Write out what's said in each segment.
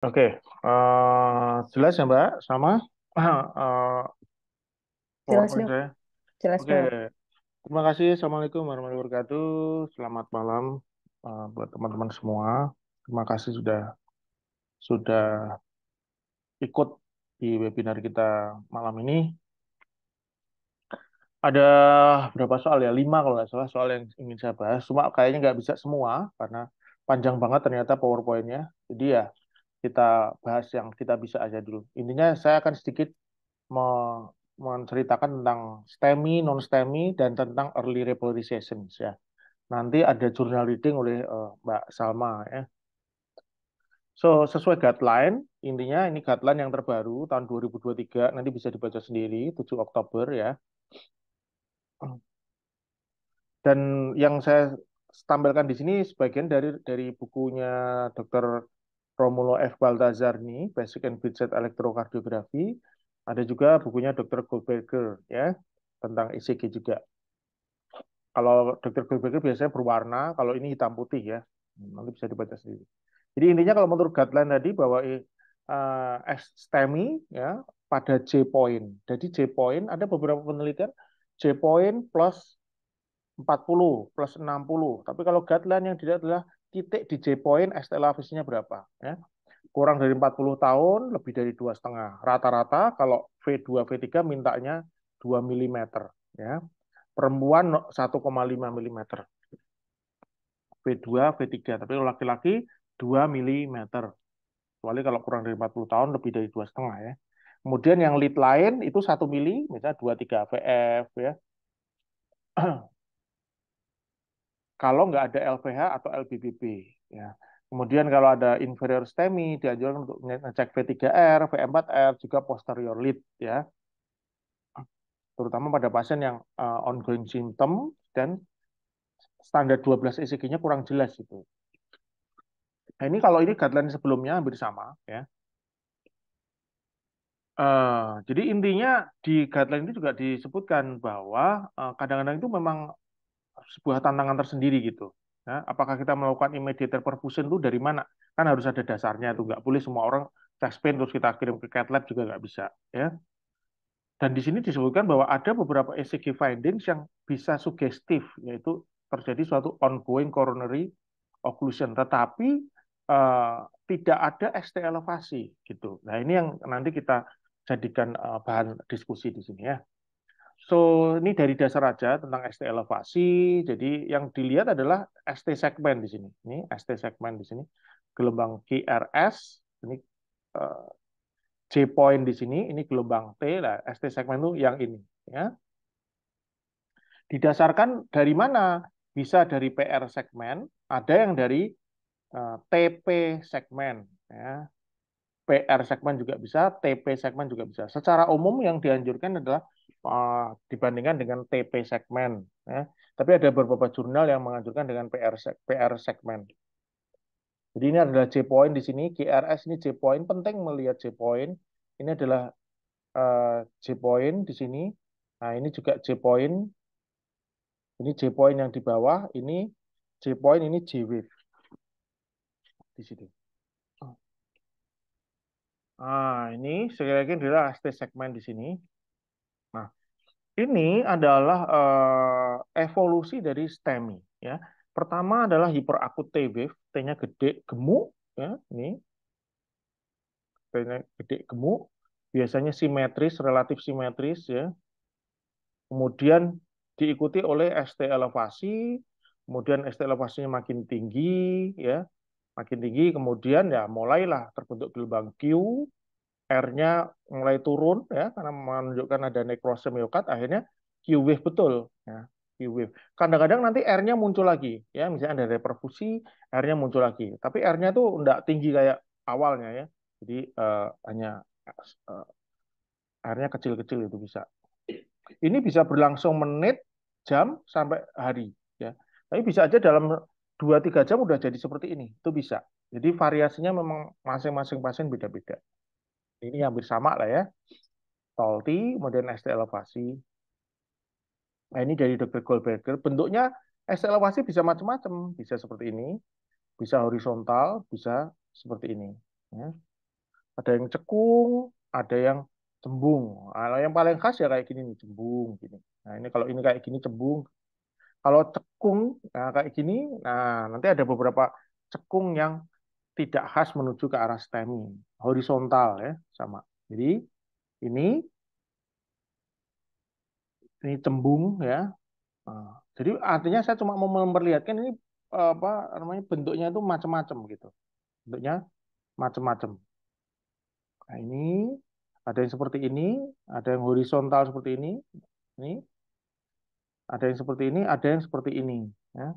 Oke, uh, jelas ya Mbak, sama. uh, Jelas ya. jelas Oke, terima kasih. Assalamualaikum warahmatullahi wabarakatuh. Selamat malam eh, buat teman-teman semua. Terima kasih sudah sudah ikut di webinar kita malam ini. Ada berapa soal ya? Lima kalau nggak salah soal yang ingin saya bahas. Cuma kayaknya nggak bisa semua karena panjang banget ternyata PowerPoint-nya. Jadi ya kita bahas yang kita bisa aja dulu. Intinya saya akan sedikit me menceritakan tentang STEMI, non-STEMI, dan tentang early repolarizations ya. Nanti ada jurnal reading oleh uh, Mbak Salma ya. So, sesuai guideline, intinya ini guideline yang terbaru tahun 2023, nanti bisa dibaca sendiri, 7 Oktober ya. Dan yang saya tampilkan di sini sebagian dari dari bukunya Dr. Romulo F. Baltazar nih, Basic and Budget Electrocardiography. Ada juga bukunya Dr. Goldberger ya, tentang ECG juga. Kalau Dr. Goldberger biasanya berwarna, kalau ini hitam putih ya. Nanti bisa dibaca sendiri. Jadi intinya kalau menurut guideline tadi bahwa uh, STEMI ya pada J point. Jadi J point ada beberapa penelitian J point plus 40 plus 60. Tapi kalau guideline yang dilihat adalah titik di J point STL visinya berapa ya kurang dari 40 tahun lebih dari dua setengah rata-rata kalau V2 V3 mintanya 2 mm ya perempuan 1,5 mm V2 V3 tapi laki-laki 2 mm kecuali kalau kurang dari 40 tahun lebih dari dua setengah ya kemudian yang lead lain itu satu mili misalnya 23 VF ya kalau nggak ada LVH atau LBBB. Ya. Kemudian kalau ada inferior STEMI, dianjurkan untuk ngecek V3R, V4R, juga posterior lead. Ya. Terutama pada pasien yang uh, ongoing symptom dan standar 12 ECG-nya kurang jelas. itu. Nah, ini kalau ini guideline sebelumnya hampir sama. ya. Uh, jadi intinya di guideline itu juga disebutkan bahwa eh, kadang-kadang uh, kadang -kadang itu memang sebuah tantangan tersendiri gitu. Ya, apakah kita melakukan immediate perfusion itu dari mana? Kan harus ada dasarnya itu. Nggak boleh semua orang chest pain terus kita kirim ke cat lab juga nggak bisa. Ya. Dan di sini disebutkan bahwa ada beberapa ECG findings yang bisa sugestif, yaitu terjadi suatu ongoing coronary occlusion. Tetapi uh, tidak ada ST elevasi gitu. Nah ini yang nanti kita jadikan uh, bahan diskusi di sini ya. So, ini dari dasar aja tentang ST elevasi. Jadi, yang dilihat adalah ST segmen di sini. Ini ST segmen di sini. Gelombang GRS, ini uh, J point di sini, ini gelombang T. lah ST segmen itu yang ini. ya Didasarkan dari mana? Bisa dari PR segmen, ada yang dari eh, TP segmen. Ya. PR segmen juga bisa, TP segmen juga bisa. Secara umum yang dianjurkan adalah Ah, dibandingkan dengan TP segmen. Ya. Tapi ada beberapa jurnal yang menganjurkan dengan PR PR segmen. Jadi ini adalah J point di sini, GRS ini J point penting melihat J point. Ini adalah uh, J point di sini. Nah, ini juga J point. Ini J point yang di bawah, ini J point, ini J wave. Di situ. Oh. Ah, ini sekali lagi adalah ST segmen di sini ini adalah uh, evolusi dari STEMI. Ya. Pertama adalah hiperakut T-wave, T-nya gede, gemuk. Ya, ini T-nya gede, gemuk. Biasanya simetris, relatif simetris. ya. Kemudian diikuti oleh ST elevasi, kemudian ST elevasinya makin tinggi, ya, makin tinggi, kemudian ya mulailah terbentuk gelombang Q, R-nya mulai turun ya karena menunjukkan ada nekrosis miokard akhirnya Q wave betul ya Q wave. Kadang-kadang nanti R-nya muncul lagi ya misalnya ada reperfusi R-nya muncul lagi. Tapi R-nya tuh enggak tinggi kayak awalnya ya. Jadi uh, hanya uh, R-nya kecil-kecil itu bisa. Ini bisa berlangsung menit, jam sampai hari ya. Tapi bisa aja dalam 2 3 jam udah jadi seperti ini. Itu bisa. Jadi variasinya memang masing-masing pasien beda-beda ini yang bersama lah ya. Tol T, kemudian ST elevasi. Nah, ini dari Dr. Goldberger. Bentuknya ST elevasi bisa macam-macam. Bisa seperti ini, bisa horizontal, bisa seperti ini. Ya. Ada yang cekung, ada yang cembung. Kalau nah, yang paling khas ya kayak gini nih, cembung gini. Nah, ini kalau ini kayak gini cembung. Kalau cekung nah kayak gini, nah nanti ada beberapa cekung yang tidak khas menuju ke arah stemming horizontal ya sama. Jadi ini ini cembung ya. Nah, jadi artinya saya cuma mau memperlihatkan ini apa namanya bentuknya itu macam-macam gitu. Bentuknya macam-macam. Nah, ini ada yang seperti ini, ada yang horizontal seperti ini, ini ada yang seperti ini, ada yang seperti ini. Ya.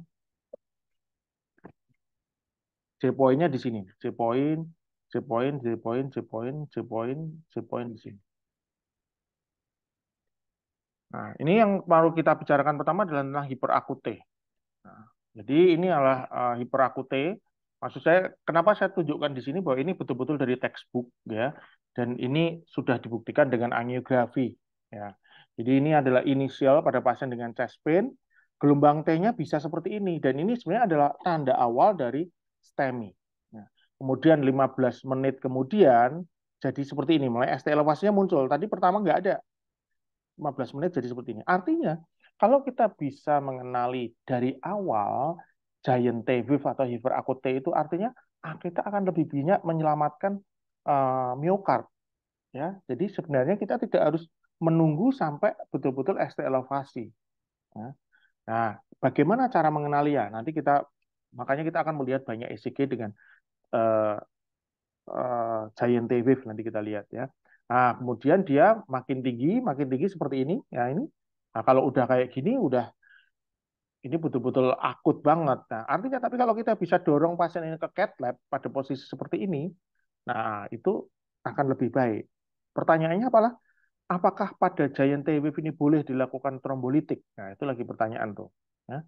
C poinnya di sini, C point C point, C point, C point, C point, C point di sini. Nah, ini yang baru kita bicarakan pertama adalah tentang hiperakute. Nah, jadi ini adalah uh, hiperakute. Maksud saya, kenapa saya tunjukkan di sini bahwa ini betul-betul dari textbook ya, dan ini sudah dibuktikan dengan angiografi ya. Jadi ini adalah inisial pada pasien dengan chest pain. Gelombang T-nya bisa seperti ini dan ini sebenarnya adalah tanda awal dari STEMI Kemudian 15 menit kemudian jadi seperti ini, mulai ST elevasinya muncul. Tadi pertama nggak ada. 15 menit jadi seperti ini. Artinya, kalau kita bisa mengenali dari awal giant T wave atau hiper T itu artinya ah, kita akan lebih banyak menyelamatkan uh, miokard. Ya, jadi sebenarnya kita tidak harus menunggu sampai betul-betul ST elevasi. Ya. Nah, bagaimana cara mengenali ya? Nanti kita makanya kita akan melihat banyak ECG dengan uh, uh, giant wave nanti kita lihat ya. Nah, kemudian dia makin tinggi, makin tinggi seperti ini ya ini. Nah, kalau udah kayak gini udah ini betul-betul akut banget. Nah, artinya tapi kalau kita bisa dorong pasien ini ke cat lab pada posisi seperti ini, nah itu akan lebih baik. Pertanyaannya apalah? Apakah pada giant TV ini boleh dilakukan trombolitik? Nah, itu lagi pertanyaan tuh. Ya.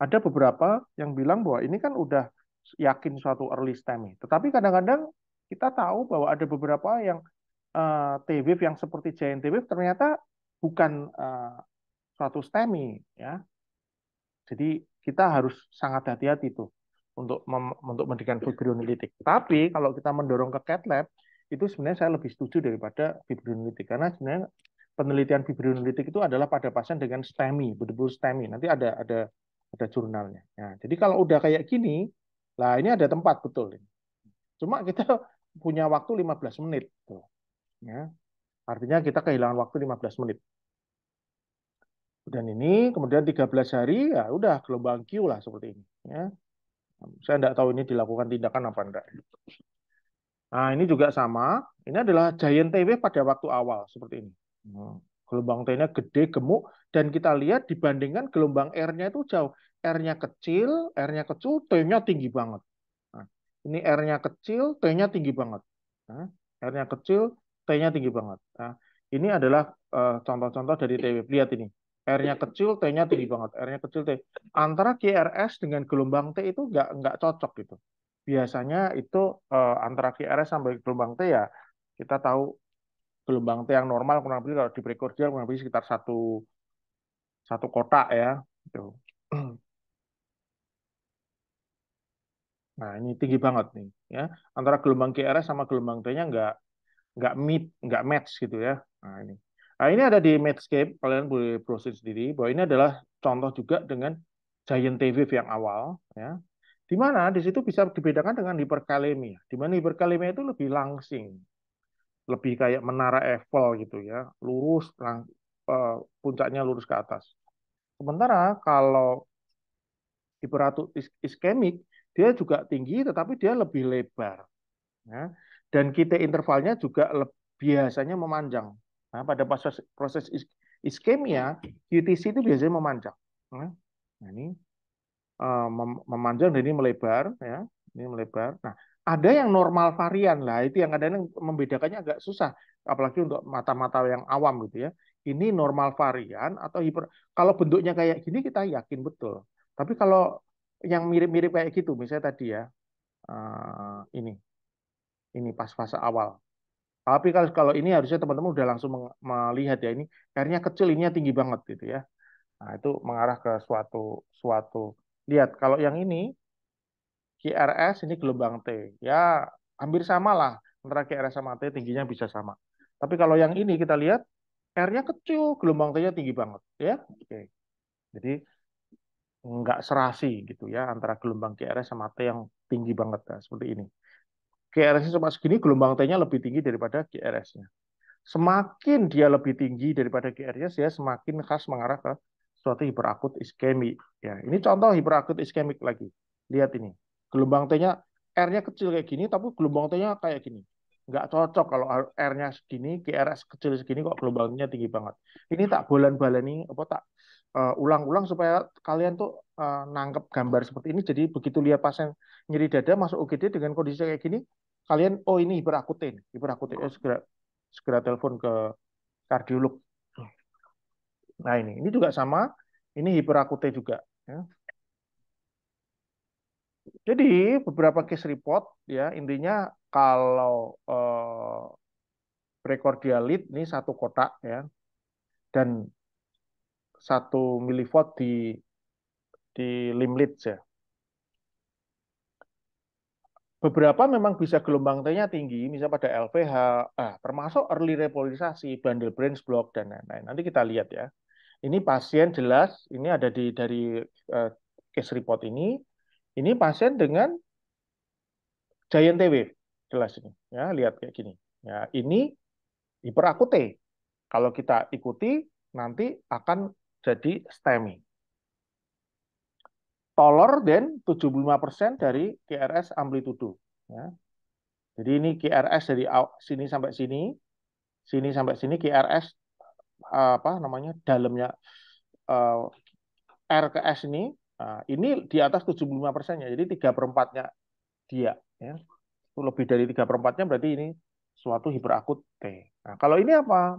Ada beberapa yang bilang bahwa ini kan udah yakin suatu early stemi. Tetapi kadang-kadang kita tahu bahwa ada beberapa yang uh, eh, TBIF yang seperti giant TBIF ternyata bukan uh, suatu STEMI ya. Jadi kita harus sangat hati-hati tuh untuk untuk mendirikan fibrinolitik. Tapi kalau kita mendorong ke cat lab itu sebenarnya saya lebih setuju daripada fibrinolitik karena sebenarnya penelitian fibrinolitik itu adalah pada pasien dengan STEMI, betul-betul STEMI. Nanti ada ada ada jurnalnya. Nah, jadi kalau udah kayak gini Nah, ini ada tempat betul. Cuma kita punya waktu 15 menit. Tuh. Ya. Artinya kita kehilangan waktu 15 menit. Dan ini kemudian 13 hari ya udah gelombang Q lah seperti ini. Ya. Saya tidak tahu ini dilakukan tindakan apa enggak. Nah ini juga sama. Ini adalah giant TW pada waktu awal seperti ini. Nah, gelombang T-nya gede, gemuk, dan kita lihat dibandingkan gelombang R-nya itu jauh. R-nya kecil, R-nya kecil, T-nya tinggi banget. Nah, ini R-nya kecil, T-nya tinggi banget. Nah, R-nya kecil, T-nya tinggi banget. Nah, ini adalah eh, contoh-contoh uh, dari TW. Lihat ini. R-nya kecil, T-nya tinggi banget. R-nya kecil, T. Antara QRS dengan gelombang T itu nggak, nggak cocok gitu. Biasanya itu uh, antara QRS sampai gelombang T ya, kita tahu gelombang T yang normal kurang lebih kalau di prekordial kurang lebih sekitar satu satu kotak ya. Gitu. Nah, ini tinggi banget nih, ya. Antara gelombang QRS sama gelombang T-nya nggak nggak meet, nggak match gitu ya. Nah, ini. Nah, ini ada di Medscape, kalian boleh browsing sendiri bahwa ini adalah contoh juga dengan giant T wave yang awal, ya. Di mana di situ bisa dibedakan dengan hiperkalemia. Di mana hiperkalemia itu lebih langsing, lebih kayak menara Eiffel gitu ya, lurus, lang, uh, puncaknya lurus ke atas. Sementara kalau hiperatu iskemik dia juga tinggi tetapi dia lebih lebar. Ya. Dan kita intervalnya juga biasanya memanjang. Nah, pada proses, proses iskemia, QTC itu biasanya memanjang. Ya. Nah, ini uh, mem memanjang dan ini melebar, ya, ini melebar. Nah, ada yang normal varian lah, itu yang kadang-kadang membedakannya agak susah, apalagi untuk mata-mata yang awam gitu ya. Ini normal varian atau hiper. Kalau bentuknya kayak gini kita yakin betul. Tapi kalau yang mirip-mirip kayak gitu misalnya tadi ya eh, ini ini pas fase awal tapi kalau kalau ini harusnya teman-teman udah langsung melihat ya ini airnya kecil ininya tinggi banget gitu ya nah itu mengarah ke suatu suatu lihat kalau yang ini QRS ini gelombang T ya hampir sama lah antara QRS sama T tingginya bisa sama tapi kalau yang ini kita lihat R-nya kecil, gelombang T-nya tinggi banget, ya. Oke. Jadi nggak serasi gitu ya antara gelombang QRS sama T yang tinggi banget ya, seperti ini. QRS-nya cuma segini, gelombang T-nya lebih tinggi daripada QRS-nya. Semakin dia lebih tinggi daripada QRS, ya semakin khas mengarah ke suatu hiperakut iskemi Ya, ini contoh hiperakut iskemik lagi. Lihat ini, gelombang T-nya R-nya kecil kayak gini, tapi gelombang T-nya kayak gini. Nggak cocok kalau R-nya segini, QRS kecil segini, kok gelombangnya tinggi banget. Ini tak bolan-balani, apa tak Eh, ulang-ulang uh, supaya kalian tuh uh, eh, nangkep gambar seperti ini. Jadi begitu lihat pasien nyeri dada masuk UGD dengan kondisi kayak gini, kalian oh ini hiperakutin, hiperakutin Eh, segera segera telepon ke kardiolog. Nah ini, ini juga sama, ini hiperakutin juga. Ya. Jadi beberapa case report ya intinya kalau eh, prekordialit ini satu kotak ya dan satu milivolt di di limit ya. Beberapa memang bisa gelombang T-nya tinggi, misalnya pada lvh ah, termasuk early repolarisasi bundle branch block, dan lain-lain. Nanti kita lihat ya. Ini pasien jelas, ini ada di dari uh, case report ini. Ini pasien dengan giant T-wave, jelas ini. Ya, lihat kayak gini. Ya, ini hiperakute. Kalau kita ikuti, nanti akan jadi STEMI. Tolor dan 75% dari KRS amplitudo. Ya. Jadi ini KRS dari sini sampai sini, sini sampai sini KRS apa namanya dalamnya uh, R ini, uh, ini di atas 75 persennya, jadi tiga perempatnya dia. Ya. Itu lebih dari tiga perempatnya berarti ini suatu hiperakut T. Nah, kalau ini apa?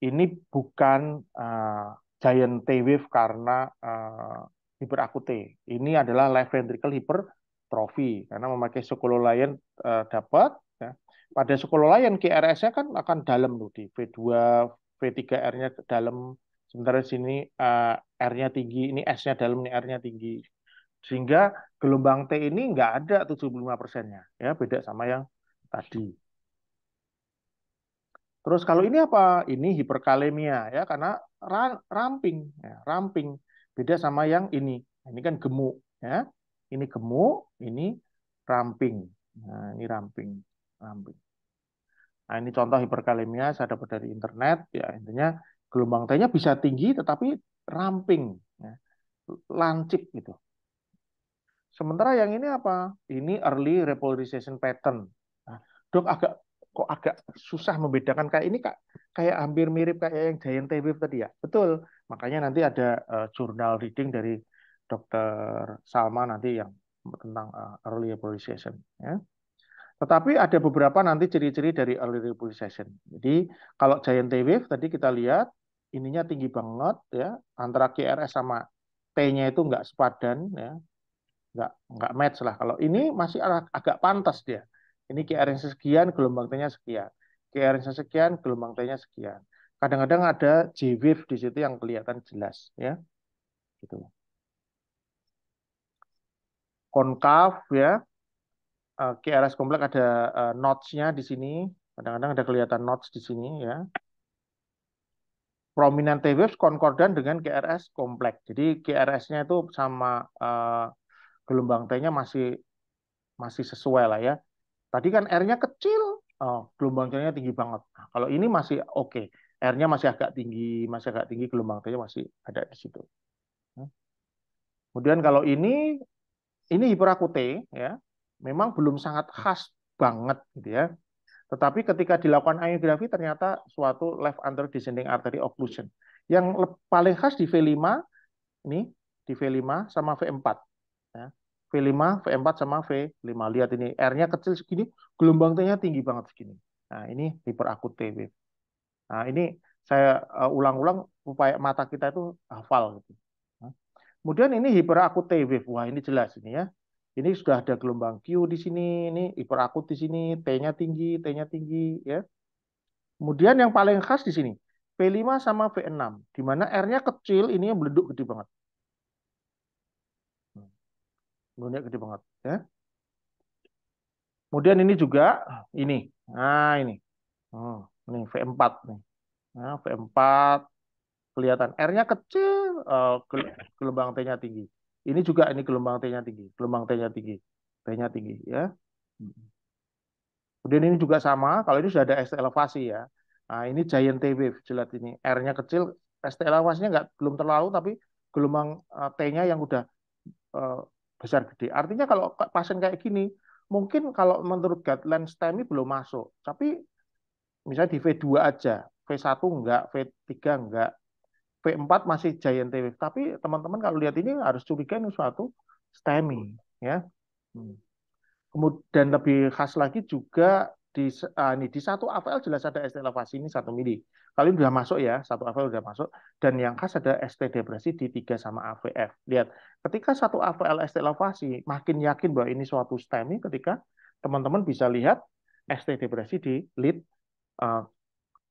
Ini bukan uh, giant T-wave karena uh, eh, hiperakute. Ini adalah left ventricle hypertrophy karena memakai sekololayan uh, eh, dapat. Ya. Pada sekololayan krs nya kan akan dalam loh di V2, V3R-nya dalam. Sementara sini uh, R-nya tinggi, ini S-nya dalam, ini R-nya tinggi. Sehingga gelombang T ini nggak ada 75 persennya. Ya, beda sama yang tadi. Terus kalau ini apa? Ini hiperkalemia ya karena ramping, ya, ramping. Beda sama yang ini. Nah, ini kan gemuk, ya. Ini gemuk, ini ramping. Nah, ini ramping, ramping. Nah, ini contoh hiperkalemia saya dapat dari internet. Ya, intinya gelombang t bisa tinggi tetapi ramping, ya. lancip gitu. Sementara yang ini apa? Ini early repolarization pattern. Nah, dok agak kok agak susah membedakan kayak ini kak kayak hampir mirip kayak yang Giant Wave tadi ya betul makanya nanti ada uh, jurnal reading dari dokter Salma nanti yang tentang uh, early repolization ya tetapi ada beberapa nanti ciri-ciri dari early repolization jadi kalau Giant Wave tadi kita lihat ininya tinggi banget ya antara QRS sama T-nya itu nggak sepadan ya nggak nggak match lah kalau ini masih agak pantas dia ini QRS sekian, gelombang T-nya sekian. QRS sekian, gelombang T-nya sekian. Kadang-kadang ada J-wave di situ yang kelihatan jelas. ya gitu. Konkav ya. QRS eh, komplek ada eh, notch-nya di sini. Kadang-kadang ada kelihatan notch di sini ya Prominent T waves konkordan dengan QRS kompleks. Jadi QRS-nya itu sama uh, gelombang T-nya masih masih sesuai lah ya. Tadi kan R-nya kecil, oh, gelombang tinggi banget. Nah, kalau ini masih oke, okay. R-nya masih agak tinggi, masih agak tinggi, gelombang masih ada di situ. Hmm. Kemudian kalau ini, ini hiperakute, ya, memang belum sangat khas banget, gitu ya. Tetapi ketika dilakukan angiografi, ternyata suatu left under descending artery occlusion. Yang paling khas di V5 ini di V5 sama V4. V5, V4 sama V5. Lihat ini R-nya kecil segini, gelombang T-nya tinggi banget segini. Nah, ini hiperakut T wave. Nah, ini saya eh, ulang-ulang uh, supaya mata kita itu hafal gitu. Nah. Kemudian ini hiperakut T wave. Wah, ini jelas ini ya. Ini sudah ada gelombang Q di sini, ini hiperakut di sini, T-nya tinggi, T-nya tinggi ya. Kemudian yang paling khas di sini, V5 sama V6, di mana R-nya kecil, ini yang meleduk gede banget. Gunungnya gede banget. Ya. Kemudian ini juga ini. Nah ini. oh, ini V4 nih. Nah, V4 kelihatan R-nya kecil, uh, gelombang T-nya tinggi. Ini juga ini gelombang T-nya tinggi, gelombang T-nya tinggi, T-nya tinggi ya. Kemudian ini juga sama, kalau ini sudah ada ST elevasi ya. Nah, ini giant T wave jelas ini. R-nya kecil, ST elevasinya nggak belum terlalu tapi gelombang eh, T-nya yang udah eh, besar gede. Artinya kalau pasien kayak gini, mungkin kalau menurut guideline STEMI belum masuk. Tapi misalnya di V2 aja, V1 enggak, V3 enggak, V4 masih giant wave. Tapi teman-teman kalau lihat ini harus curiga ini suatu STEMI. ya. Hmm. Kemudian lebih khas lagi juga di ah, ini di satu AVL jelas ada ST elevasi ini satu mili. Kalian sudah masuk ya, satu AVL sudah masuk. Dan yang khas ada ST depresi di tiga sama AVF. Lihat, ketika satu AVL ST elevasi, makin yakin bahwa ini suatu STEMI ketika teman-teman bisa lihat ST depresi di lead uh,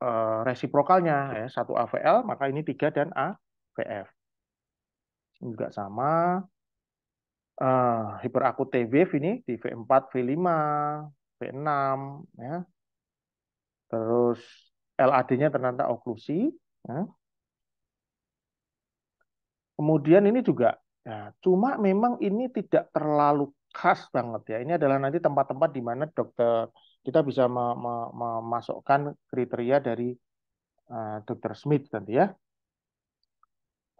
uh, resiprokalnya. Ya. Satu AVL, maka ini tiga dan AVF. Ini juga sama. Uh, hiperakut TBF ini di V4, V5, V6, ya. Terus LAD-nya ternyata oklusi. Ya. Kemudian ini juga, ya, cuma memang ini tidak terlalu khas banget ya. Ini adalah nanti tempat-tempat di mana dokter kita bisa memasukkan kriteria dari uh, dokter Smith nanti ya.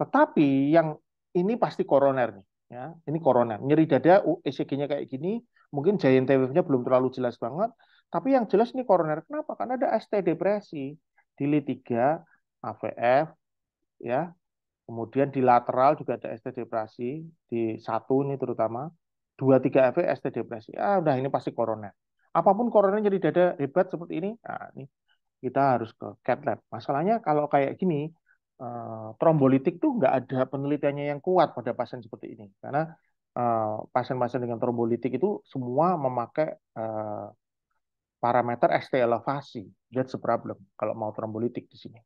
Tetapi yang ini pasti koroner nih, ya. Ini koroner. Nyeri dada ECG-nya kayak gini, mungkin giant wave-nya belum terlalu jelas banget, tapi yang jelas ini koroner. Kenapa? Karena ada ST depresi di L3, AVF, ya. Kemudian di lateral juga ada ST depresi di satu ini terutama dua tiga AV ST depresi. Ah, udah ini pasti koroner. Apapun koroner jadi dada hebat seperti ini, nah, ini kita harus ke cat lab. Masalahnya kalau kayak gini, eh, trombolitik tuh nggak ada penelitiannya yang kuat pada pasien seperti ini karena eh, pasien-pasien dengan trombolitik itu semua memakai eh, parameter ST elevasi. That's a problem kalau mau trombolitik di sini.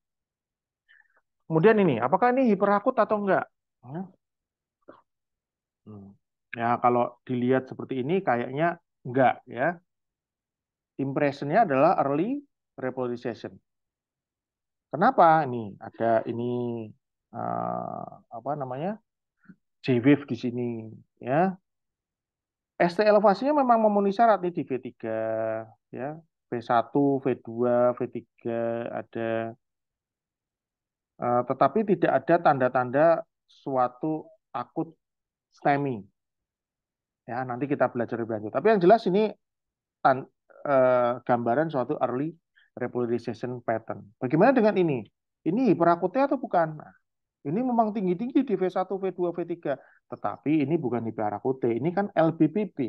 Kemudian ini, apakah ini hiperakut atau enggak? Hmm. hmm. Ya, kalau dilihat seperti ini kayaknya enggak ya. Impressionnya adalah early repolarization. Kenapa? Ini ada ini uh, apa namanya? J wave di sini ya. ST elevasinya memang memenuhi syarat nih di V3 ya, V1, V2, V3 ada eh, tetapi tidak ada tanda-tanda suatu akut STEMI. Ya, nanti kita belajar lebih lanjut. Tapi yang jelas ini tan eh, gambaran suatu early repolarization pattern. Bagaimana dengan ini? Ini hiperakutnya atau bukan? Nah, ini memang tinggi-tinggi di V1, V2, V3. Tetapi ini bukan di Hibarakote, ini kan LBBB.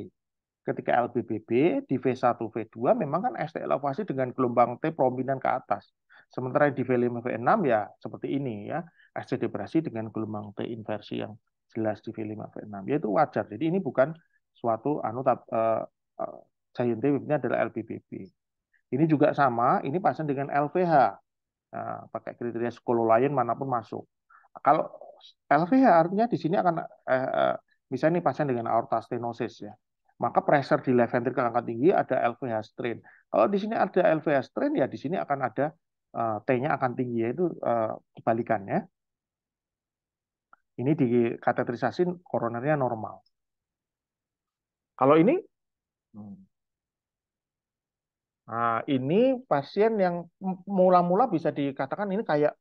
Ketika LBBB di V1, V2 memang kan ST elevasi dengan gelombang T prominan ke atas. Sementara di V5, V6 ya seperti ini ya. ST depresi dengan gelombang T inversi yang jelas di V5, V6. Ya itu wajar. Jadi ini bukan suatu anu uh, uh, giant wave-nya adalah LBBB. Ini juga sama, ini pasien dengan LVH. Nah, pakai kriteria lain manapun masuk. Kalau LVH ya artinya di sini akan eh, misalnya eh, ini pasien dengan aorta stenosis ya. Maka pressure di left ventricle akan tinggi, ada LVH strain. Kalau di sini ada LVH strain ya di sini akan ada eh, T-nya akan tinggi yaitu eh, kebalikannya. Ini di kateterisasi koronernya normal. Kalau ini hmm. Nah, ini pasien yang mula-mula bisa dikatakan ini kayak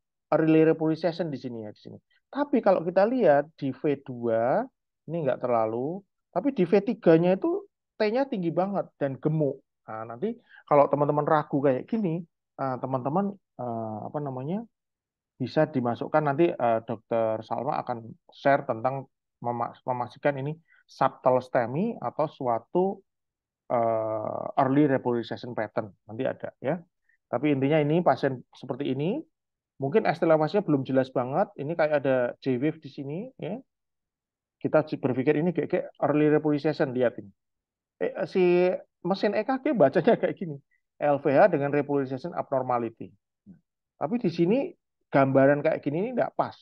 early repolarization di sini ya di sini. Tapi kalau kita lihat di V2 ini nggak terlalu, tapi di V3-nya itu T-nya tinggi banget dan gemuk. Nah, nanti kalau teman-teman ragu kayak gini, eh, teman-teman eh, apa namanya bisa dimasukkan nanti eh, dokter Salma akan share tentang memastikan ini subtle STEMI atau suatu early repolarization pattern nanti ada ya. Tapi intinya ini pasien seperti ini Mungkin estelawasnya belum jelas banget. Ini kayak ada J-wave di sini, ya. Kita berpikir ini kayak, kayak early repolarization lihat ini. Eh, si mesin EKG bacanya kayak gini. LVH dengan repolarization abnormality. Tapi di sini gambaran kayak gini ini tidak pas.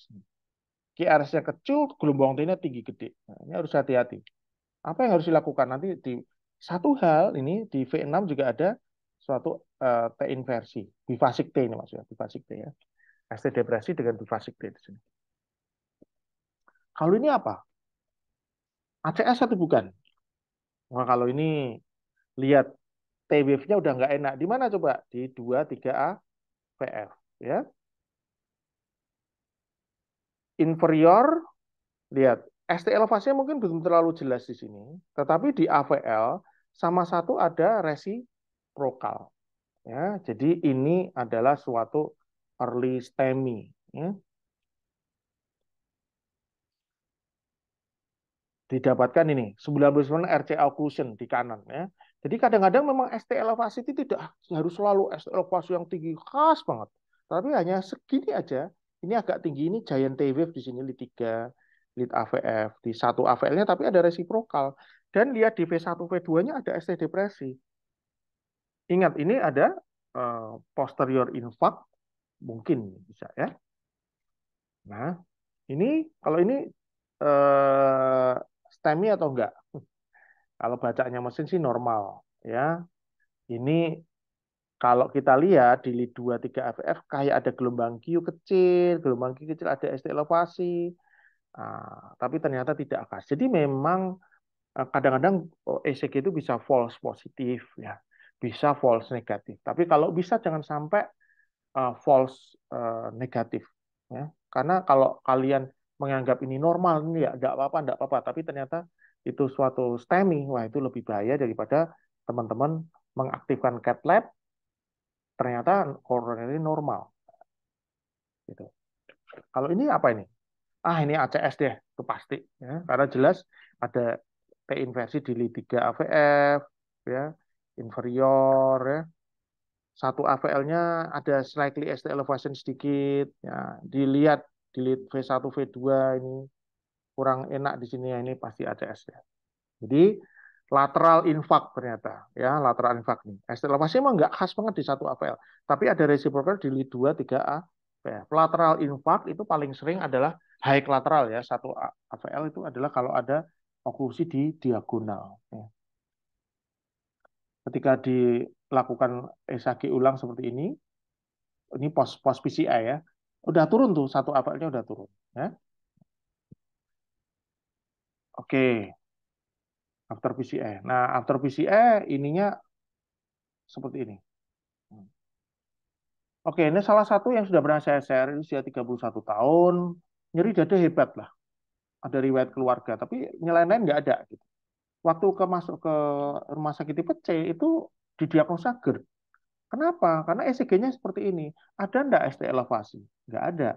QRS-nya kecil, gelombang T-nya tinggi gede. Nah, ini harus hati-hati. Apa yang harus dilakukan nanti di satu hal ini di V6 juga ada suatu uh, T inversi, bifasik T ini maksudnya, bifasik T ya. ST depresi dengan bifasik di sini. Kalau ini apa? ACS atau bukan? Nah, kalau ini lihat T wave-nya udah nggak enak. Di mana coba? Di 2 3A VF, ya. Inferior lihat ST elevasinya mungkin belum terlalu jelas di sini, tetapi di AVL sama satu ada resi Ya, jadi ini adalah suatu early STEMI. Ya. Didapatkan ini, 99 RC occlusion di kanan. Ya. Jadi kadang-kadang memang ST elevasi itu tidak harus selalu ST elevasi yang tinggi khas banget. Tapi hanya segini aja. Ini agak tinggi ini giant T wave di sini lead 3, lead AVF di satu AVL-nya tapi ada resiprokal dan lihat di V1 V2-nya ada ST depresi. Ingat ini ada uh, posterior infarct mungkin bisa ya. Nah, ini kalau ini eh, STEMI atau enggak? Kalau bacanya mesin sih normal ya. Ini kalau kita lihat di lead 2 3 FF kayak ada gelombang Q kecil, gelombang Q kecil ada ST elevasi. Nah, tapi ternyata tidak khas. Jadi memang eh, kadang-kadang oh, ECG itu bisa false positif ya, bisa false negatif. Tapi kalau bisa jangan sampai uh, false uh, negatif ya karena kalau kalian menganggap ini normal ini ya nggak apa-apa nggak apa-apa tapi ternyata itu suatu STEMI, wah itu lebih bahaya daripada teman-teman mengaktifkan cat lab ternyata ini normal gitu kalau ini apa ini ah ini ACS deh itu pasti ya karena jelas ada inversi di liga 3 AVF ya inferior ya satu AVL-nya ada slightly ST elevation sedikit. Ya, dilihat delete V1, V2 ini kurang enak di sini ya ini pasti ada ST. Ya. Jadi lateral infak ternyata ya lateral infak nih. ST elevation memang nggak khas banget di satu AVL, tapi ada reciprocal di lead 2 3A. Ya, lateral infak itu paling sering adalah high lateral ya. Satu AVL itu adalah kalau ada okulusi di diagonal. Ya ketika dilakukan SHG ulang seperti ini, ini pos pos PCI ya, udah turun tuh satu apelnya udah turun ya. Oke, after PCI. Nah, after PCI ininya seperti ini. Oke, ini salah satu yang sudah pernah saya share, ini usia 31 tahun, nyeri dada hebat lah. Ada riwayat keluarga, tapi nyelain lain nggak ada. Gitu waktu ke masuk ke rumah sakit tipe C itu didiagnosa GERD. Kenapa? Karena ECG-nya seperti ini. Ada enggak ST elevasi? Enggak ada.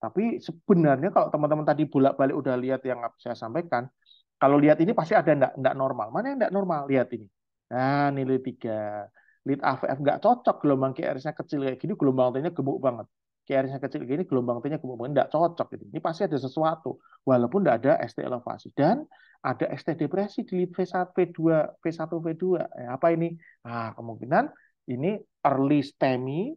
Tapi sebenarnya kalau teman-teman tadi bolak-balik udah lihat yang saya sampaikan, kalau lihat ini pasti ada enggak, enggak normal. Mana yang enggak normal? Lihat ini. Nah, nilai 3. Lead AVF enggak cocok gelombang QRS-nya kecil kayak gini, gelombang T-nya gemuk banget. KR-nya kecil gini, gelombang T-nya gelombang tidak cocok. Gitu. Ini pasti ada sesuatu, walaupun tidak ada ST elevasi. Dan ada ST depresi di lead V1, V2, V1, V2. Eh, apa ini? Nah, kemungkinan ini early STEMI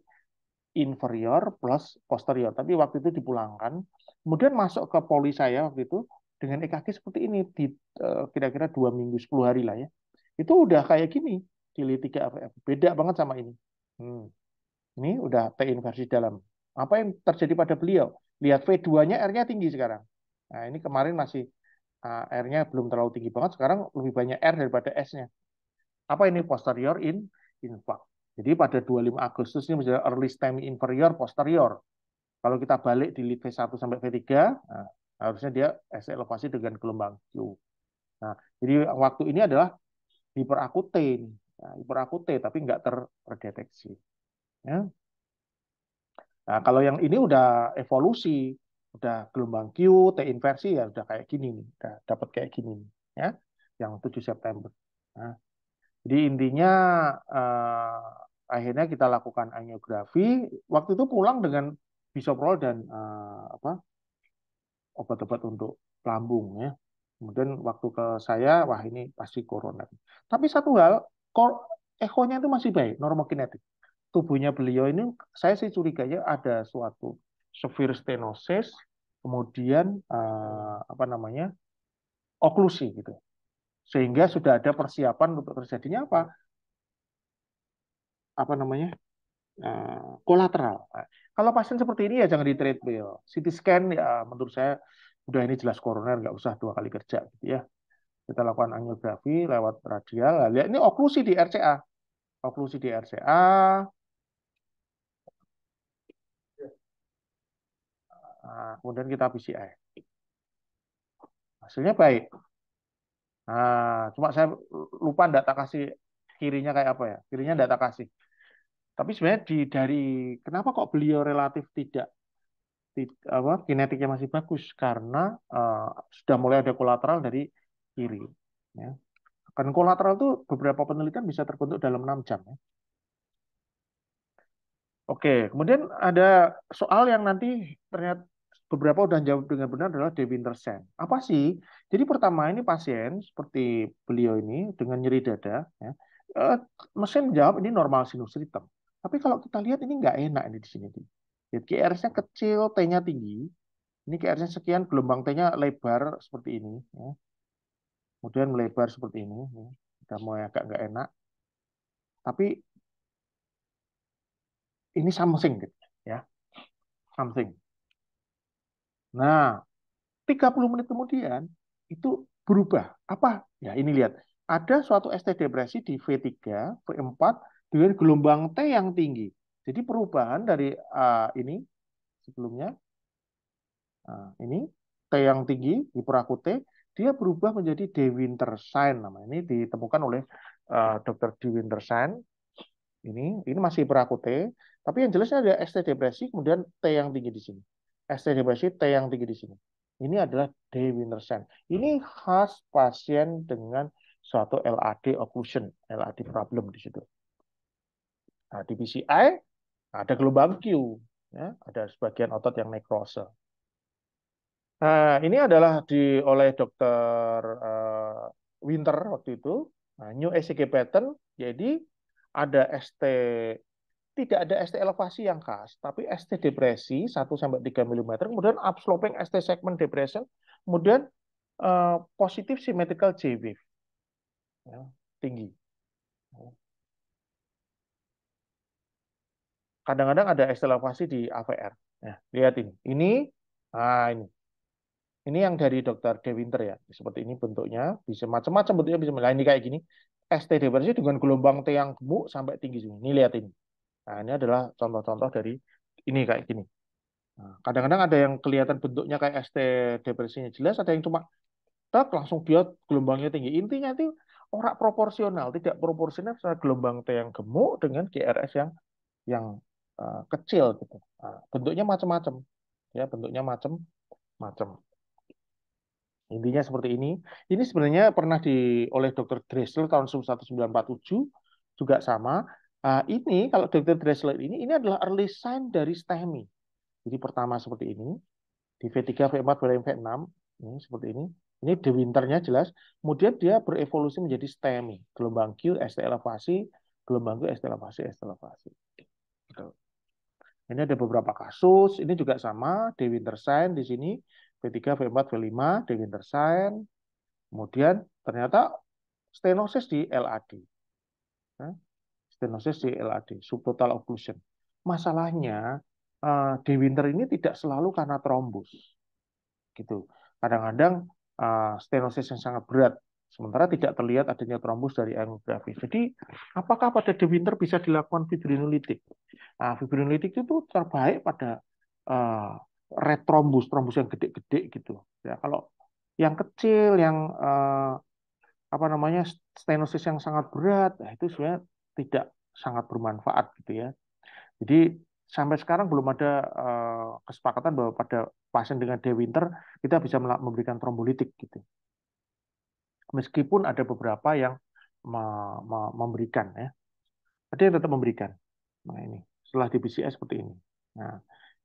inferior plus posterior. Tapi waktu itu dipulangkan. Kemudian masuk ke poli saya waktu itu dengan EKG seperti ini, di eh, kira-kira dua -kira minggu 10 hari lah ya. Itu udah kayak gini, di lead 3 AVF. Beda banget sama ini. Hmm. Ini udah T inversi dalam. Apa yang terjadi pada beliau? Lihat V2-nya R-nya tinggi sekarang. Nah, ini kemarin masih uh, R-nya belum terlalu tinggi banget, sekarang lebih banyak R daripada S-nya. Apa ini posterior in infarct? Jadi pada 25 Agustus ini menjadi early time inferior posterior. Kalau kita balik di lead V1 sampai V3, nah, harusnya dia S elevasi dengan gelombang Q. Nah, jadi waktu ini adalah hiperakute ini. Nah, tapi nggak terdeteksi. Ya. Nah, kalau yang ini udah evolusi, udah gelombang Q, T inversi ya udah kayak gini nih, udah dapat kayak gini nih, ya, yang 7 September. Nah, jadi intinya eh, akhirnya kita lakukan angiografi Waktu itu pulang dengan bisoprol dan eh, apa obat-obat untuk lambung ya. Kemudian waktu ke saya, wah ini pasti corona. Tapi satu hal, ekonya itu masih baik, normokinetik tubuhnya beliau ini saya sih curiganya ada suatu severe stenosis, kemudian uh, apa namanya oklusi gitu, sehingga sudah ada persiapan untuk terjadinya apa apa namanya eh, kolateral. Nah, kalau pasien seperti ini ya jangan di beliau CT scan ya menurut saya udah ini jelas koroner nggak usah dua kali kerja gitu ya. Kita lakukan angiografi lewat radial. Nah, lihat ini oklusi di RCA, oklusi di RCA, Nah, kemudian kita PCI. Hasilnya baik. Nah, cuma saya lupa enggak tak kasih kirinya kayak apa ya. Kirinya enggak tak kasih. Tapi sebenarnya di dari kenapa kok beliau relatif tidak tidak apa kinetiknya masih bagus karena uh, sudah mulai ada kolateral dari kiri. Ya. Kan kolateral itu beberapa penelitian bisa terbentuk dalam 6 jam. Ya. Oke, kemudian ada soal yang nanti ternyata beberapa udah jawab dengan benar adalah Devintersen. Apa sih? Jadi pertama ini pasien seperti beliau ini dengan nyeri dada, ya, eh, mesin jawab ini normal sinus ritem. Tapi kalau kita lihat ini nggak enak ini di sini. Ya, nya kecil, T-nya tinggi. Ini QRS nya sekian, gelombang T-nya lebar seperti ini. Ya. Kemudian melebar seperti ini. Ya. Udah mau agak nggak enak. Tapi ini something gitu ya something Nah, 30 menit kemudian itu berubah. Apa? Ya, ini lihat. Ada suatu ST depresi di V3, V4 dengan gelombang T yang tinggi. Jadi perubahan dari uh, ini sebelumnya uh, ini T yang tinggi, di perakut T, dia berubah menjadi De sign. Nama ini ditemukan oleh uh, eh, Dr. De Wintershine. Ini, ini masih perakut T, tapi yang jelasnya ada ST depresi, kemudian T yang tinggi di sini. ST T yang tinggi di sini. Ini adalah D. Wintersen. Ini khas pasien dengan suatu LAD occlusion, LAD problem di situ. Nah, di PCI ada gelombang Q, ya, ada sebagian otot yang nekrose. Nah, ini adalah di oleh dokter uh, Winter waktu itu, nah, new ECG pattern, jadi ada ST tidak ada ST elevasi yang khas, tapi ST depresi 1 sampai 3 mm, kemudian upsloping ST segment depression, kemudian uh, positif symmetrical J wave. Ya, tinggi. Kadang-kadang ada ST elevasi di AVR. Ya, lihat ini. Ini nah ini. Ini yang dari Dr. De Winter ya. Seperti ini bentuknya, bisa macam-macam bentuknya bisa. melayani nah, kayak gini. ST depresi dengan gelombang T yang gemuk sampai tinggi sini. Ini lihat ini. Nah, ini adalah contoh-contoh dari ini kayak gini. Nah, kadang-kadang nah, ada yang kelihatan bentuknya kayak ST depresinya jelas, ada yang cuma tak langsung dia gelombangnya tinggi. Intinya itu orang proporsional, tidak proporsional secara gelombang T yang gemuk dengan GRS yang yang uh, kecil gitu. Nah, bentuknya macam-macam. Ya, bentuknya macam-macam. Intinya seperti ini. Ini sebenarnya pernah di oleh Dr. Dressel tahun 1947 juga sama Uh, ini kalau Dr. Dressler ini ini adalah early sign dari STEMI. Jadi pertama seperti ini di V3, V4, V5, V6 ini seperti ini. Ini di winternya jelas. Kemudian dia berevolusi menjadi STEMI, gelombang Q, ST elevasi, gelombang Q, ST elevasi, ST elevasi. Gitu. Ini ada beberapa kasus, ini juga sama, di winter sign di sini V3, V4, V5, di winter sign. Kemudian ternyata stenosis di LAD. Nah, stenosis LAD subtotal occlusion. Masalahnya eh, di winter ini tidak selalu karena trombus. Gitu. Kadang-kadang eh, stenosis yang sangat berat sementara tidak terlihat adanya trombus dari angiografi. Jadi, apakah pada de winter bisa dilakukan fibrinolitik? Nah, fibrinolitik itu terbaik pada uh, red trombus, trombus yang gede-gede gitu. Ya, kalau yang kecil, yang uh, apa namanya stenosis yang sangat berat, nah, itu sebenarnya tidak sangat bermanfaat gitu ya. Jadi sampai sekarang belum ada uh, kesepakatan bahwa pada pasien dengan de winter kita bisa memberikan trombolitik gitu. Meskipun ada beberapa yang me me memberikan ya. Ada yang tetap memberikan. Nah ini setelah di PCI seperti ini. Nah,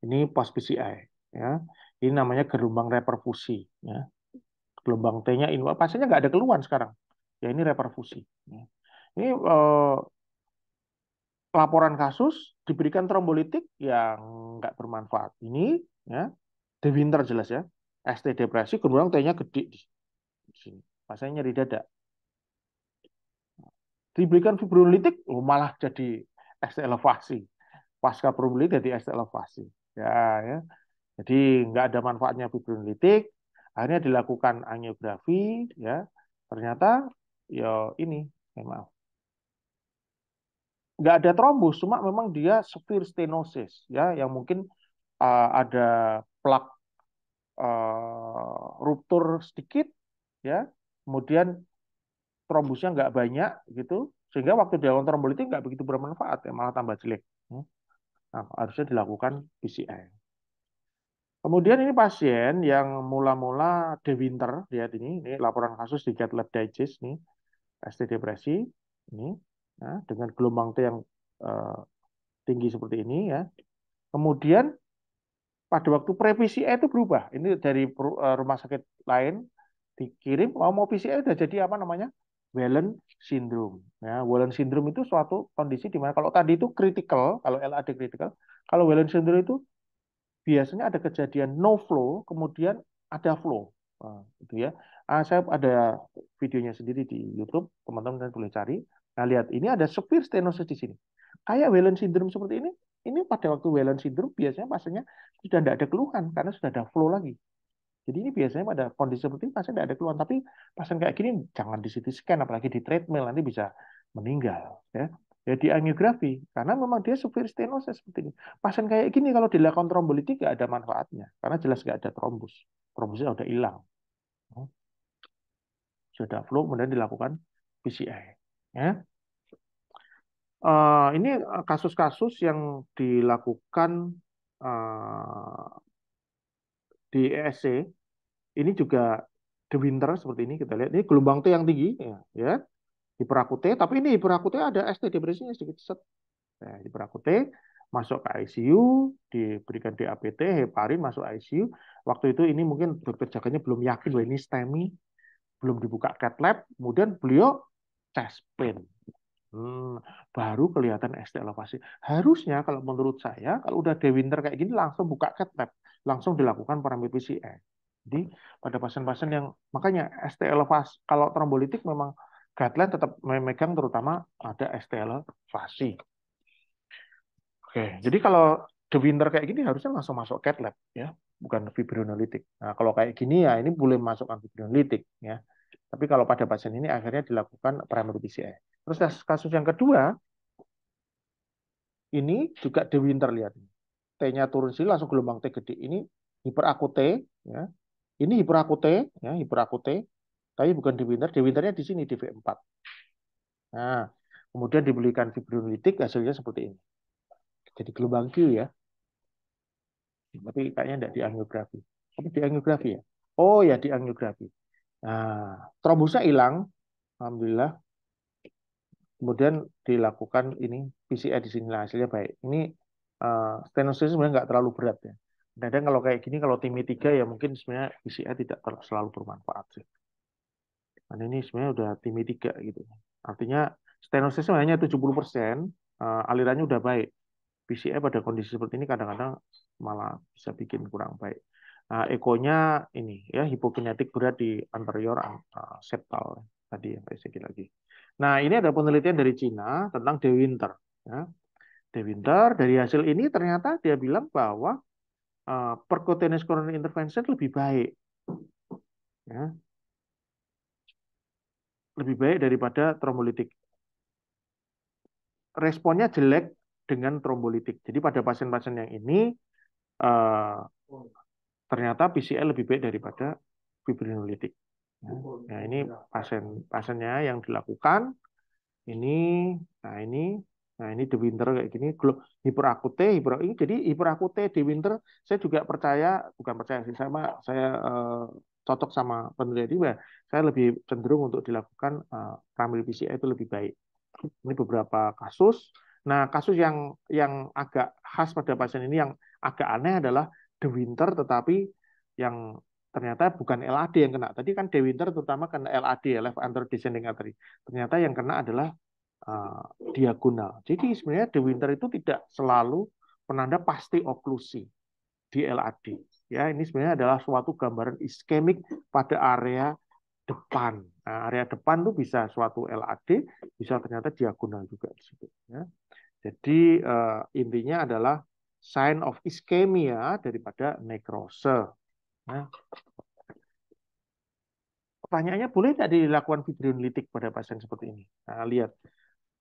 ini pas PCI ya. Ini namanya gelombang reperfusi ya. Gelombang T-nya ini pasiennya nggak ada keluhan sekarang. Ya ini reperfusi. Ya. Ini uh, laporan kasus diberikan trombolitik yang nggak bermanfaat ini ya The Winter jelas ya ST depresi kemudian T-nya gede di sini pasanya nyeri dada diberikan fibrinolitik, oh malah jadi ST elevasi pasca probabilitas jadi ST elevasi ya ya jadi nggak ada manfaatnya fibrinolitik, akhirnya dilakukan angiografi ya ternyata ya ini ya, maaf nggak ada trombus, cuma memang dia severe stenosis ya, yang mungkin uh, ada plak uh, ruptur sedikit ya, kemudian trombusnya nggak banyak gitu, sehingga waktu dilakukan trombolitik nggak begitu bermanfaat, ya, malah tambah jelek. Hmm. Nah, harusnya dilakukan PCI. Kemudian ini pasien yang mula-mula de winter, lihat ini, ini laporan kasus di lab Digest nih, ST depresi, ini ya, dengan gelombang T yang eh, tinggi seperti ini ya. Kemudian pada waktu pre itu berubah. Ini dari eh, rumah sakit lain dikirim mau mau PCR sudah jadi apa namanya? Wellen syndrome. Ya, Wellen syndrome itu suatu kondisi di mana kalau tadi itu critical, kalau LAD critical, kalau Wellen syndrome itu biasanya ada kejadian no flow, kemudian ada flow. Nah, itu ya. Ah, saya ada videonya sendiri di YouTube, teman-teman boleh cari. Nah, lihat ini ada severe stenosis di sini. Kayak Wellen syndrome seperti ini, ini pada waktu Wellen syndrome biasanya pasiennya sudah tidak ada keluhan karena sudah ada flow lagi. Jadi ini biasanya pada kondisi seperti ini pasien tidak ada keluhan, tapi pasien kayak gini jangan di CT scan apalagi di treadmill nanti bisa meninggal ya. Ya angiografi karena memang dia severe stenosis seperti ini. Pasien kayak gini kalau dilakukan trombolitik nggak ada manfaatnya karena jelas nggak ada trombus. Trombusnya sudah hilang. Hmm. Sudah flow kemudian dilakukan PCI. Ya. Uh, ini eh, kasus-kasus yang dilakukan uh, di ESC ini juga the winter seperti ini kita lihat ini gelombang T yang tinggi ya, ya hiperaku kan? T tapi ini hiperaku T ada ST depresinya sedikit set ya, nah, hiperaku T masuk ke ICU diberikan DAPT heparin masuk ICU waktu itu ini mungkin dokter jaganya belum yakin bahwa ini STEMI belum dibuka cat lab kemudian beliau chest pain Hmm, baru kelihatan SD elevasi. Harusnya kalau menurut saya, kalau udah day winter kayak gini langsung buka cat lab, langsung dilakukan parameter PCR. Jadi pada pasien-pasien yang makanya ST elevasi, kalau trombolitik memang guideline tetap memegang terutama ada ST elevasi. Oke, jadi kalau the winter kayak gini harusnya langsung masuk cat lab ya, bukan fibrinolitik. Nah, kalau kayak gini ya ini boleh masuk fibrinolitik ya. Tapi kalau pada pasien ini akhirnya dilakukan primary PCR. Terus kasus yang kedua, ini juga The Winter lihat. T-nya turun sini langsung gelombang T gede. Ini hiperakute, ya. Ini hiperakute, ya, hiperakute. Tapi bukan di winter, di winternya di sini di V4. Nah, kemudian dibelikan fibrinolitik hasilnya seperti ini. Jadi gelombang Q ya. Tapi kayaknya tidak di angiografi. Tapi di angiografi ya. Oh ya di angiografi. Nah, trombusnya hilang, alhamdulillah. Kemudian dilakukan ini PCR di sini hasilnya baik. Ini uh, stenosis sebenarnya nggak terlalu berat ya. Kadang kalau kayak gini kalau timi e 3 ya mungkin sebenarnya PCR tidak terlalu selalu bermanfaat sih. Dan ini sebenarnya udah timi e 3 gitu. Artinya stenosisnya hanya 70%, uh, eh, alirannya udah baik. PCR pada kondisi seperti ini kadang-kadang malah bisa bikin kurang baik uh, ah, ekonya ini ya hipokinetik berat di anterior uh, septal tadi yang PCG lagi. Nah ini ada penelitian dari Cina tentang De Winter. Ya. De Winter dari hasil ini ternyata dia bilang bahwa uh, percutaneous coronary intervention lebih baik, ya. lebih baik daripada trombolitik. Responnya jelek dengan trombolitik. Jadi pada pasien-pasien yang ini uh, ternyata PCL lebih baik daripada fibrinolitik. Ya, oh, gitu nah, ya, ini ya. pasien pasiennya yang dilakukan ini nah ini nah ini di winter kayak gini hiperakute hiper ini jadi hiperakute di winter saya juga percaya bukan percaya sih sama saya eh, cocok sama peneliti ini, saya lebih cenderung untuk dilakukan eh, ramil PCI itu lebih baik ini beberapa kasus nah kasus yang yang agak khas pada pasien ini yang agak aneh adalah The Winter tetapi yang ternyata bukan LAD yang kena. Tadi kan The Winter terutama kena LAD, ya, left anterior descending artery. Ternyata yang kena adalah uh, diagonal. Jadi sebenarnya The Winter itu tidak selalu penanda pasti oklusi di LAD. Ya, ini sebenarnya adalah suatu gambaran iskemik pada area depan. Nah, area depan itu bisa suatu LAD, bisa ternyata diagonal juga Ya. Jadi uh, intinya adalah sign of ischemia daripada nekrose. Nah, pertanyaannya boleh tidak dilakukan fibrinolitik pada pasien seperti ini? Nah, lihat.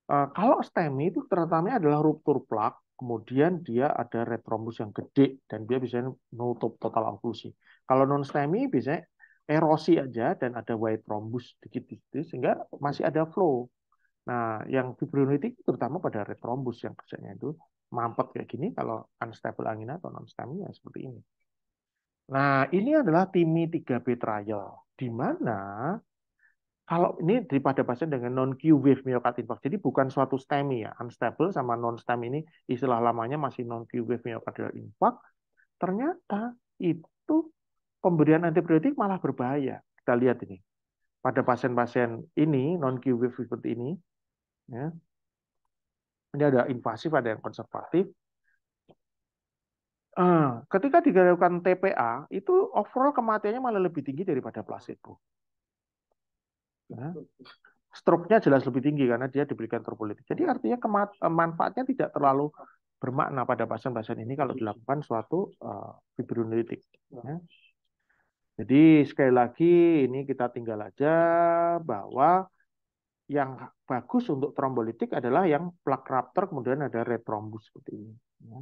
Eh, kalau STEMI itu terutama adalah ruptur plak, kemudian dia ada retrombus yang gede dan dia bisa menutup total oklusi. Kalau non STEMI bisa erosi aja dan ada white thrombus dikit-dikit sehingga masih ada flow. Nah, yang fibrinolitik terutama pada retrombus yang kerjanya itu mampet kayak gini, kalau unstable angin atau non-STEMI ya seperti ini. Nah, ini adalah TIMI 3B trial, di mana kalau ini daripada pasien dengan non-Q wave myocard infarct, jadi bukan suatu STEMI ya, unstable sama non STEMI ini istilah lamanya masih non-Q wave myocardial infarct, ternyata itu pemberian antibiotik malah berbahaya. Kita lihat ini. Pada pasien-pasien ini, non-Q wave seperti ini, ya, ini ada invasif, ada yang konservatif. Ah, ketika dilakukan TPA, itu overall kematiannya malah lebih tinggi daripada placebo. Ya. Stroke-nya jelas lebih tinggi karena dia diberikan terpolitik Jadi artinya eh, manfaatnya tidak terlalu bermakna pada pasien-pasien ini kalau dilakukan suatu uh, eh, fibrinolitik. Ya. Jadi sekali lagi ini kita tinggal aja bahwa yang bagus untuk trombolitik adalah yang plak raptor kemudian ada retrombus seperti ini. Ya.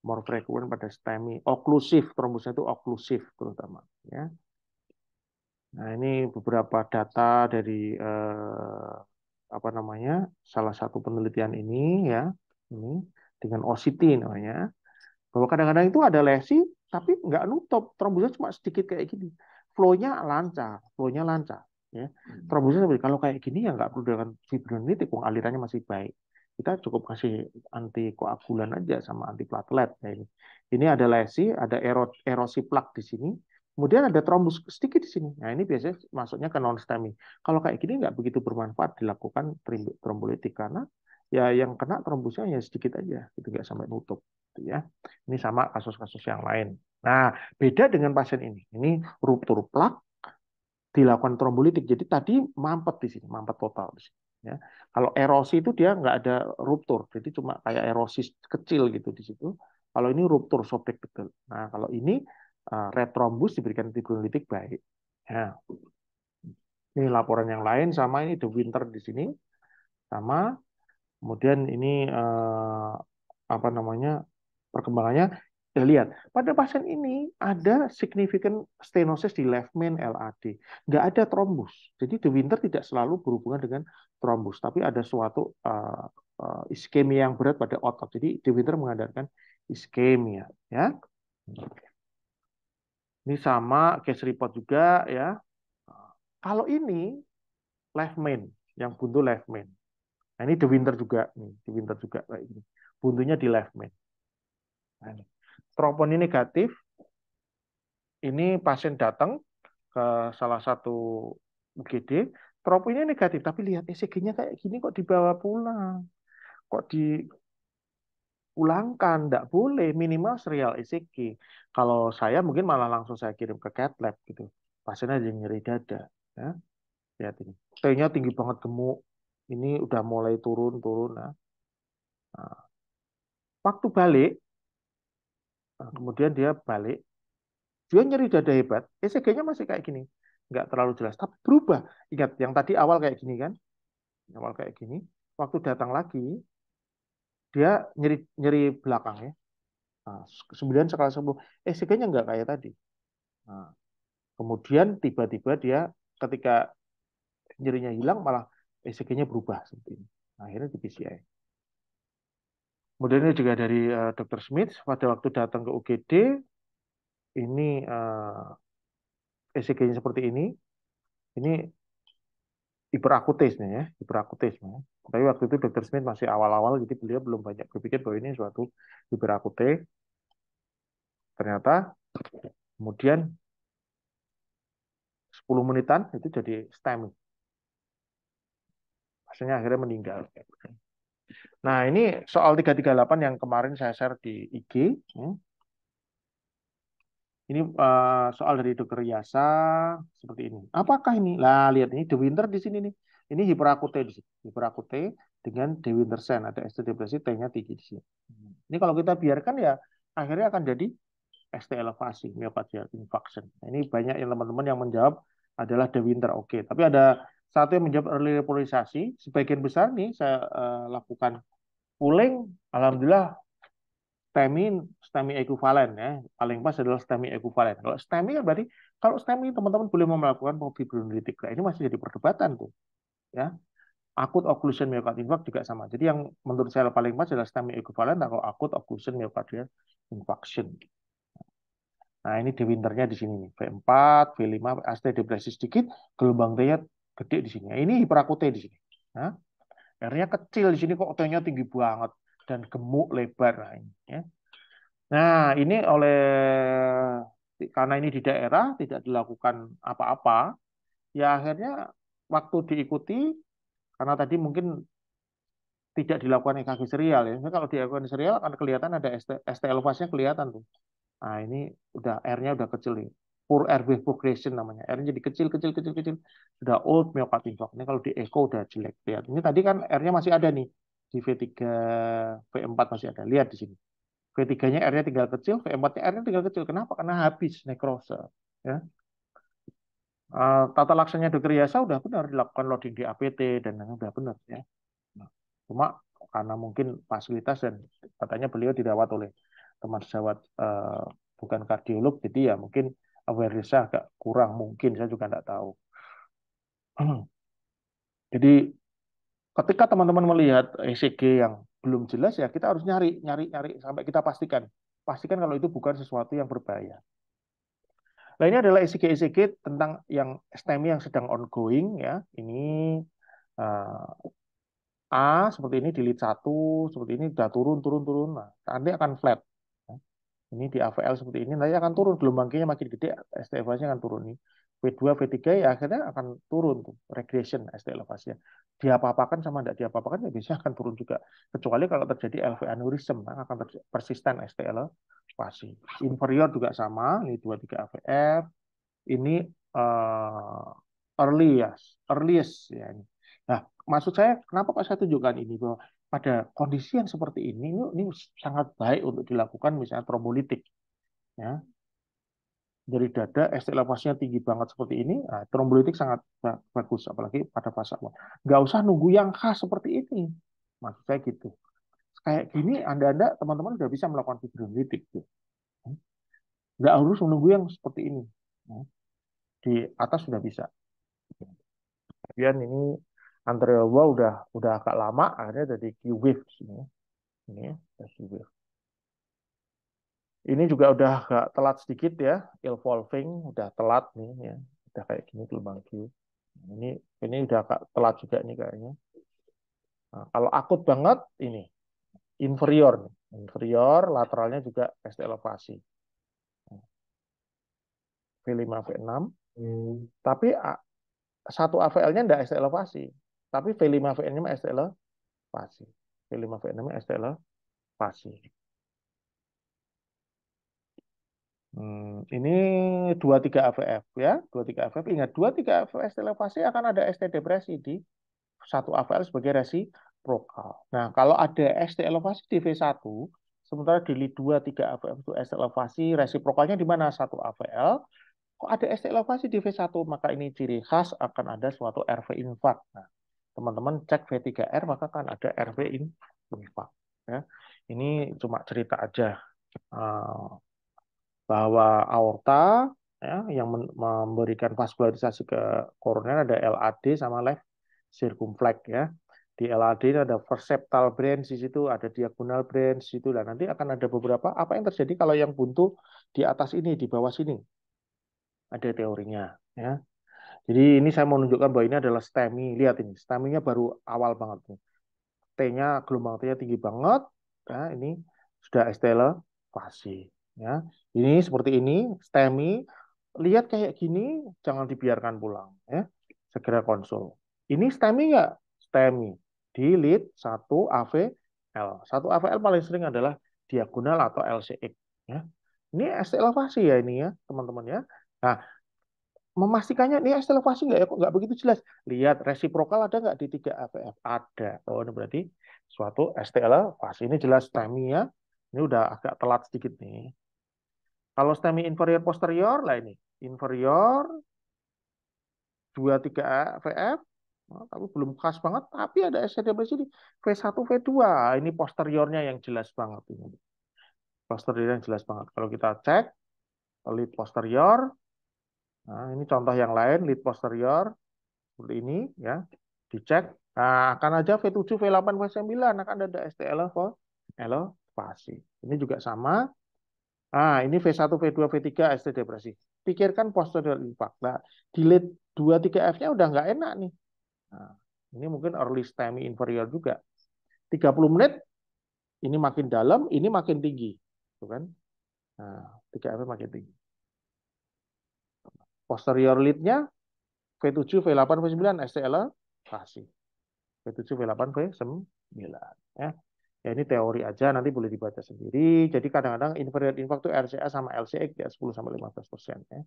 More frequent pada STEMI. Oklusif, trombusnya itu oklusif terutama. Ya. Nah ini beberapa data dari eh, apa namanya salah satu penelitian ini ya ini dengan OCT namanya bahwa kadang-kadang itu ada lesi tapi nggak nutup trombusnya cuma sedikit kayak gini Flownya lancar flownya lancar ya hmm. terobosan seperti kalau kayak gini ya nggak perlu dengan fibrinolitik, wong alirannya masih baik kita cukup kasih anti koagulan aja sama anti platelet ya nah, ini ini ada lesi ada erosi plak di sini kemudian ada trombus sedikit di sini nah ini biasanya masuknya ke non stemi kalau kayak gini nggak begitu bermanfaat dilakukan trombolitik karena ya yang kena trombusnya hanya sedikit aja gitu nggak sampai nutup gitu ya ini sama kasus-kasus yang lain nah beda dengan pasien ini ini ruptur plak dilakukan trombolitik. Jadi tadi mampet di sini, mampet total di sini. Ya. Kalau erosi itu dia nggak ada ruptur, jadi cuma kayak erosi kecil gitu di situ. Kalau ini ruptur sobek betul. Nah kalau ini uh, eh, retrombus diberikan trombolitik baik. Ya. Ini laporan yang lain sama ini the winter di sini sama. Kemudian ini uh, apa namanya perkembangannya Ya, lihat, pada pasien ini ada significant stenosis di left main LAD. Nggak ada trombus. Jadi the winter tidak selalu berhubungan dengan trombus, tapi ada suatu uh, eh, uh, eh, iskemia yang berat pada otot. Jadi the winter mengandalkan iskemia. Ya. Ini sama case report juga ya. Kalau ini left main, yang buntu left main. Nah, ini the winter juga nih, the winter juga ini. Buntunya di left main. Nah, ini. Troponin ini negatif, ini pasien datang ke salah satu UGD, troponinnya negatif, tapi lihat ECG-nya kayak gini kok dibawa pulang. Kok dipulangkan, tidak boleh, minimal serial ECG. Kalau saya mungkin malah langsung saya kirim ke cat lab gitu. Pasiennya jadi nyeri dada. Ya. Lihat ini, t tinggi banget gemuk, ini udah mulai turun-turun. Ya. nah. Waktu balik, Nah, kemudian dia balik, dia nyeri dada hebat, ECG-nya masih kayak gini, nggak terlalu jelas, tapi berubah. Ingat yang tadi awal kayak gini kan, awal kayak gini, waktu datang lagi dia nyeri nyeri belakang ya. Nah, 9 sekali 10, ECG-nya nggak kayak tadi. Nah, kemudian tiba-tiba dia ketika nyerinya hilang malah ECG-nya berubah seperti ini. Nah, akhirnya di PCI. Kemudian ini juga dari uh, eh, Dr. Smith pada waktu datang ke UGD ini uh, eh, ECG-nya seperti ini. Ini hiperakutisme ya, hiperakutisme. Tapi waktu itu Dr. Smith masih awal-awal jadi beliau belum banyak berpikir bahwa ini suatu hiperakute. Ternyata kemudian 10 menitan itu jadi stemming. Hasilnya akhirnya meninggal. Nah, ini soal 338 yang kemarin saya share di IG. Hmm. Ini uh, soal dari dokter Yasa seperti ini. Apakah ini? Lah, lihat ini The Winter di sini nih. Ini hiperakute di sini. Hiperakute dengan The Winter Sen atau ST depresi T-nya tinggi di sini. Hmm. Ini kalau kita biarkan ya akhirnya akan jadi ST elevasi myocardial infarction. Nah, ini banyak yang teman-teman yang menjawab adalah The Winter. Oke, okay. tapi ada satu yang menjawab early repolarisasi Sebagian besar nih saya uh, lakukan Puling, alhamdulillah STEMI, STEMI ekuivalen ya. Paling pas adalah STEMI ekuivalen. Kalau STEMI kan berarti kalau STEMI teman-teman boleh melakukan fibrinolitik. Nah, ini masih jadi perdebatan tuh. Ya. Akut occlusion myocardial infarct juga sama. Jadi yang menurut saya paling pas adalah STEMI ekuivalen atau nah, akut occlusion myocardial infarction. Nah, ini di winternya di sini nih. V4, V5, ST depresi sedikit, gelombang T-nya gede di sini. Nah, ini hiperakute di sini. Nah, Airnya kecil di sini kok otenya tinggi banget dan gemuk lebar. Nah, ini, ya. nah, ini oleh karena ini di daerah tidak dilakukan apa-apa, ya akhirnya waktu diikuti karena tadi mungkin tidak dilakukan EKG serial ya. Jadi kalau dilakukan serial akan kelihatan ada ST, ST kelihatan tuh. Nah, ini udah R-nya udah kecil nih poor airway progression namanya. R-nya jadi kecil, kecil, kecil, kecil. Sudah old myocardial infarct. Ini kalau di echo udah jelek. Lihat, ini tadi kan R-nya masih ada nih. Di V3, V4 masih ada. Lihat di sini. V3-nya R-nya tinggal kecil, V4-nya R-nya tinggal kecil. Kenapa? Karena habis necrosis Ya. Eh, tata laksananya dokter Yasa udah benar dilakukan loading di APT dan yang udah benar ya. Nah, cuma karena mungkin fasilitas dan katanya beliau dirawat oleh teman sejawat eh, bukan kardiolog jadi ya mungkin awareness agak kurang mungkin saya juga tidak tahu. Jadi ketika teman-teman melihat ECG yang belum jelas ya kita harus nyari nyari nyari sampai kita pastikan pastikan kalau itu bukan sesuatu yang berbahaya. Nah ini adalah ECG ECG tentang yang STEMI yang sedang ongoing ya ini uh, A seperti ini di lead satu seperti ini sudah turun turun turun nah nanti akan flat ini di AVL seperti ini nanti akan turun gelombangnya makin gede ST elevasinya akan turun nih V2 V3 ya akhirnya akan turun tuh regression ST elevasinya diapa-apakan sama tidak diapa-apakan ya biasanya akan turun juga kecuali kalau terjadi LV aneurism kan akan persisten ST elevasi inferior juga sama ini 23 AVF ini uh, eh, earliest ya, earliest ya ini. nah maksud saya kenapa kok saya tunjukkan ini bahwa pada kondisi yang seperti ini, ini, ini sangat baik untuk dilakukan misalnya trombolitik. Ya. Dari dada, ST lapasnya tinggi banget seperti ini, nah, trombolitik sangat bagus, apalagi pada fase awal. Nggak usah nunggu yang khas seperti ini. Maksud saya gitu. Kayak gini, Anda-Anda, teman-teman sudah bisa melakukan fibrinolitik, Gitu. Nggak harus menunggu yang seperti ini. Di atas sudah bisa. Kemudian ini Andrea Allah udah udah agak lama akhirnya jadi Q-Wave sini. Ini ya, Q-Wave. Ini juga udah agak telat sedikit ya, evolving udah telat nih ya. Udah kayak gini gelombang Q. Nah, ini ini udah agak telat juga nih kayaknya. Nah, kalau akut banget ini inferior nih. Inferior, lateralnya juga ST elevasi. V5, V6. Hmm. Tapi satu AVL-nya ndak tidak elevasi. Tapi V5VN-nya STL pasti. V5VN-nya STL pasti. Hmm, ini 23 AVF ya, 23 AVF. Ingat 23 AVF STL pasti akan ada ST depresi di 1 AVL sebagai resiprokal. Nah, kalau ada ST elevasi di V1, sementara di LI 2 3 AVF itu ST elevasi, resiprokalnya di mana? 1 AVL. Kok ada ST elevasi di V1, maka ini ciri khas akan ada suatu RV infark. Nah, teman-teman cek V3R maka kan ada RV ini Ya. Ini cuma cerita aja eh, bahwa aorta ya, yang memberikan vaskularisasi ke koroner ada LAD sama left circumflex ya. Di LAD ada perceptal branch di situ, ada diagonal branch di situ. Dan nah, nanti akan ada beberapa apa yang terjadi kalau yang buntu di atas ini, di bawah sini. Ada teorinya ya. Jadi ini saya mau menunjukkan bahwa ini adalah STEMI. Lihat ini, steminya baru awal banget nih. T-nya gelombang T-nya tinggi banget. Nah, ini sudah estelasi. Ya, ini seperti ini STEMI. Lihat kayak gini, jangan dibiarkan pulang. Ya, segera konsul. Ini STEMI nggak? STEMI. Di lead 1 AVL. satu AVL paling sering adalah diagonal atau LCX. Ya. Ini estelasi ya ini ya, teman-teman ya. Nah, memastikannya ini estelevasi nggak ya kok nggak begitu jelas. Lihat resiprokal ada nggak di tiga APF? Ada. Oh ini berarti suatu STL STLevasi ini jelas STEMI ya. Ini udah agak telat sedikit nih. Kalau STEMI inferior posterior lah ini inferior dua tiga APF oh, tapi belum khas banget, tapi ada di sini V1, V2. Ini posteriornya yang jelas banget ini. Posterior yang jelas banget. Kalau kita cek lead posterior, Nah, ini contoh yang lain, lead posterior seperti ini ya, dicek. Nah, akan aja V7, V8, V9 akan ada ST elevasi. Ini juga sama. Ah, ini V1, V2, V3 ST depresi. Pikirkan posterior impact. Nah, di lead 2, 3 F-nya udah nggak enak nih. Nah, ini mungkin early STEMI inferior juga. 30 menit ini makin dalam, ini makin tinggi, tuh kan? Nah, 3 F makin tinggi. Posterior lead-nya V7, V8, V9, STL kasih. V7, V8, V9. Ya. ya ini teori aja, nanti boleh dibaca sendiri. Jadi kadang-kadang inferior infark itu RCA sama LCX ya 10 sampai 15 persen. Ya.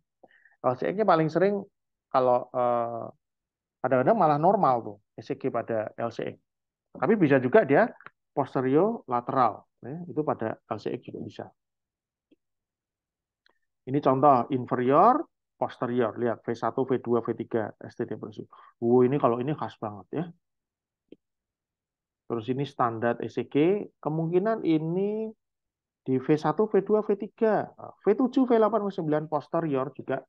LCX-nya paling sering kalau eh, kadang-kadang malah normal tuh SCG pada LCX. Tapi bisa juga dia posterior lateral. Ya. Itu pada LCX juga bisa. Ini contoh inferior, posterior. Lihat V1, V2, V3 STD depresi Wow, ini kalau ini khas banget ya. Terus ini standar ECG, kemungkinan ini di V1, V2, V3, V7, V8, V9 posterior juga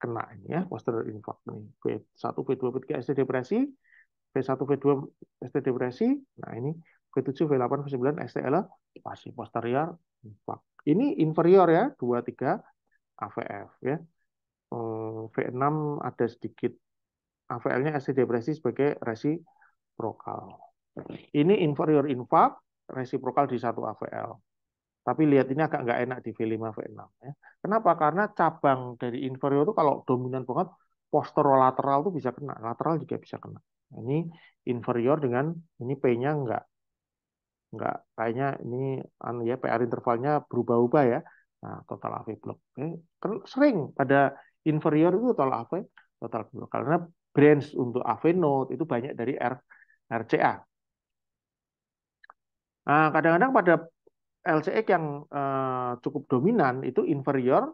kena ini ya, posterior infarct ini. V1, V2, V3 ST depresi, V1, V2 ST depresi. Nah, ini V7, V8, V9 STL pasti posterior infarct. Ini inferior ya, 2 3 AVF ya. Eh, V6 ada sedikit AVL-nya aksi depresi sebagai resi prokal. Ini inferior infak, prokal di satu AVL. Tapi lihat ini agak nggak enak di V5, V6. Ya. Kenapa? Karena cabang dari inferior itu kalau dominan banget, posterolateral itu bisa kena, lateral juga bisa kena. Ini inferior dengan, ini P-nya nggak. Nggak, kayaknya ini anu ya PR intervalnya berubah-ubah ya. Nah, total AV block. Sering pada inferior itu total AV ya? Total gula. Karena brands untuk Avenode itu banyak dari R, RCA. Nah, kadang-kadang pada lce yang eh, cukup dominan itu inferior,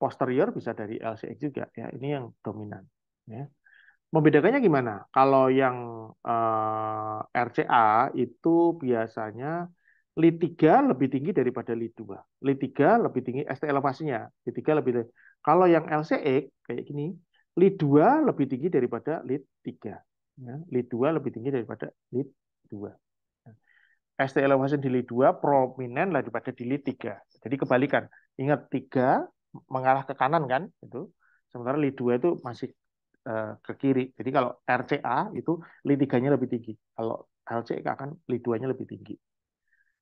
posterior bisa dari lce juga. Ya, ini yang dominan. Ya. Membedakannya gimana? Kalau yang eh, RCA itu biasanya Li3 lebih tinggi daripada Li2. Li3 lebih tinggi, ST elevasinya. Li3 lebih tinggi. Kalau yang LCX kayak gini, lead 2 lebih tinggi daripada lead 3. Ya, lead 2 lebih tinggi daripada lead 2. ST elevation di lead 2 prominent lah daripada di lead 3. Jadi kebalikan. Ingat 3 mengarah ke kanan kan itu. Sementara lead 2 itu masih eh, ke kiri. Jadi kalau RCA itu lead 3-nya lebih tinggi. Kalau LCX akan lead 2-nya lebih tinggi.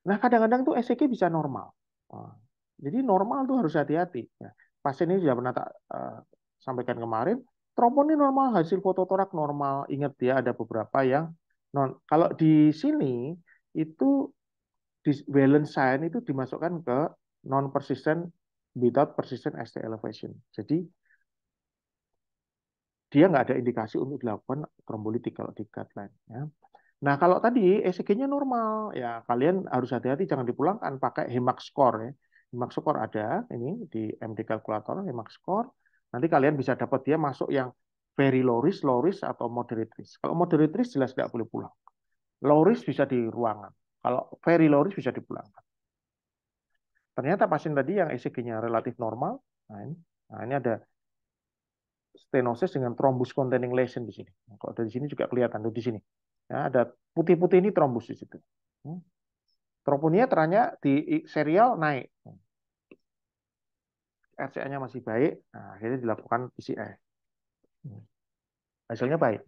Nah, kadang-kadang tuh SCK bisa normal. Jadi normal tuh harus hati-hati. Ya, pasien ini sudah pernah tak uh, sampaikan kemarin, trombon ini normal, hasil foto torak normal. Ingat dia ya, ada beberapa yang non. Kalau di sini itu di valence sign itu dimasukkan ke non persistent without persistent ST elevation. Jadi dia nggak ada indikasi untuk dilakukan trombolitik kalau di guideline. Ya. Nah kalau tadi ECG-nya normal, ya kalian harus hati-hati jangan dipulangkan pakai HEMAX score ya. Max Score ada ini di MD kalkulator Max Score. Nanti kalian bisa dapat dia masuk yang very low risk, low risk atau moderate risk. Kalau moderate risk jelas tidak boleh pulang. Low risk bisa di ruangan. Kalau very low risk bisa dipulangkan. Ternyata pasien tadi yang ECG-nya relatif normal. Nah ini, nah ini ada stenosis dengan trombus containing lesion di sini. Kalau dari sini juga kelihatan di sini. Ya, ada putih-putih ini trombus di situ. Hmm. Troponinnya ternyata di serial naik. RCA-nya masih baik, nah, akhirnya dilakukan PCR. Hasilnya baik.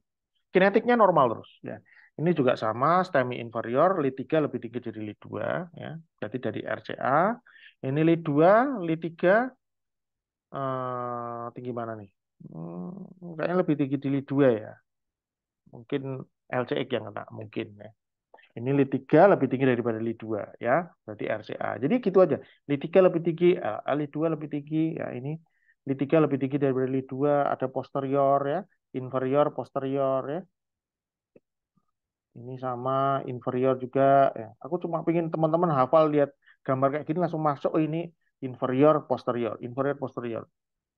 Kinetiknya normal terus. Ya. Ini juga sama, STEMI inferior, Li3 lebih tinggi dari Li2. Ya. Jadi dari RCA. Ini Li2, Li3, eh, tinggi mana nih? Hmm, kayaknya lebih tinggi di Li2 ya. Mungkin LCX yang kena, mungkin. ya ini li 3 lebih tinggi daripada li 2 ya, berarti RCA. Jadi gitu aja. Li 3 lebih tinggi, eh, li 2 lebih tinggi ya ini. Li 3 lebih tinggi daripada li 2, ada posterior ya, inferior, posterior ya. Ini sama inferior juga ya. Aku cuma pengin teman-teman hafal lihat gambar kayak gini langsung masuk oh, ini inferior, posterior, inferior, posterior.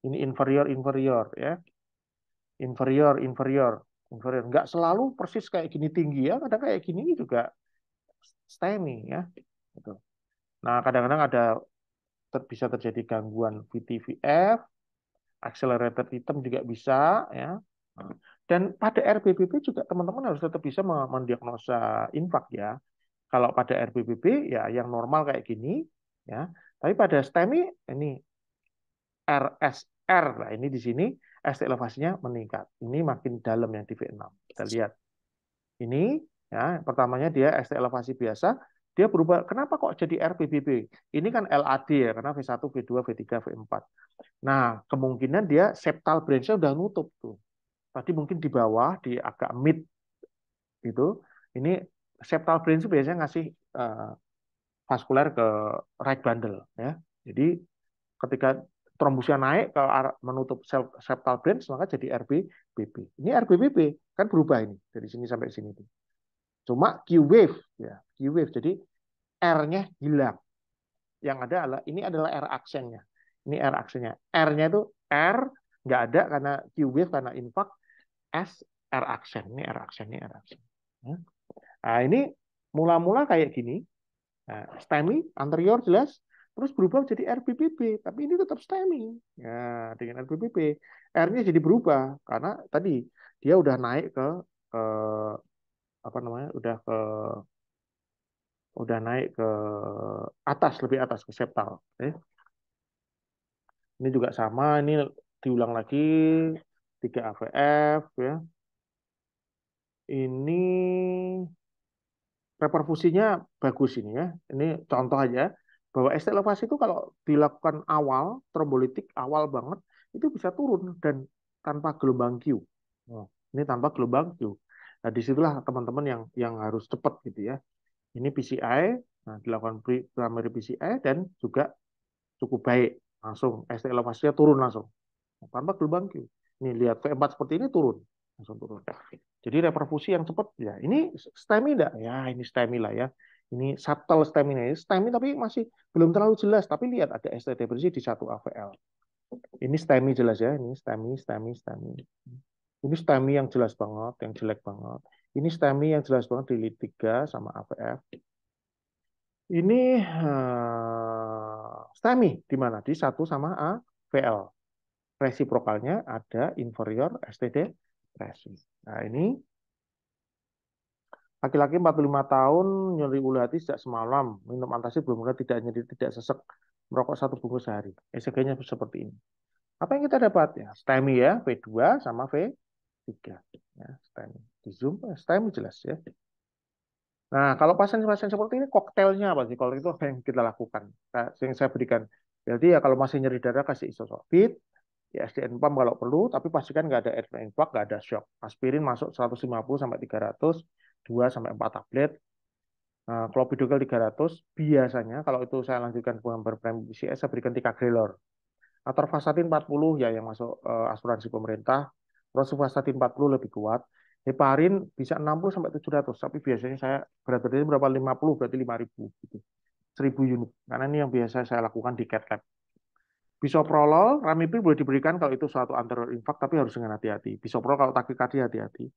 Ini inferior, inferior ya. Inferior, inferior Bung Nggak selalu persis kayak gini tinggi ya, kadang kayak gini juga STEMI ya. Gitu. Nah kadang-kadang ada ter, bisa terjadi gangguan VTVF, accelerator item juga bisa ya. Dan pada RBBP juga teman-teman harus tetap bisa mendiagnosa infak ya. Kalau pada RBBP ya yang normal kayak gini ya. Tapi pada STEMI ini RSR lah ini di sini ST elevasinya meningkat. Ini makin dalam yang di V6. Kita lihat. Ini ya, pertamanya dia ST elevasi biasa, dia berubah. Kenapa kok jadi RPBB? Ini kan LAD ya, karena V1, V2, V3, V4. Nah, kemungkinan dia septal branch-nya udah nutup tuh. Tadi mungkin di bawah, di agak mid itu. Ini septal branch biasanya ngasih uh, vaskuler ke right bundle ya. Jadi ketika trombosnya naik ke menutup sel septal branch maka jadi RBBP. Ini RBBP kan berubah ini dari sini sampai sini itu. Cuma Q wave ya, Q wave jadi R-nya hilang. Yang ada adalah ini adalah R aksennya. Ini R aksennya. R-nya itu R nggak ada karena Q wave karena infak S R aksen. Ini R aksen, ini R aksen. Ya. Nah, ini mula-mula kayak gini. Nah, STEMI anterior jelas, terus berubah jadi RBBB, tapi ini tetap stemming. Ya, dengan RBBB, R-nya jadi berubah karena tadi dia udah naik ke, ke apa namanya? udah ke udah naik ke atas, lebih atas ke septal, eh. Ini juga sama, ini diulang lagi 3 AVF ya. Ini reperfusinya bagus ini ya. Ini contoh aja ya bahwa estelokasi itu kalau dilakukan awal trombolitik awal banget itu bisa turun dan tanpa gelombang Q. Oh. ini tanpa gelombang Q. Nah, disitulah teman-teman yang yang harus cepat gitu ya. Ini PCI, nah, dilakukan primary PCI dan juga cukup baik langsung ST elevasinya turun langsung nah, tanpa gelombang Q. Ini lihat V4 seperti ini turun langsung turun. Jadi reperfusi yang cepat ya. Ini STEMI enggak? Ya ini STEMI lah ya ini subtle stamina ini stem tapi masih belum terlalu jelas tapi lihat ada STD bersih di satu AVL ini STEMI jelas ya ini STEMI STEMI STEMI ini STEMI yang jelas banget yang jelek banget ini STEMI yang jelas banget di lead 3 sama AVF ini uh, eh, STEMI di mana di satu sama AVL resiprokalnya ada inferior STD resi nah ini Laki-laki 45 tahun nyeri ulu hati sejak semalam, minum antasid belum mulai tidak nyeri, tidak sesek, merokok satu bungkus sehari. ECG-nya seperti ini. Apa yang kita dapat? Ya, STEMI ya, V2 sama V3. Ya, STEMI. Di Zoom, eh, STEMI jelas ya. Nah, kalau pasien-pasien seperti ini, koktelnya apa sih? Kalau itu apa yang kita lakukan, yang saya berikan. Berarti ya kalau masih nyeri darah kasih isosofit. ya SDN pump kalau perlu, tapi pastikan nggak ada air infarct, nggak ada shock. Aspirin masuk 150 sampai 300, 2 sampai 4 tablet. Uh, Clopidogrel 300 biasanya kalau itu saya lanjutkan penggambar premi BCS saya berikan 3 grelor. Atorvastatin 40 ya yang masuk uh, asuransi pemerintah. Rosuvastatin 40 lebih kuat. Heparin bisa 60 sampai 700, tapi biasanya saya berat badannya berapa 50 berarti 5000 gitu. 1000 unit. Karena ini yang biasa saya lakukan di cat lab. Bisoprolol, ramipril boleh diberikan kalau itu suatu anterior infak, tapi harus dengan hati-hati. Bisoprolol kalau takikardia hati-hati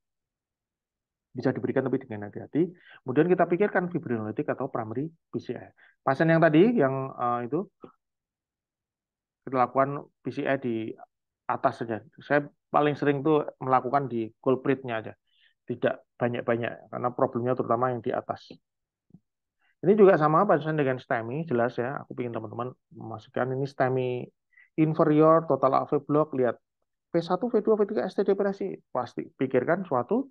bisa diberikan tapi dengan hati-hati. Kemudian kita pikirkan fibrinolitik atau primary PCI. E. Pasien yang tadi yang uh, itu kita lakukan PCI e di atas saja. Saya paling sering tuh melakukan di culprit-nya aja, tidak banyak-banyak karena problemnya terutama yang di atas. Ini juga sama pasien dengan STEMI, jelas ya. Aku ingin teman-teman memasukkan ini STEMI inferior, total AV block, lihat V1, V2, V3, ST depresi. Pasti pikirkan suatu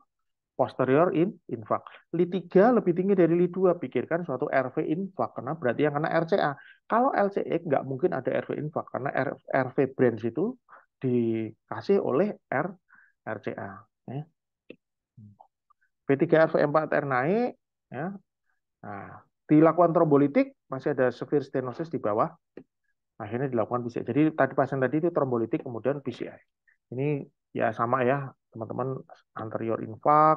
posterior in infak. Li3 lebih tinggi dari Li2, pikirkan suatu RV infak, karena berarti yang kena RCA. Kalau LCE nggak mungkin ada RV infak, karena RV branch itu dikasih oleh R, RCA. V3 RV4 R naik, ya. nah, dilakukan trombolitik, masih ada severe stenosis di bawah, akhirnya dilakukan PCI. Jadi tadi pasien tadi itu trombolitik kemudian PCI. Ini ya sama ya teman-teman anterior infak,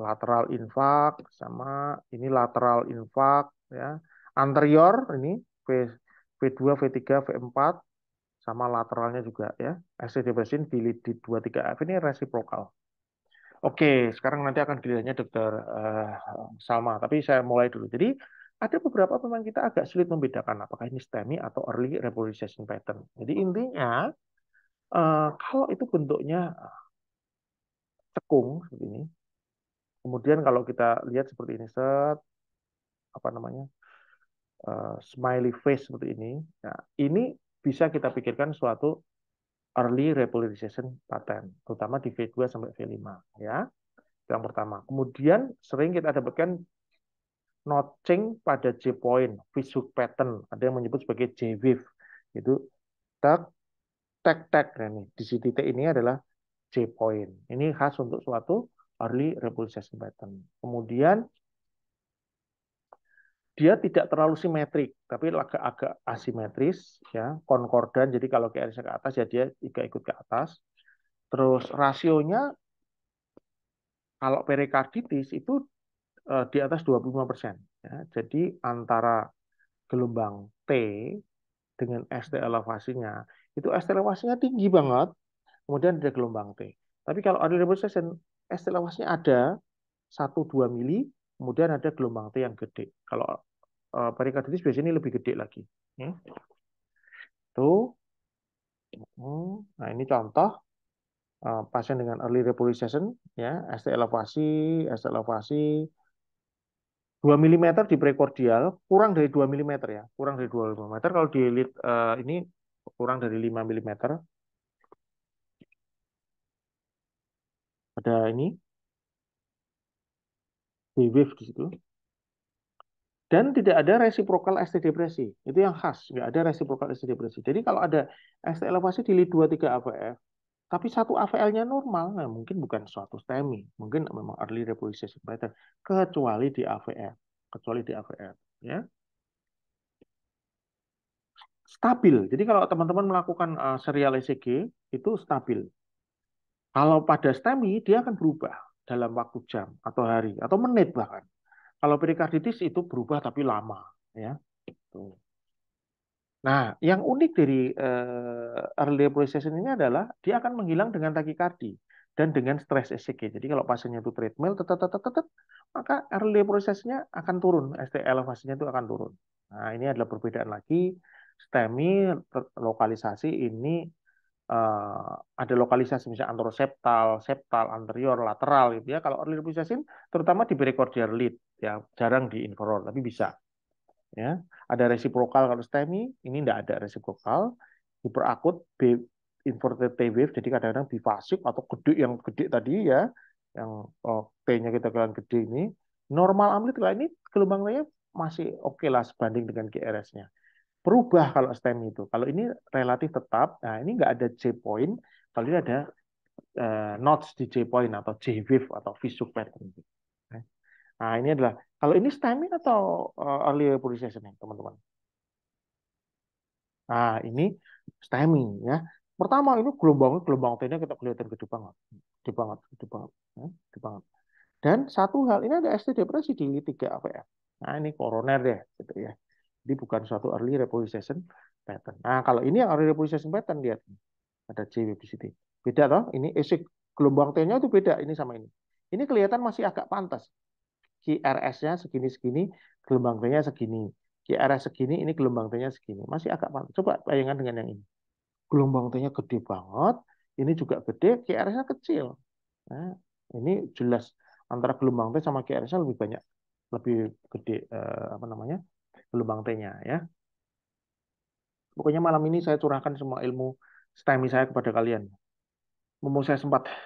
lateral infak, sama ini lateral infak ya. Anterior ini V V2, V3, V4 sama lateralnya juga ya. SCD basin di di 23F ini resiprokal. Oke, sekarang nanti akan gilirannya dokter uh, eh, sama, tapi saya mulai dulu. Jadi ada beberapa memang kita agak sulit membedakan apakah ini STEMI atau early repolarization pattern. Jadi intinya Eh, kalau itu bentuknya eh, cekung seperti ini, kemudian kalau kita lihat seperti ini, set apa namanya uh, smiley face seperti ini, nah, ini bisa kita pikirkan suatu early repolarization pattern, terutama di V2 sampai V5, ya. Yang pertama. Kemudian sering kita dapatkan notching pada J point, visual pattern, ada yang menyebut sebagai J wave. Itu tak tag tag ini di titik ini adalah J point. Ini khas untuk suatu early repulsion pattern. Kemudian dia tidak terlalu simetrik, tapi agak-agak asimetris, ya, konkordan. Jadi kalau ke ke atas ya dia juga ikut ke atas. Terus rasionya kalau perikarditis itu eh, di atas 25%. Ya. Jadi antara gelombang T dengan ST elevasinya itu estelawasinya tinggi banget, kemudian ada gelombang T. Tapi kalau early reversion, estelawasinya ada 1-2 mili, kemudian ada gelombang T yang gede. Kalau uh, eh, perikarditis biasanya ini lebih gede lagi. Hmm. Tuh. Hmm. Nah ini contoh eh, pasien dengan early repolarization, ya, ST elevasi, ST elevasi 2 mm di prekordial, kurang dari 2 mm ya, kurang dari 2 mm. Kalau di lead, uh, ini kurang dari 5 mm. Ada ini, wave di situ. Dan tidak ada reciprocal ST depresi. Itu yang khas, Tidak ada reciprocal ST depresi. Jadi kalau ada ST elevasi di lead 23 AVF, tapi satu AVL-nya normal, nah mungkin bukan suatu STEMI, mungkin memang early reposition pattern, kecuali di AVF, kecuali di AVF, ya stabil. Jadi kalau teman-teman melakukan eh, serial ECG itu stabil. Kalau pada STEMI dia akan berubah dalam waktu jam atau hari atau menit bahkan. Kalau perikarditis itu berubah tapi lama ya. Nah, yang unik dari eh, early procession ini adalah dia akan menghilang dengan takikardi dan dengan stres ECG. Jadi kalau pasiennya itu treadmill, tetet, tetet, tetet, maka early processnya akan turun, ST elevasinya itu akan turun. Nah, ini adalah perbedaan lagi STEMI lokalisasi ini uh, ada lokalisasi misalnya antroseptal, septal, anterior, lateral gitu ya. Kalau early lupusation terutama di precordial lead ya, jarang di inferior tapi bisa. Ya, ada resiprokal kalau STEMI, ini tidak ada resiprokal. Hiperakut B inverted T wave jadi kadang-kadang bifasik atau gede yang gede tadi ya, yang oh, T-nya kita kalian gede ini. Normal amplitude. kalau ini gelombangnya masih oke okay lah sebanding dengan GRS-nya berubah kalau stem itu. Kalau ini relatif tetap, nah ini nggak ada J point, kalau ini ada uh, eh, notch di J point atau J wave atau visual shaped pattern. Nah, nah ini adalah kalau ini stemming atau uh, early vaporization teman-teman. Nah ini stemming ya. Pertama ini gelombangnya gelombang t kita kelihatan gede banget, gede banget, gede banget, ya, gede banget. Dan satu hal ini ada ST depresi di 3 ya? Nah ini koroner deh gitu ya. Jadi bukan suatu early repossession pattern. Nah, kalau ini yang early repossession pattern lihat ada B C Beda toh? Ini esek gelombang T-nya itu beda ini sama ini. Ini kelihatan masih agak pantas. QRS-nya segini-segini, gelombang T-nya segini. QRS segini, ini gelombang T-nya segini. Masih agak pantas. Coba bayangkan dengan yang ini. Gelombang T-nya gede banget, ini juga gede, QRS-nya kecil. Nah, ini jelas antara gelombang T sama QRS-nya lebih banyak, lebih gede eh, apa namanya? gelombang T-nya ya. Pokoknya malam ini saya curahkan semua ilmu STEMI saya kepada kalian. Mumpung saya sempat.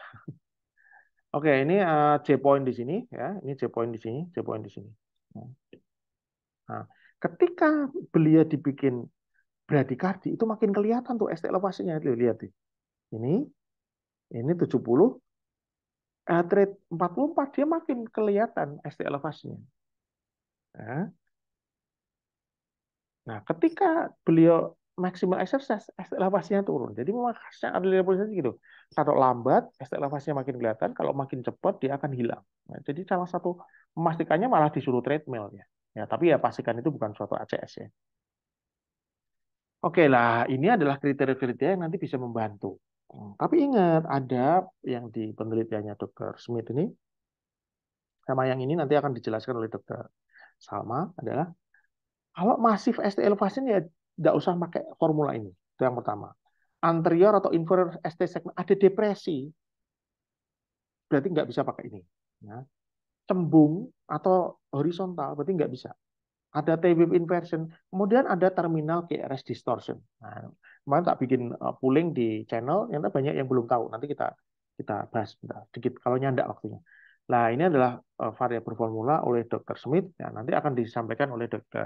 Oke, ini uh, eh, point di sini ya. Ini J point di sini, J point di sini. Nah, ketika belia dibikin bradikardi itu makin kelihatan tuh ST elevasinya itu lihat ini, Ini ini 70 heart rate 44 dia makin kelihatan ST elevasinya. Ya. Nah, ketika beliau maksimal exercise, ST lafasnya turun. Jadi memang khasnya ada levelisasi gitu. Kalau lambat, ST lafasnya makin kelihatan. Kalau makin cepat, dia akan hilang. Nah, jadi salah satu memastikannya malah disuruh treadmill ya. Ya, tapi ya pastikan itu bukan suatu ACS ya. Oke lah, ini adalah kriteria-kriteria yang nanti bisa membantu. Hmm, tapi ingat, ada yang di penelitiannya Dr. Smith ini, sama yang ini nanti akan dijelaskan oleh Dr. Salma adalah kalau masif ST elevation ya tidak usah pakai formula ini. Itu yang pertama. Anterior atau inferior ST segmen ada depresi, berarti nggak bisa pakai ini. Ya. Cembung atau horizontal berarti nggak bisa. Ada T-wave inversion, kemudian ada terminal KRS distortion. Nah, kemarin tak bikin eh, pooling di channel, yang banyak yang belum tahu. Nanti kita kita bahas sedikit kalau nyandak waktunya. Nah, ini adalah eh, variabel formula oleh Dr. Smith. Ya, nanti akan disampaikan oleh Dr.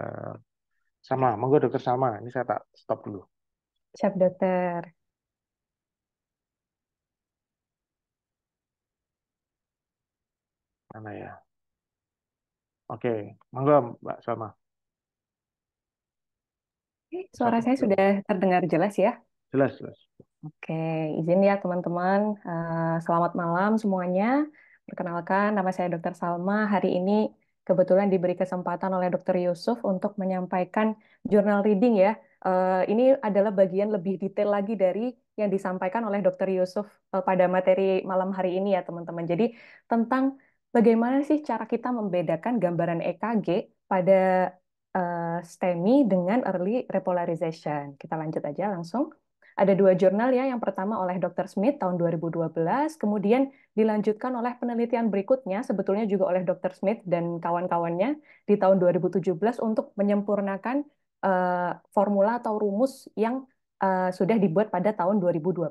Sama. Monggo Dr. Sama. Ini saya tak stop dulu. Siap, dokter. Mana ya? Oke, monggo Mbak Sama. Suara saya sudah terdengar jelas ya? Jelas, jelas. Oke, izin ya teman-teman. Eh, selamat malam semuanya. Perkenalkan, nama saya Dr. Salma. Hari ini kebetulan diberi kesempatan oleh Dr. Yusuf untuk menyampaikan journal reading ya. Eh, ini adalah bagian lebih detail lagi dari yang disampaikan oleh Dr. Yusuf eh, pada materi malam hari ini ya teman-teman. Jadi tentang bagaimana sih cara kita membedakan gambaran EKG pada uh, STEMI dengan early repolarization. Kita lanjut aja langsung. Ada dua jurnal ya, yang pertama oleh Dr. Smith tahun 2012, kemudian dilanjutkan oleh penelitian berikutnya, sebetulnya juga oleh Dr. Smith dan kawan-kawannya di tahun 2017 untuk menyempurnakan uh, formula atau rumus yang uh, sudah dibuat pada tahun 2012.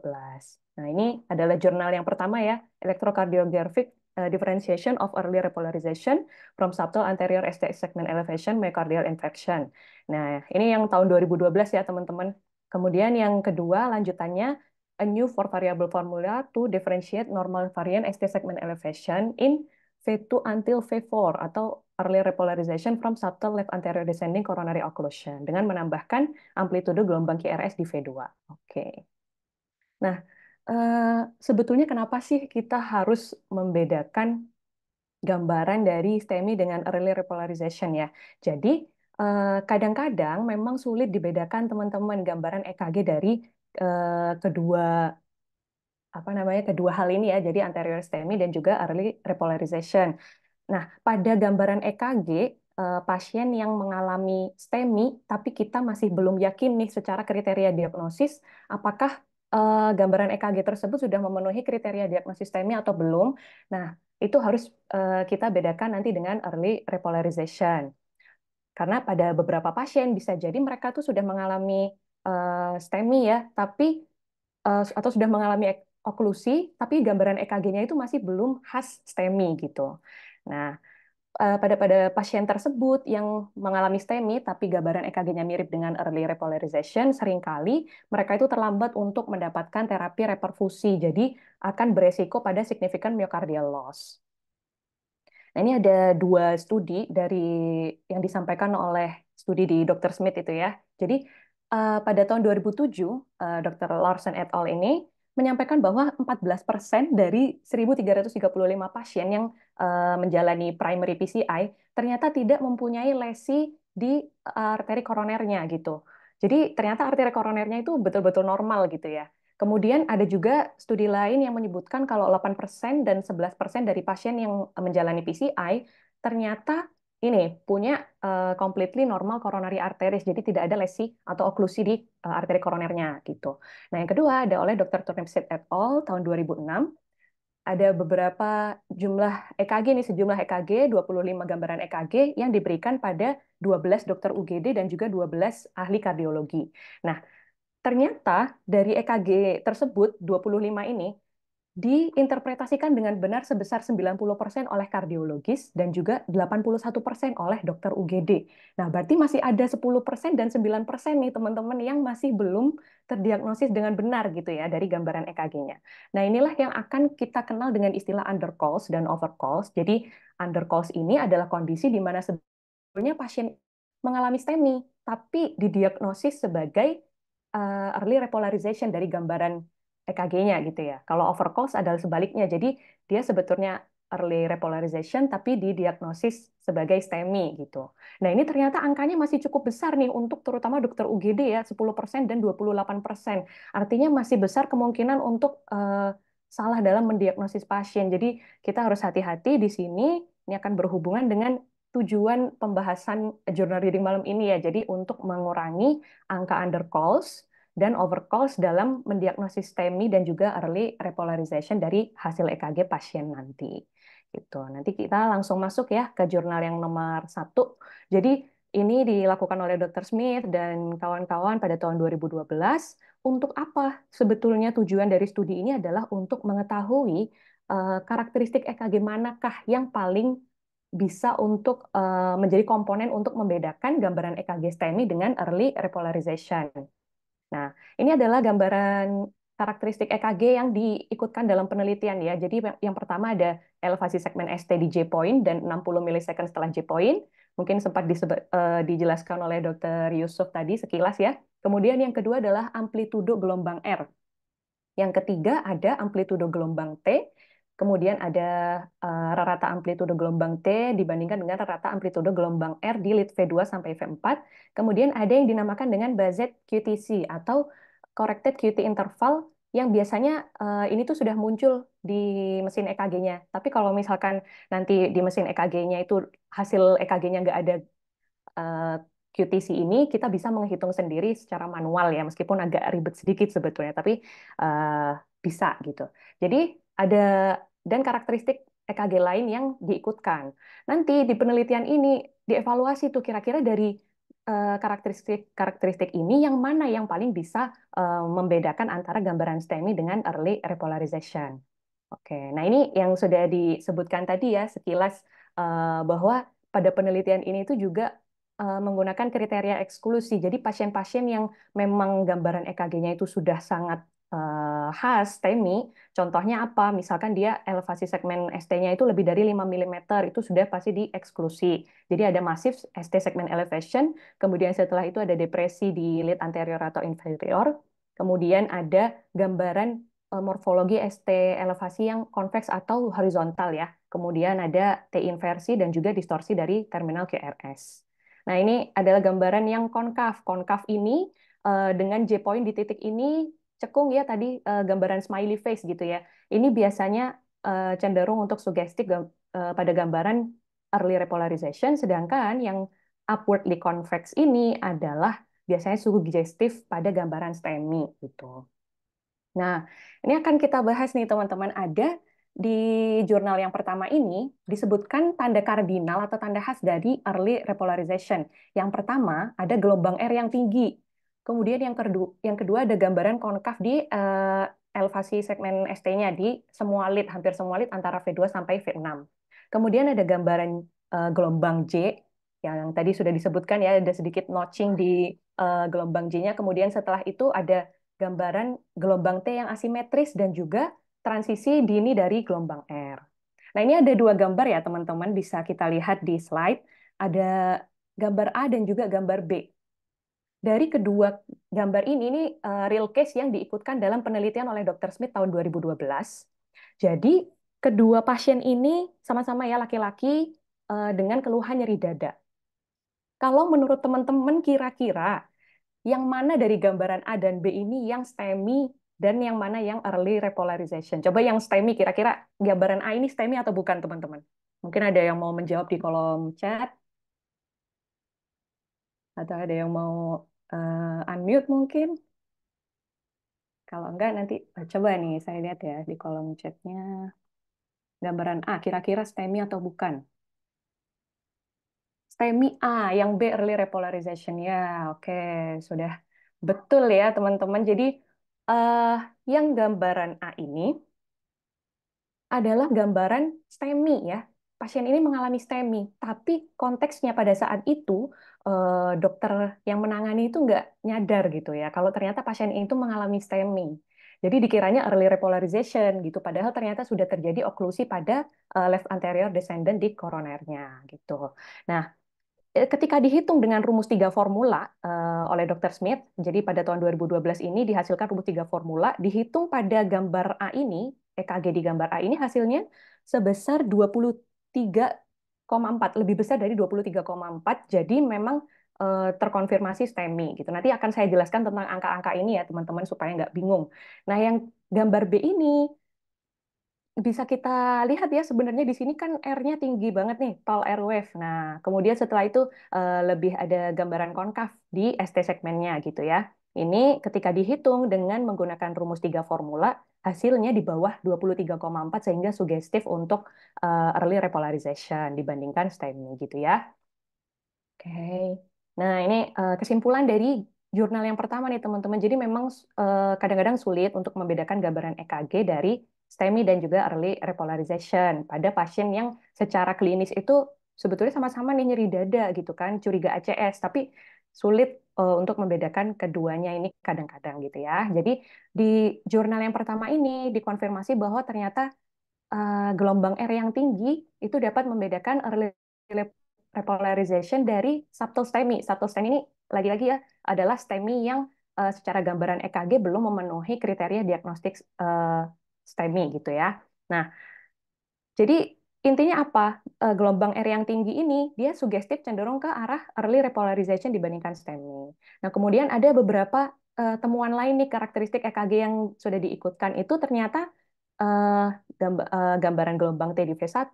Nah ini adalah jurnal yang pertama ya, Electrocardiographic eh, differentiation of early repolarization from subtle anterior st segment elevation myocardial infection. Nah, ini yang tahun 2012 ya teman-teman. Kemudian yang kedua lanjutannya a new four variable formula to differentiate normal variant st segment elevation in V2 until V4 atau early repolarization from subtle left anterior descending coronary occlusion dengan menambahkan amplitude gelombang QRS di V2. Oke. Okay. Nah, eh, sebetulnya kenapa sih kita harus membedakan gambaran dari STEMI dengan early repolarization ya? Jadi, Eh, kadang-kadang memang sulit dibedakan teman-teman gambaran EKG dari eh, kedua apa namanya kedua hal ini ya jadi anterior STEMI dan juga early repolarization. Nah pada gambaran EKG eh, pasien yang mengalami STEMI tapi kita masih belum yakin nih secara kriteria diagnosis apakah gambaran EKG tersebut sudah memenuhi kriteria diagnosis STEMI atau belum. Nah itu harus kita bedakan nanti dengan early repolarization. Karena pada beberapa pasien bisa jadi mereka tuh sudah mengalami uh, STEMI ya, tapi uh, atau sudah mengalami oklusi, tapi gambaran EKG-nya itu masih belum khas STEMI gitu. Nah, uh, pada pada pasien tersebut yang mengalami STEMI tapi gambaran EKG-nya mirip dengan early repolarization, seringkali mereka itu terlambat untuk mendapatkan terapi reperfusi, jadi akan beresiko pada signifikan myocardial loss. Nah, ini ada dua studi dari yang disampaikan oleh studi di Dr. Smith itu ya. Jadi uh, pada tahun 2007, uh, Dr. Larson et al. ini menyampaikan bahwa 14% dari 1.335 pasien yang uh, menjalani primary PCI ternyata tidak mempunyai lesi di eh, arteri koronernya gitu. Jadi ternyata arteri koronernya itu betul-betul normal gitu ya. Kemudian ada juga studi lain yang menyebutkan kalau 8% dan 11% dari pasien yang menjalani PCI ternyata ini punya uh, completely normal coronary arteries, jadi tidak ada lesi atau oklusi di uh, arteri koronernya gitu. Nah yang kedua ada oleh Dr. Turnipseed et al. tahun 2006, ada beberapa jumlah EKG ini sejumlah EKG 25 gambaran EKG yang diberikan pada 12 dokter UGD dan juga 12 ahli kardiologi. Nah, Ternyata dari EKG tersebut 25 ini diinterpretasikan dengan benar sebesar 90% oleh kardiologis dan juga 81% oleh dokter UGD. Nah, berarti masih ada 10% dan 9% nih teman-teman yang masih belum terdiagnosis dengan benar gitu ya dari gambaran EKG-nya. Nah, inilah yang akan kita kenal dengan istilah undercalls dan overcalls. Jadi, undercalls ini adalah kondisi di mana sebetulnya pasien mengalami STEMI tapi didiagnosis sebagai uh, early repolarization dari gambaran EKG-nya gitu ya. Kalau overcost adalah sebaliknya. Jadi dia sebetulnya early repolarization tapi didiagnosis sebagai STEMI gitu. Nah, ini ternyata angkanya masih cukup besar nih untuk terutama dokter UGD ya 10% dan 28%. Artinya masih besar kemungkinan untuk uh, salah dalam mendiagnosis pasien. Jadi kita harus hati-hati di sini ini akan berhubungan dengan tujuan pembahasan jurnal reading malam ini ya. Jadi untuk mengurangi angka undercalls dan overcalls dalam mendiagnosis STEMI dan juga early repolarization dari hasil EKG pasien nanti. Gitu. Nanti kita langsung masuk ya ke jurnal yang nomor satu. Jadi ini dilakukan oleh Dr. Smith dan kawan-kawan pada tahun 2012. Untuk apa sebetulnya tujuan dari studi ini adalah untuk mengetahui eh, karakteristik EKG manakah yang paling bisa untuk eh, menjadi komponen untuk membedakan gambaran EKG STEMI dengan early repolarization. Nah, ini adalah gambaran karakteristik EKG yang diikutkan dalam penelitian ya. Jadi yang pertama ada elevasi segmen ST di J point dan 60 milisecond setelah J point. Mungkin sempat disebut, uh, eh, dijelaskan oleh Dr. Yusuf tadi sekilas ya. Kemudian yang kedua adalah amplitudo gelombang R. Yang ketiga ada amplitudo gelombang T Kemudian ada uh, eh, rata amplitudo gelombang T dibandingkan dengan rata amplitudo gelombang R di lead V2 sampai V4. Kemudian ada yang dinamakan dengan Bazet QTC atau Corrected QT Interval yang biasanya eh, ini tuh sudah muncul di mesin EKG-nya. Tapi kalau misalkan nanti di mesin EKG-nya itu hasil EKG-nya nggak ada eh, QTC ini, kita bisa menghitung sendiri secara manual ya, meskipun agak ribet sedikit sebetulnya, tapi bisa gitu. Jadi ada dan karakteristik EKG lain yang diikutkan. Nanti di penelitian ini dievaluasi tuh kira-kira dari karakteristik eh, karakteristik karakteristik ini yang mana yang paling bisa uh, membedakan antara gambaran STEMI dengan early repolarization. Oke, okay. nah ini yang sudah disebutkan tadi ya sekilas uh, bahwa pada penelitian ini itu juga menggunakan kriteria eksklusi. Jadi pasien-pasien yang memang gambaran EKG-nya itu sudah sangat Eh, khas TEMI, contohnya apa? Misalkan dia elevasi segmen ST-nya itu lebih dari 5 mm, itu sudah pasti dieksklusi. Jadi ada masif ST segmen elevation, kemudian setelah itu ada depresi di lid anterior atau inferior, kemudian ada gambaran eh, morfologi ST elevasi yang konveks atau horizontal ya. Kemudian ada T inversi dan juga distorsi dari terminal QRS. Nah, ini adalah gambaran yang konkav. Konkav ini eh, dengan J point di titik ini cekung ya tadi uh, gambaran smiley face gitu ya. Ini biasanya uh, cenderung untuk sugestif uh, eh, pada gambaran early repolarization, sedangkan yang upwardly convex ini adalah biasanya sugestif pada gambaran STEMI gitu. Nah, ini akan kita bahas nih teman-teman. Ada di jurnal yang pertama ini disebutkan tanda kardinal atau tanda khas dari early repolarization. Yang pertama ada gelombang R yang tinggi Kemudian yang kedua, yang kedua ada gambaran konkaf di uh, elevasi segmen ST-nya di semua lid, hampir semua lid antara V2 sampai V6. Kemudian ada gambaran uh, gelombang J yang tadi sudah disebutkan ya ada sedikit notching di uh, gelombang J-nya. Kemudian setelah itu ada gambaran gelombang T yang asimetris dan juga transisi dini dari gelombang R. Nah, ini ada dua gambar ya, teman-teman. Bisa kita lihat di slide. Ada gambar A dan juga gambar B dari kedua gambar ini, ini eh, real case yang diikutkan dalam penelitian oleh Dr. Smith tahun 2012. Jadi, kedua pasien ini sama-sama ya laki-laki eh, dengan keluhan nyeri dada. Kalau menurut teman-teman kira-kira yang mana dari gambaran A dan B ini yang STEMI dan yang mana yang early repolarization? Coba yang STEMI kira-kira gambaran A ini STEMI atau bukan teman-teman? Mungkin ada yang mau menjawab di kolom chat. Atau ada yang mau uh, unmute mungkin. Kalau enggak nanti eh, coba nih saya lihat ya di kolom chatnya gambaran A kira-kira STEMI atau bukan. STEMI A yang B early repolarization ya oke okay. sudah betul ya teman-teman. Jadi uh, yang gambaran A ini adalah gambaran STEMI ya pasien ini mengalami STEMI, tapi konteksnya pada saat itu Eh, dokter yang menangani itu nggak nyadar gitu ya kalau ternyata pasien itu mengalami STEMI. Jadi dikiranya early repolarization gitu, padahal ternyata sudah terjadi oklusi pada eh, left anterior descendant di koronernya gitu. Nah, eh, ketika dihitung dengan rumus tiga formula oleh Dr. Smith, jadi pada tahun 2012 ini dihasilkan rumus tiga formula, dihitung pada gambar A ini, EKG di gambar A ini hasilnya sebesar 23 23,4 lebih besar dari 23,4 jadi memang eh, terkonfirmasi STEMI gitu. Nanti akan saya jelaskan tentang angka-angka ini ya teman-teman supaya nggak bingung. Nah yang gambar B ini bisa kita lihat ya sebenarnya di sini kan R-nya tinggi banget nih, tol r wave. Nah, kemudian setelah itu eh, lebih ada gambaran konkaf di ST segmennya gitu ya. Ini ketika dihitung dengan menggunakan rumus tiga formula, hasilnya di bawah 23,4 sehingga sugestif untuk uh, early repolarization dibandingkan STEMI gitu ya. Oke. Okay. Nah, ini uh, kesimpulan dari jurnal yang pertama nih teman-teman. Jadi memang eh, kadang-kadang uh, sulit untuk membedakan gambaran EKG dari STEMI dan juga early repolarization pada pasien yang secara klinis itu sebetulnya sama-sama nih nyeri dada gitu kan, curiga ACS, tapi sulit uh, untuk membedakan keduanya ini kadang-kadang gitu ya. Jadi di jurnal yang pertama ini dikonfirmasi bahwa ternyata uh, gelombang R yang tinggi itu dapat membedakan early repolarization dari subtle STEMI. Subtle STEMI ini lagi-lagi ya adalah STEMI yang uh, secara gambaran EKG belum memenuhi kriteria diagnostik uh, STEMI gitu ya. Nah, jadi intinya apa? Eh, gelombang R yang tinggi ini dia sugestif cenderung ke arah early repolarization dibandingkan STEMI. Nah, kemudian ada beberapa uh, temuan lain nih karakteristik EKG yang sudah diikutkan itu ternyata uh, eh, gambar, uh, gambaran gelombang T di V1,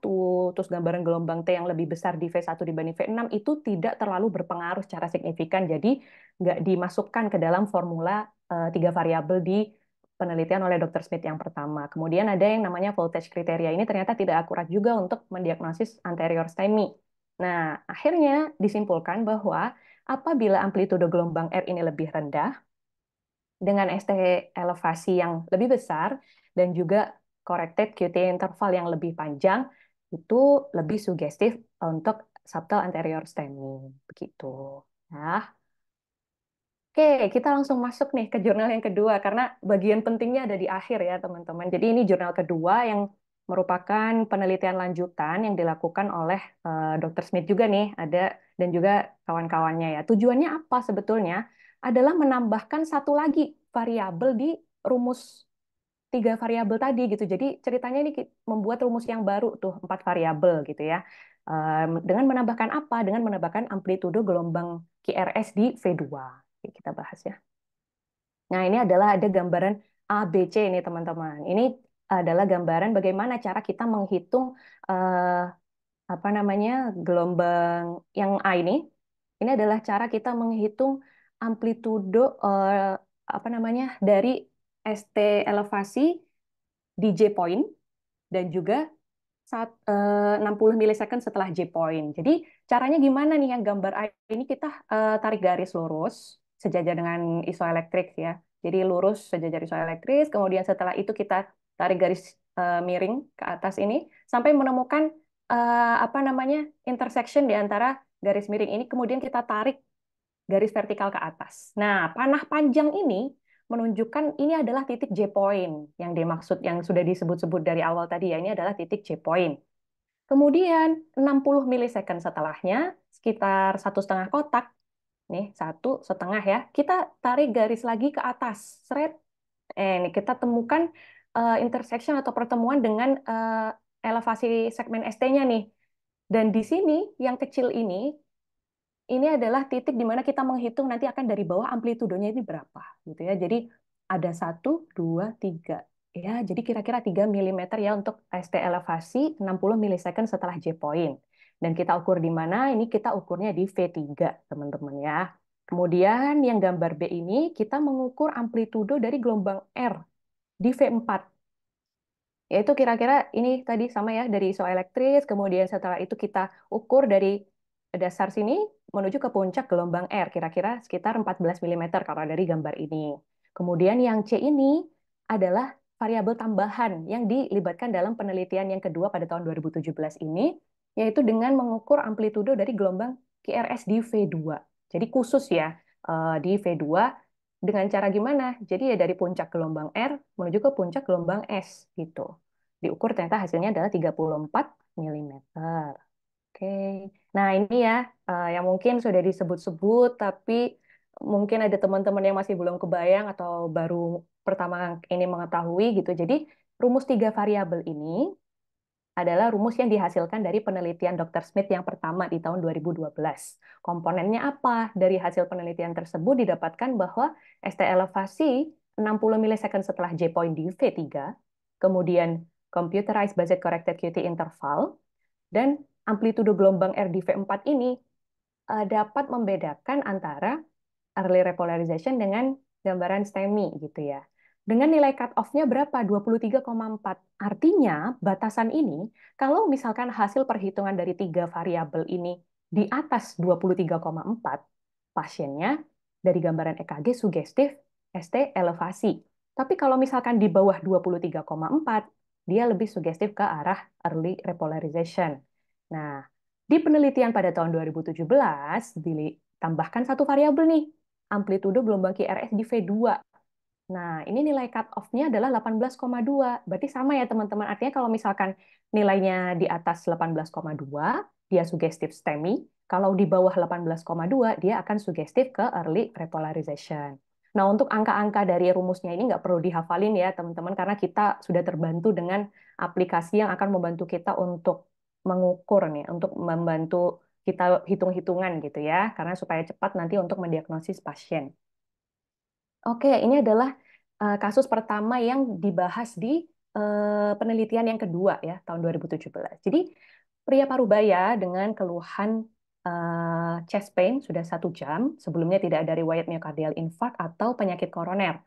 terus gambaran gelombang T yang lebih besar di V1 dibanding V6 itu tidak terlalu berpengaruh secara signifikan. Jadi nggak dimasukkan ke dalam formula uh, tiga variabel di penelitian oleh Dr. Smith yang pertama. Kemudian ada yang namanya voltage kriteria. Ini ternyata tidak akurat juga untuk mendiagnosis anterior STEMI. Nah, akhirnya disimpulkan bahwa apabila amplitudo gelombang R ini lebih rendah, dengan ST elevasi yang lebih besar, dan juga corrected QT interval yang lebih panjang, itu lebih sugestif untuk subtle anterior STEMI. Begitu. Nah. Oke, kita langsung masuk nih ke jurnal yang kedua karena bagian pentingnya ada di akhir ya, teman-teman. Jadi ini jurnal kedua yang merupakan penelitian lanjutan yang dilakukan oleh uh, eh, Dr. Smith juga nih, ada dan juga kawan-kawannya ya. Tujuannya apa sebetulnya? Adalah menambahkan satu lagi variabel di rumus tiga variabel tadi gitu. Jadi ceritanya ini membuat rumus yang baru tuh empat variabel gitu ya. Eh, dengan menambahkan apa? Dengan menambahkan amplitudo gelombang QRS di V2 kita bahas ya. Nah, ini adalah ada gambaran ABC ini teman-teman. Ini adalah gambaran bagaimana cara kita menghitung uh, apa namanya gelombang yang A ini. Ini adalah cara kita menghitung amplitudo uh, eh, apa namanya dari ST elevasi di J point dan juga saat eh, uh, 60 milisecond setelah J point. Jadi caranya gimana nih yang gambar A ini kita uh, tarik garis lurus sejajar dengan isoelektrik ya. Jadi lurus sejajar isoelektris, kemudian setelah itu kita tarik garis eh, miring ke atas ini sampai menemukan eh, apa namanya intersection di antara garis miring ini, kemudian kita tarik garis vertikal ke atas. Nah, panah panjang ini menunjukkan ini adalah titik J point yang dimaksud yang sudah disebut-sebut dari awal tadi ya ini adalah titik J point. Kemudian 60 milisecond setelahnya, sekitar satu setengah kotak, Nih, satu setengah ya. Kita tarik garis lagi ke atas. Seret. Eh, ini kita temukan uh, intersection atau pertemuan dengan uh, elevasi segmen ST-nya nih. Dan di sini, yang kecil ini, ini adalah titik di mana kita menghitung nanti akan dari bawah amplitudonya ini berapa. gitu ya. Jadi ada satu, dua, tiga. Ya, jadi kira-kira 3 mm ya untuk ST elevasi 60 milisecond setelah J point. Dan kita ukur di mana? Ini kita ukurnya di V3, teman-teman ya. Kemudian yang gambar B ini, kita mengukur amplitudo dari gelombang R di V4. Yaitu kira-kira ini tadi sama ya, dari isoelektris, kemudian setelah itu kita ukur dari dasar sini menuju ke puncak gelombang R, kira-kira sekitar 14 mm kalau dari gambar ini. Kemudian yang C ini adalah variabel tambahan yang dilibatkan dalam penelitian yang kedua pada tahun 2017 ini, yaitu dengan mengukur amplitudo dari gelombang QRS di V2. Jadi khusus ya eh, di V2 dengan cara gimana? Jadi ya dari puncak gelombang R menuju ke puncak gelombang S gitu. Diukur ternyata hasilnya adalah 34 mm. Oke. Nah, ini ya eh, yang mungkin sudah disebut-sebut tapi mungkin ada teman-teman yang masih belum kebayang atau baru pertama ini mengetahui gitu. Jadi rumus tiga variabel ini adalah rumus yang dihasilkan dari penelitian Dr. Smith yang pertama di tahun 2012. Komponennya apa? Dari hasil penelitian tersebut didapatkan bahwa ST elevasi 60 ms setelah J point di V3, kemudian computerized budget corrected QT interval, dan amplitudo gelombang R di V4 ini eh, dapat membedakan antara early repolarization dengan gambaran STEMI gitu ya dengan nilai cut off-nya berapa? 23,4. Artinya, batasan ini, kalau misalkan hasil perhitungan dari tiga variabel ini di atas 23,4, pasiennya dari gambaran EKG sugestif ST elevasi. Tapi kalau misalkan di bawah 23,4, dia lebih sugestif ke arah early repolarization. Nah, di penelitian pada tahun 2017, ditambahkan satu variabel nih, amplitudo gelombang QRS di V2 Nah, ini nilai cut off-nya adalah 18,2. Berarti sama ya teman-teman. Artinya kalau misalkan nilainya di atas 18,2, dia sugestif STEMI. Kalau di bawah 18,2, dia akan sugestif ke early repolarization. Nah, untuk angka-angka dari rumusnya ini nggak perlu dihafalin ya teman-teman, karena kita sudah terbantu dengan aplikasi yang akan membantu kita untuk mengukur nih, untuk membantu kita hitung-hitungan gitu ya, karena supaya cepat nanti untuk mendiagnosis pasien. Oke, ini adalah uh, kasus pertama yang dibahas di uh, penelitian yang kedua ya tahun 2017. Jadi pria parubaya dengan keluhan uh, chest pain sudah satu jam sebelumnya tidak ada riwayat myocardial infarct atau penyakit koroner.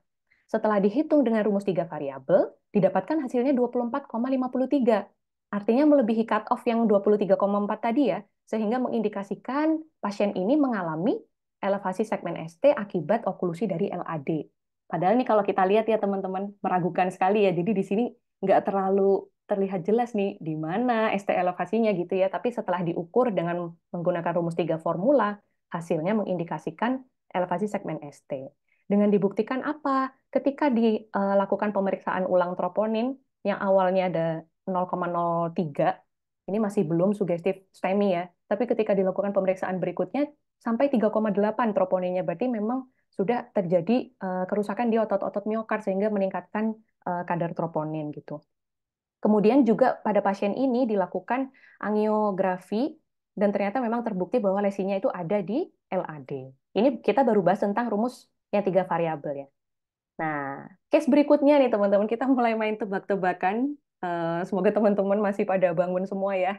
Setelah dihitung dengan rumus tiga variabel, didapatkan hasilnya 24,53. Artinya melebihi cut off yang 23,4 tadi ya, sehingga mengindikasikan pasien ini mengalami elevasi segmen ST akibat okulusi dari LAD. Padahal nih kalau kita lihat ya teman-teman meragukan sekali ya. Jadi di sini nggak terlalu terlihat jelas nih di mana ST elevasinya gitu ya. Tapi setelah diukur dengan menggunakan rumus tiga formula, hasilnya mengindikasikan elevasi segmen ST. Dengan dibuktikan apa? Ketika dilakukan eh, pemeriksaan ulang troponin yang awalnya ada 0,03 ini masih belum sugestif STEMI ya. Tapi ketika dilakukan pemeriksaan berikutnya, sampai 3,8 troponinnya berarti memang sudah terjadi uh, kerusakan di otot-otot miokard sehingga meningkatkan uh, kadar troponin gitu. Kemudian juga pada pasien ini dilakukan angiografi dan ternyata memang terbukti bahwa lesinya itu ada di LAD. Ini kita baru bahas tentang rumus yang tiga variabel ya. Nah, case berikutnya nih teman-teman, kita mulai main tebak-tebakan. Eh, semoga teman-teman masih pada bangun semua ya.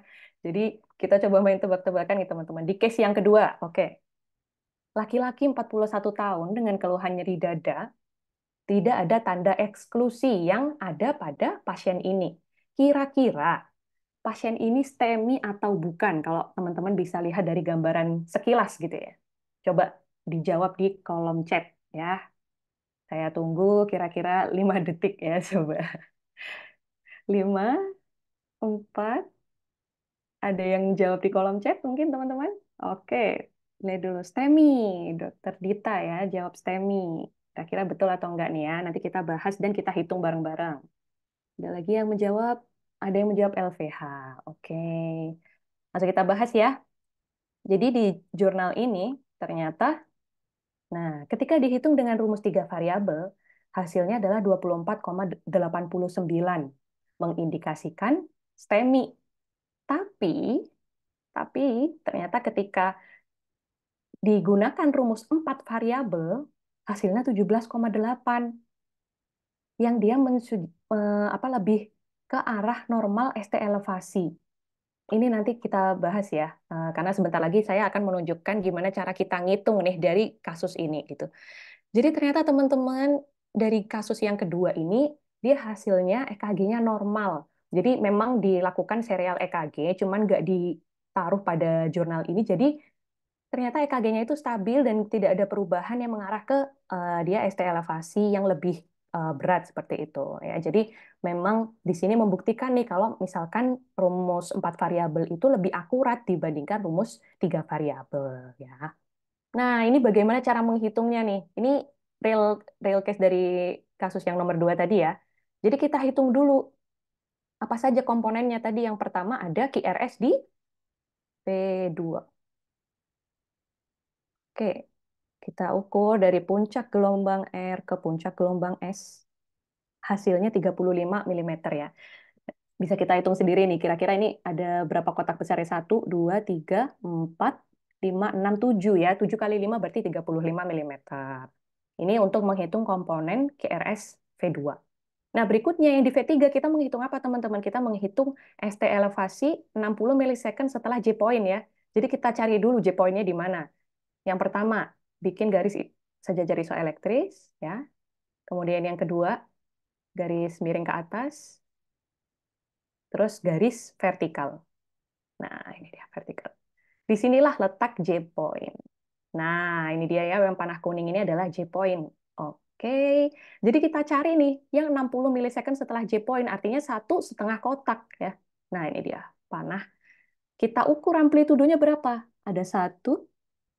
Jadi kita coba main tebak-tebakan nih teman-teman. Di case yang kedua, oke. Okay. Laki-laki 41 tahun dengan keluhan nyeri dada, tidak ada tanda eksklusi yang ada pada pasien ini. Kira-kira pasien ini STEMI atau bukan? Kalau teman-teman bisa lihat dari gambaran sekilas gitu ya. Coba dijawab di kolom chat ya. Saya tunggu kira-kira 5 detik ya coba lima, empat, ada yang jawab di kolom chat mungkin teman-teman? Oke, lihat dulu STEMI, Dokter Dita ya, jawab STEMI. Kira-kira betul atau enggak nih ya, nanti kita bahas dan kita hitung bareng-bareng. Ada lagi yang menjawab, ada yang menjawab LVH. Oke, langsung kita bahas ya. Jadi di jurnal ini ternyata, nah ketika dihitung dengan rumus tiga variabel, hasilnya adalah 24,89 mengindikasikan STEMI. Tapi, tapi ternyata ketika digunakan rumus 4 variabel, hasilnya 17,8 yang dia apa lebih ke arah normal ST elevasi. Ini nanti kita bahas ya, e, karena sebentar lagi saya akan menunjukkan gimana cara kita ngitung nih dari kasus ini gitu. Jadi ternyata teman-teman dari kasus yang kedua ini dia hasilnya EKG-nya normal. Jadi memang dilakukan serial EKG, cuman nggak ditaruh pada jurnal ini. Jadi ternyata EKG-nya itu stabil dan tidak ada perubahan yang mengarah ke uh, dia ST elevasi yang lebih uh, berat seperti itu ya. Jadi memang di sini membuktikan nih kalau misalkan rumus empat variabel itu lebih akurat dibandingkan rumus tiga variabel ya. Nah, ini bagaimana cara menghitungnya nih? Ini real real case dari kasus yang nomor dua tadi ya. Jadi kita hitung dulu apa saja komponennya tadi. Yang pertama ada QRS di P2. Oke, kita ukur dari puncak gelombang R ke puncak gelombang S. Hasilnya 35 mm ya. Bisa kita hitung sendiri nih, kira-kira ini ada berapa kotak besar? 1, 2, 3, 4, 5, 6, 7 ya. 7 ya. kali 5 berarti 35 mm. Ini untuk menghitung komponen QRS V2. Nah, berikutnya yang di V3 kita menghitung apa teman-teman? Kita menghitung ST elevasi 60 milisecond setelah J point ya. Jadi kita cari dulu J pointnya di mana. Yang pertama, bikin garis sejajar isoelektris ya. Kemudian yang kedua, garis miring ke atas. Terus garis vertikal. Nah, ini dia vertikal. di sinilah letak J point. Nah, ini dia ya, yang panah kuning ini adalah J point. Oke. Oke, jadi kita cari nih yang 60 milisecond setelah J point, artinya satu setengah kotak ya. Nah ini dia panah. Kita ukur amplitudonya berapa? Ada satu,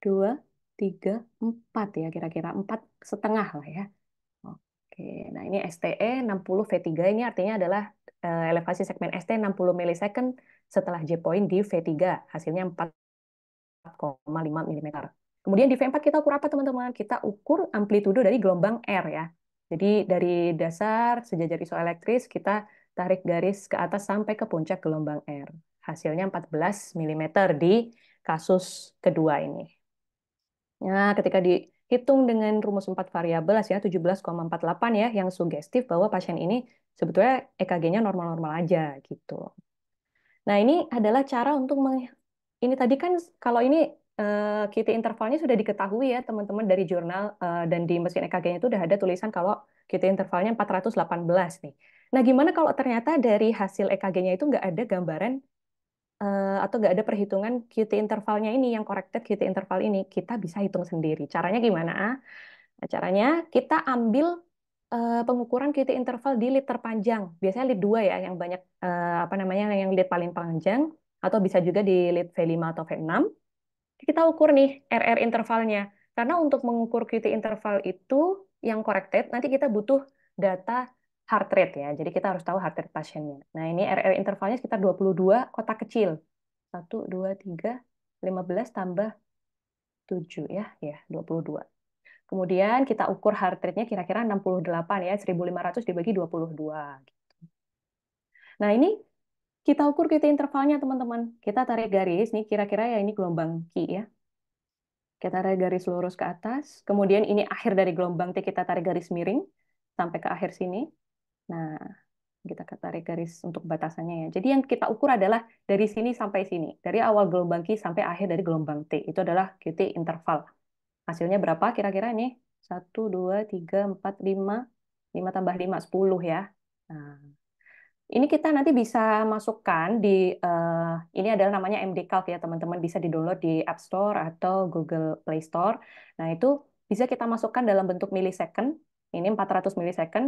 dua, tiga, empat ya kira-kira empat setengah lah ya. Oke, nah ini STE 60 V3 ini artinya adalah eh, elevasi segmen ST 60 e milisecond setelah J point di V3, hasilnya empat 4,5 mm. Kemudian di V4 kita ukur apa teman-teman? Kita ukur amplitudo dari gelombang R ya. Jadi dari dasar sejajar isoelektris kita tarik garis ke atas sampai ke puncak gelombang R. Hasilnya 14 mm di kasus kedua ini. Nah, ketika dihitung dengan rumus 4 variabel hasilnya 17,48 ya yang sugestif bahwa pasien ini sebetulnya EKG-nya normal-normal aja gitu. Nah, ini adalah cara untuk meng... ini tadi kan kalau ini Eh, QT intervalnya sudah diketahui ya teman-teman dari jurnal eh, dan di mesin EKG-nya itu sudah ada tulisan kalau QT intervalnya 418 nih. Nah, gimana kalau ternyata dari hasil EKG-nya itu nggak ada gambaran eh, atau nggak ada perhitungan QT intervalnya ini, yang corrected QT interval ini, kita bisa hitung sendiri. Caranya gimana? Nah, caranya kita ambil pengukuran QT interval di lead terpanjang. Biasanya lead dua ya, yang banyak, apa namanya, yang lead paling panjang, atau bisa juga di lead V5 atau V6 kita ukur nih RR intervalnya. Karena untuk mengukur QT interval itu yang corrected, nanti kita butuh data heart rate ya. Jadi kita harus tahu heart rate pasiennya. Nah ini RR intervalnya sekitar 22 kota kecil. 1, 2, 3, 15 tambah 7 ya. Ya, 22. Kemudian kita ukur heart rate-nya kira-kira 68 ya, 1500 dibagi 22 gitu. Nah, ini kita ukur kita intervalnya, teman-teman. Kita tarik garis, nih kira-kira ya ini gelombang Q ya. Kita tarik garis lurus ke atas, kemudian ini akhir dari gelombang T, kita tarik garis miring sampai ke akhir sini. Nah, kita tarik garis untuk batasannya ya. Jadi yang kita ukur adalah dari sini sampai sini, dari awal gelombang Q sampai akhir dari gelombang T. Itu adalah QT interval. Hasilnya berapa kira-kira nih? satu dua tiga empat lima lima tambah lima sepuluh ya. Nah, ini kita nanti bisa masukkan di uh, ini adalah namanya MD Calc ya teman-teman bisa di-download di App Store atau Google Play Store. Nah, itu bisa kita masukkan dalam bentuk milisecond. Ini 400 milisecond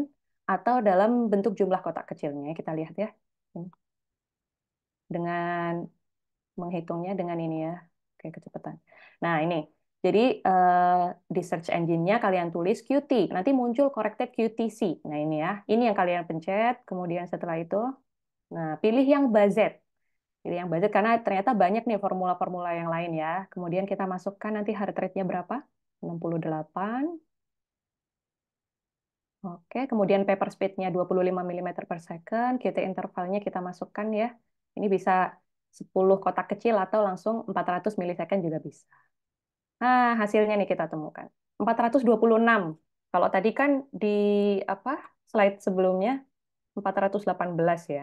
atau dalam bentuk jumlah kotak kecilnya. Kita lihat ya. Dengan menghitungnya dengan ini ya. Oke, kecepatan. Nah, ini jadi uh, eh, di search engine-nya kalian tulis Qt, nanti muncul corrected QTC. Nah ini ya, ini yang kalian pencet, kemudian setelah itu, nah pilih yang budget. Pilih yang budget karena ternyata banyak nih formula-formula yang lain ya. Kemudian kita masukkan nanti heart rate-nya berapa? 68. Oke, kemudian paper speed-nya 25 mm per second. QT interval-nya kita masukkan ya. Ini bisa 10 kotak kecil atau langsung 400 milisecond juga bisa. Nah, hasilnya nih kita temukan. 426. Kalau tadi kan di apa slide sebelumnya 418 ya.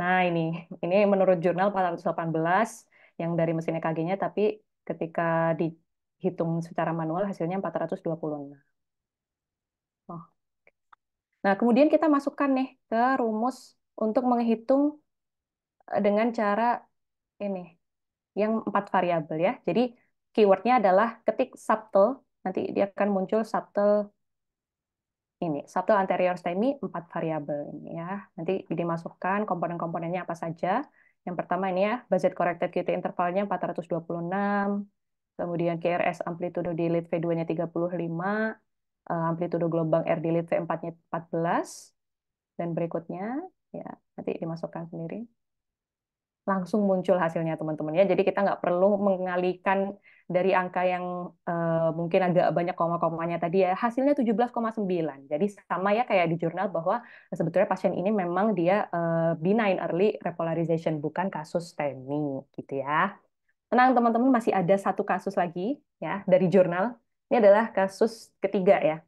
Nah, ini ini menurut jurnal 418 yang dari mesin EKG-nya tapi ketika dihitung secara manual hasilnya 426. Oh. Nah, kemudian kita masukkan nih ke rumus untuk menghitung eh, dengan cara ini yang empat variabel ya. Jadi keywordnya adalah ketik subtle, nanti dia akan muncul subtle ini, subtle anterior stemi empat variabel ini ya. Nanti dimasukkan komponen-komponennya apa saja. Yang pertama ini ya, budget corrected QT intervalnya 426, kemudian KRS amplitudo di lead V2-nya 35, amplitudo gelombang R di lead V4-nya 14, dan berikutnya ya nanti dimasukkan sendiri langsung muncul hasilnya teman-teman ya. Jadi kita nggak perlu mengalihkan dari angka yang uh, mungkin agak banyak koma-komanya tadi ya, hasilnya 17,9. Jadi sama ya kayak di jurnal bahwa sebetulnya pasien ini memang dia uh, benign early repolarization, bukan kasus STEMI gitu ya. Tenang teman-teman, masih ada satu kasus lagi ya dari jurnal. Ini adalah kasus ketiga ya.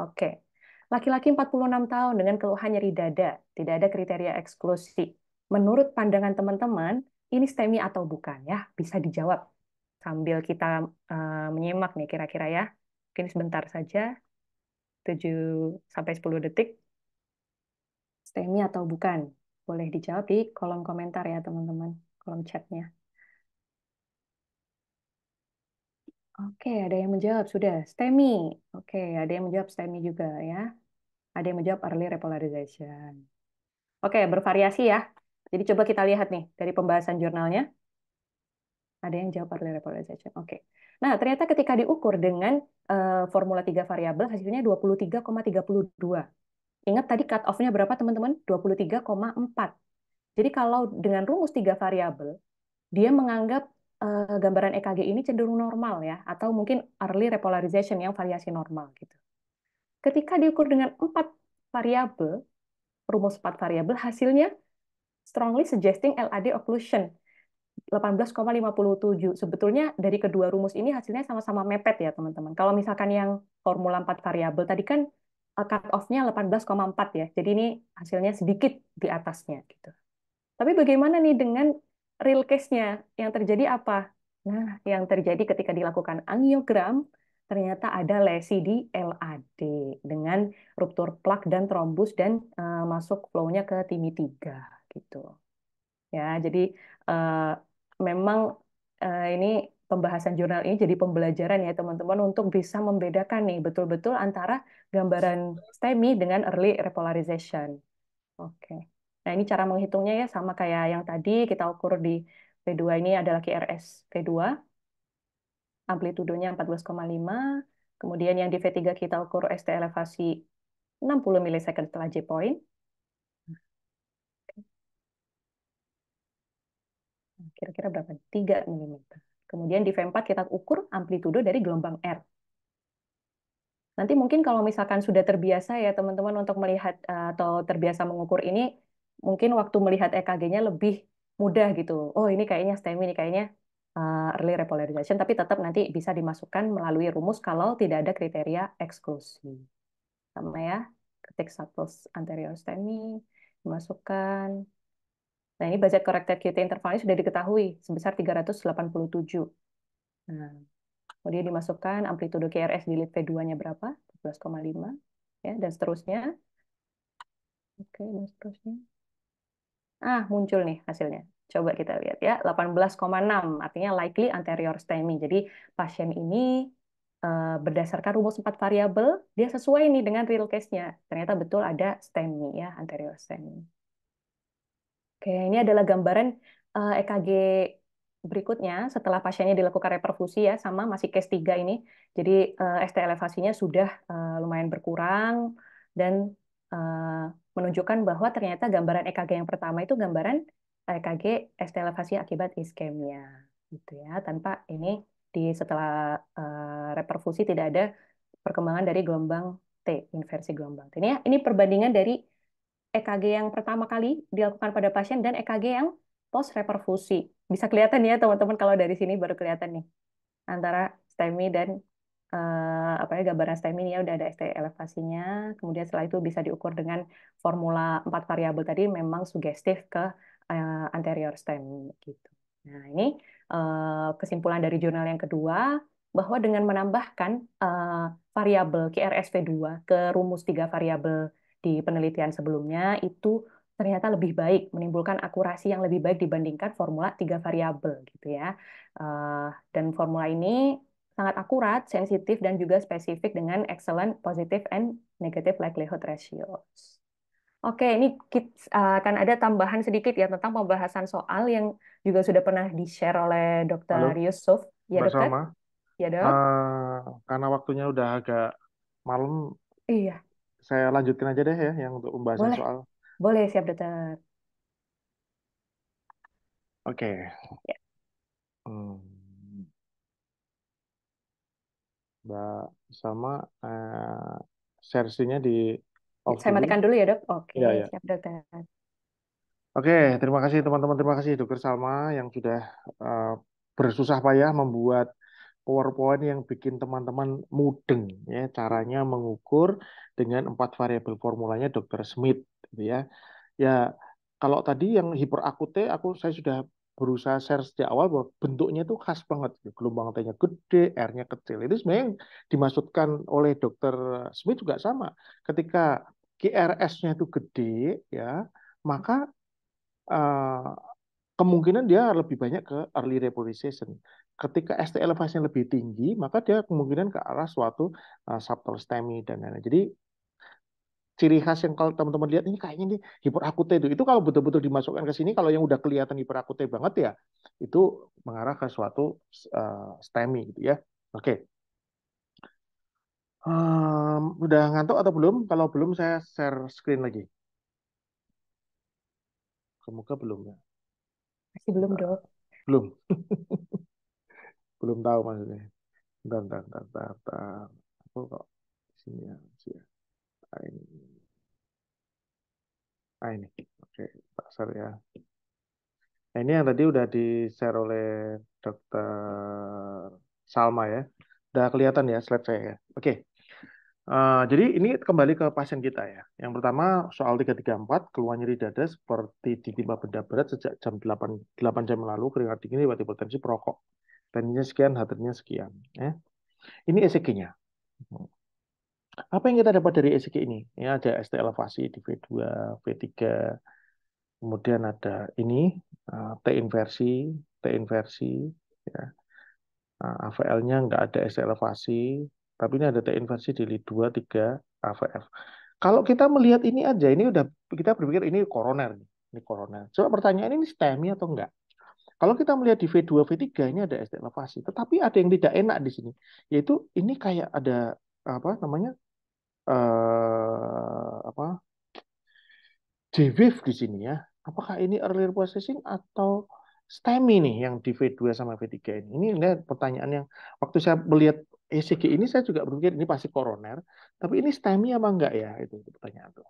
Oke. Laki-laki 46 tahun dengan keluhan nyeri dada, tidak ada kriteria eksklusi menurut pandangan teman-teman, ini STEMI atau bukan ya? Bisa dijawab sambil kita uh, menyimak nih kira-kira ya. Mungkin sebentar saja, 7 sampai 10 detik. STEMI atau bukan? Boleh dijawab di kolom komentar ya teman-teman, kolom chatnya. Oke, ada yang menjawab sudah. STEMI. Oke, ada yang menjawab STEMI juga ya. Ada yang menjawab early repolarization. Oke, bervariasi ya. Jadi coba kita lihat nih dari pembahasan jurnalnya. Ada yang jawab early repolarization. Oke. Okay. Nah, ternyata ketika diukur dengan uh, formula tiga variabel hasilnya 23,32. Ingat tadi cut off-nya berapa teman-teman? 23,4. Jadi kalau dengan rumus tiga variabel, dia menganggap uh, gambaran EKG ini cenderung normal ya atau mungkin early repolarization yang variasi normal gitu. Ketika diukur dengan empat variabel, rumus empat variabel hasilnya strongly suggesting LAD occlusion 18,57. Sebetulnya dari kedua rumus ini hasilnya sama-sama mepet ya teman-teman. Kalau misalkan yang formula 4 variabel tadi kan cut off-nya 18,4 ya. Jadi ini hasilnya sedikit di atasnya gitu. Tapi bagaimana nih dengan real case-nya? Yang terjadi apa? Nah, yang terjadi ketika dilakukan angiogram ternyata ada lesi di LAD dengan ruptur plak dan trombus dan uh, masuk flow-nya ke timi 3 gitu. Ya, jadi uh, memang uh, ini pembahasan jurnal ini jadi pembelajaran ya teman-teman untuk bisa membedakan nih betul-betul antara gambaran STEMI dengan early repolarization. Oke. Nah, ini cara menghitungnya ya sama kayak yang tadi kita ukur di V2 ini adalah QRS V2. Amplitudonya 14,5. Kemudian yang di V3 kita ukur ST elevasi 60 ms setelah J point. kira-kira berapa? 3 mm. Kemudian di V4 kita ukur amplitudo dari gelombang R. Nanti mungkin kalau misalkan sudah terbiasa ya teman-teman untuk melihat eh, atau terbiasa mengukur ini, mungkin waktu melihat EKG-nya lebih mudah gitu. Oh ini kayaknya STEMI, ini kayaknya eh, early repolarization, tapi tetap nanti bisa dimasukkan melalui rumus kalau tidak ada kriteria eksklusi. Sama ya, ketik status anterior STEMI, dimasukkan, Nah, ini budget corrected QT intervalnya sudah diketahui sebesar 387. Nah, kemudian dimasukkan amplitudo KRS di lead V 2 nya berapa? 12,5 ya dan seterusnya. Oke, dan seterusnya. Ah, muncul nih hasilnya. Coba kita lihat ya, 18,6 artinya likely anterior STEMI. Jadi pasien ini eh, berdasarkan rumus empat variabel dia sesuai nih dengan real case-nya. Ternyata betul ada STEMI ya, anterior STEMI. Oke, ini adalah gambaran uh, eh, EKG berikutnya setelah pasiennya dilakukan reperfusi ya sama masih case 3 ini. Jadi uh, eh, ST elevasinya sudah uh, lumayan berkurang dan uh, menunjukkan bahwa ternyata gambaran EKG yang pertama itu gambaran EKG ST elevasi akibat iskemia gitu ya tanpa ini di setelah uh, reperfusi tidak ada perkembangan dari gelombang T inversi gelombang T ini ya ini perbandingan dari EKG yang pertama kali dilakukan pada pasien dan EKG yang post reperfusi. Bisa kelihatan ya teman-teman kalau dari sini baru kelihatan nih antara STEMI dan eh, apa ya gambaran STEMI ini ya udah ada ST elevasinya. Kemudian setelah itu bisa diukur dengan formula empat variabel tadi memang sugestif ke eh, anterior STEMI gitu. Nah, ini eh, kesimpulan dari jurnal yang kedua bahwa dengan menambahkan uh, variabel KRSV2 ke rumus tiga variabel di penelitian sebelumnya itu ternyata lebih baik menimbulkan akurasi yang lebih baik dibandingkan formula tiga variabel gitu ya eh, dan formula ini sangat akurat, sensitif dan juga spesifik dengan excellent positive and negative likelihood ratios. Oke, ini kita eh, akan ada tambahan sedikit ya tentang pembahasan soal yang juga sudah pernah di-share oleh Dr. Halo, Yusuf. Ya, Dokter. Ya, Dok. Uh, karena waktunya udah agak malam. Iya saya lanjutkan aja deh ya yang untuk pembahasan Boleh, soal. boleh siap dokter. Oke. yeah. Hmm. Mbak Salma uh, eh, sersinya di ya, off Saya matikan dulu ya dok. Oke, yeah, yeah. siap dokter. Oke, terima kasih teman-teman. Terima kasih Dokter Salma yang sudah uh, bersusah payah membuat PowerPoint yang bikin teman-teman mudeng ya caranya mengukur dengan empat variabel formulanya Dr. Smith gitu ya. Ya kalau tadi yang hiperakute aku saya sudah berusaha share sejak awal bahwa bentuknya itu khas banget gitu. gelombang T-nya gede, R-nya kecil. Itu sebenarnya dimaksudkan oleh Dr. Smith juga sama. Ketika grs nya itu gede ya, maka uh, kemungkinan dia lebih banyak ke early repolarization ketika ST elevasinya lebih tinggi, maka dia kemungkinan ke arah suatu uh, dan lain-lain. Jadi ciri khas yang kalau teman-teman lihat ini kayaknya ini hiperakute itu. Itu kalau betul-betul dimasukkan ke sini, kalau yang udah kelihatan hiperakute banget ya, itu mengarah ke suatu uh, STEMI gitu ya. Oke. Okay. Um, udah ngantuk atau belum? Kalau belum saya share screen lagi. Semoga belum ya. Masih belum dok. Belum. belum tahu maksudnya bentar bentar bentar bentar, aku kok sini ya sih ya ah, ini ah ini oke tak share ya nah, ini yang tadi udah di share oleh dokter Salma ya udah kelihatan ya slide saya ya oke Uh, jadi ini kembali ke pasien kita ya. Yang pertama soal 334 keluhan nyeri dada seperti ditimpa benda berat sejak jam 8, 8 jam lalu keringat dingin berarti potensi perokok tadinya sekian, hadirnya sekian. Ya. Ini ECG-nya. Apa yang kita dapat dari ECG ini? Ya, ada ST elevasi di V2, V3, kemudian ada ini, eh, T inversi, T inversi, ya. Eh, AVL-nya nggak ada ST elevasi, tapi ini ada T inversi di L2, 3, AVF. Kalau kita melihat ini aja, ini udah kita berpikir ini koroner. Ini koroner. Coba pertanyaan ini STEMI atau enggak? Kalau kita melihat di V2, V3 ini ada SD elevasi, tetapi ada yang tidak enak di sini, yaitu ini kayak ada apa namanya eh, apa JWave di sini ya. Apakah ini early processing atau STEMI nih yang di V2 sama V3 ini? Ini lihat pertanyaan yang waktu saya melihat ECG ini saya juga berpikir ini pasti koroner, tapi ini STEMI apa enggak ya itu pertanyaan tuh.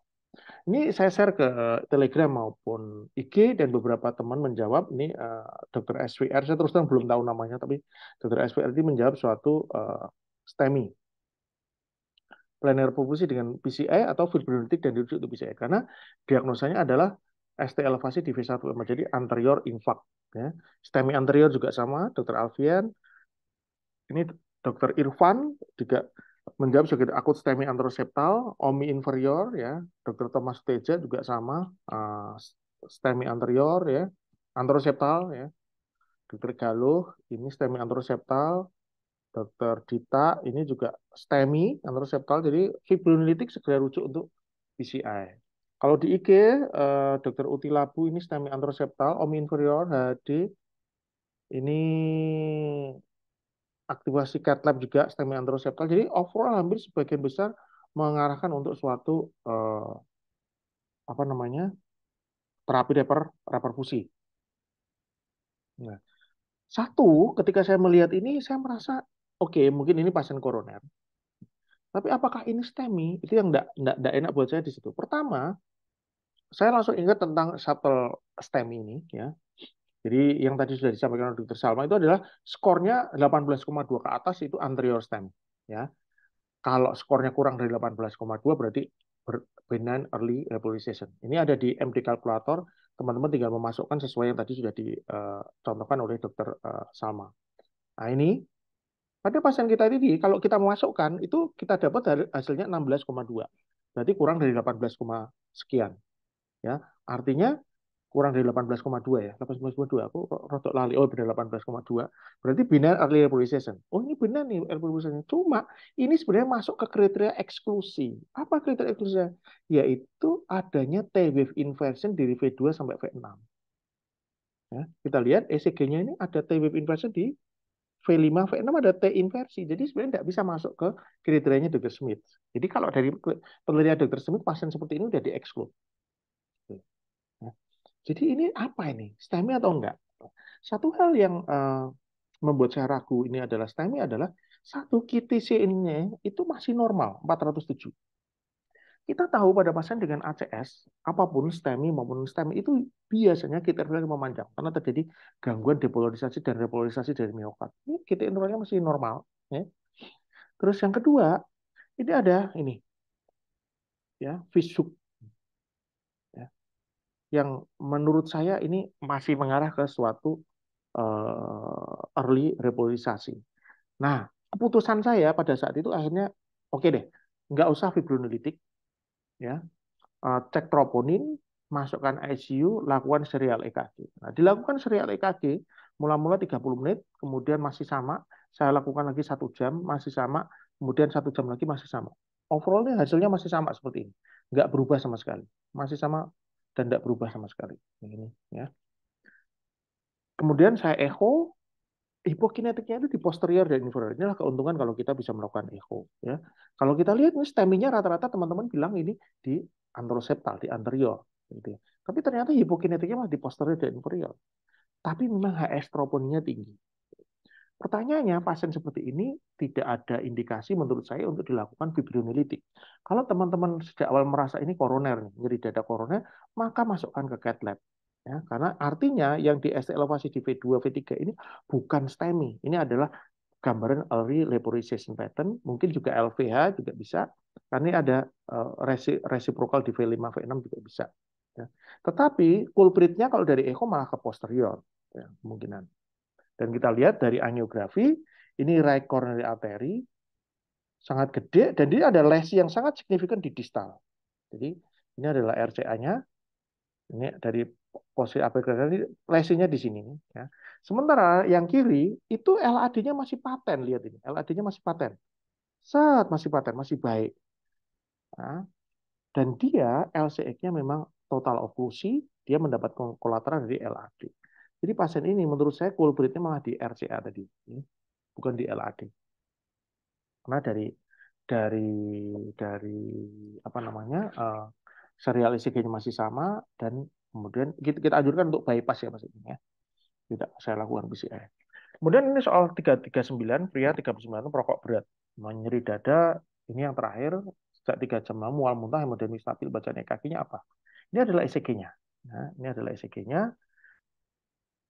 Ini saya share ke eh, Telegram maupun IG dan beberapa teman menjawab ini uh, eh, Dr. SWR saya terus terang belum tahu namanya tapi Dr. SWR ini menjawab suatu uh, STEMI Planner pulpusi dengan PCI atau fibrinolitik dan dirujuk untuk PCI karena diagnosanya adalah ST elevasi di v 1 jadi anterior infarct ya. STEMI anterior juga sama Dr. Alfian ini Dr. Irfan juga menjawab sakit akut stemi anteroseptal, OMI inferior ya, Dokter Thomas Teja juga sama uh, stemi anterior ya, anteroseptal ya. Dokter Galuh ini stemi anteroseptal, Dokter Dita ini juga stemi anteroseptal jadi fibrinolitik segera rujuk untuk PCI. Kalau di IG uh, eh, Dr. Uti Labu ini stemi anteroseptal, OMI inferior, HD ini aktivasi cat lab juga stem antroseptal. Jadi overall hampir sebagian besar mengarahkan untuk suatu eh, apa namanya terapi reper reperfusi. Nah, satu ketika saya melihat ini saya merasa oke okay, mungkin ini pasien koroner. Tapi apakah ini STEMI? Itu yang tidak enak buat saya di situ. Pertama, saya langsung ingat tentang shuttle stemi ini ya. Jadi yang tadi sudah disampaikan oleh Dr. Salma itu adalah skornya 18,2 ke atas itu anterior stem. Ya. Kalau skornya kurang dari 18,2 berarti benign early repolarization. Ini ada di MD calculator, teman-teman tinggal memasukkan sesuai yang tadi sudah dicontohkan eh, oleh Dr. Eh, Salma. Nah ini, pada pasien kita ini kalau kita memasukkan itu kita dapat hasilnya 16,2. Berarti kurang dari 18, sekian. Ya, artinya kurang dari 18,2 ya 18,2 aku rotok lali oh benar 18,2 berarti benar early repolarization oh ini benar nih early repolarization cuma ini sebenarnya masuk ke kriteria eksklusi apa kriteria eksklusi yaitu adanya T wave inversion dari V2 sampai V6 ya, kita lihat ECG-nya ini ada T wave inversion di V5, V6 ada T inversi. Jadi sebenarnya tidak bisa masuk ke kriterianya Dr. Smith. Jadi kalau dari penelitian Dr. Smith, pasien seperti ini sudah dieksklusi. Jadi ini apa ini? STEMI atau enggak? Satu hal yang uh, membuat saya ragu ini adalah STEMI adalah satu QTCN-nya itu masih normal 407. Kita tahu pada pasien dengan ACS, apapun STEMI maupun STEMI itu biasanya kita yang memanjang karena terjadi gangguan depolarisasi dan repolarisasi dari miokard. Ini kita intervalnya masih normal. Ya. Terus yang kedua, ini ada ini ya visuk yang menurut saya ini masih mengarah ke suatu uh, early repolisasi. Nah, keputusan saya pada saat itu akhirnya oke okay deh, nggak usah fibronelitik, ya, uh, cek troponin, masukkan ICU, lakukan serial EKG. Nah, dilakukan serial EKG mula-mula 30 menit, kemudian masih sama, saya lakukan lagi satu jam, masih sama, kemudian satu jam lagi masih sama overallnya hasilnya masih sama seperti ini, nggak berubah sama sekali, masih sama dan tidak berubah sama sekali. Ini ya. Kemudian saya echo, hipokinetiknya itu di posterior dan inferior. Inilah keuntungan kalau kita bisa melakukan echo. Ya. Kalau kita lihat ini steminya rata-rata teman-teman bilang ini di antroseptal, di anterior. Gitu ya. Tapi ternyata hipokinetiknya masih di posterior dan inferior. Tapi memang HS troponinnya tinggi. Pertanyaannya, pasien seperti ini tidak ada indikasi menurut saya untuk dilakukan fibrinolitik. Kalau teman-teman sejak awal merasa ini koroner, nyeri dada koroner, maka masukkan ke cat lab. Ya, karena artinya yang di ST elevasi di V2, V3 ini bukan STEMI. Ini adalah gambaran early leporization pattern, mungkin juga LVH juga bisa. Karena ini ada eh, reciprocal di V5, V6 juga bisa. Ya. Tetapi kulpritnya kalau dari echo malah ke posterior ya, kemungkinan. Dan kita lihat dari angiografi, ini right coronary artery sangat gede dan ini ada lesi yang sangat signifikan di distal. Jadi ini adalah RCA-nya. Ini dari posisi apicular ini lesinya di sini ya. Sementara yang kiri itu LAD-nya masih paten, lihat ini. LAD-nya masih paten. Saat masih paten, masih baik. Nah, dan dia LCX-nya memang total okusi, dia mendapat kolateral dari LAD. Jadi pasien ini menurut saya kulitnya malah di RCA tadi, ya. bukan di LAD. Karena dari dari dari apa namanya uh, serial ecg masih sama dan kemudian kita, kita anjurkan untuk bypass ya maksudnya. Tidak saya lakukan PCR. Kemudian ini soal 339 pria 39 perokok berat menyeri dada ini yang terakhir sejak tiga jam mual muntah hemodinamis stabil bacaan EKG-nya apa? Ini adalah ECG-nya. Nah, ini adalah ECG-nya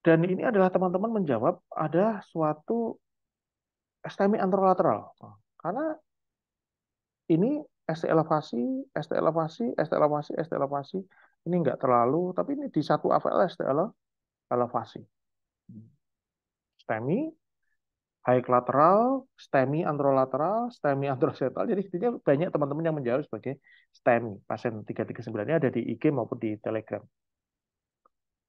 dan ini adalah teman-teman menjawab ada suatu STMI antrolateral Karena ini ST elevasi, ST elevasi, ST elevasi, ST elevasi, ini enggak terlalu, tapi ini di satu AVL ST elevasi. STEMI, high lateral, STEMI antrolateral, STEMI antrolateral. Jadi intinya banyak teman-teman yang menjawab sebagai STEMI. Pasien 339 ini ada di IG maupun di Telegram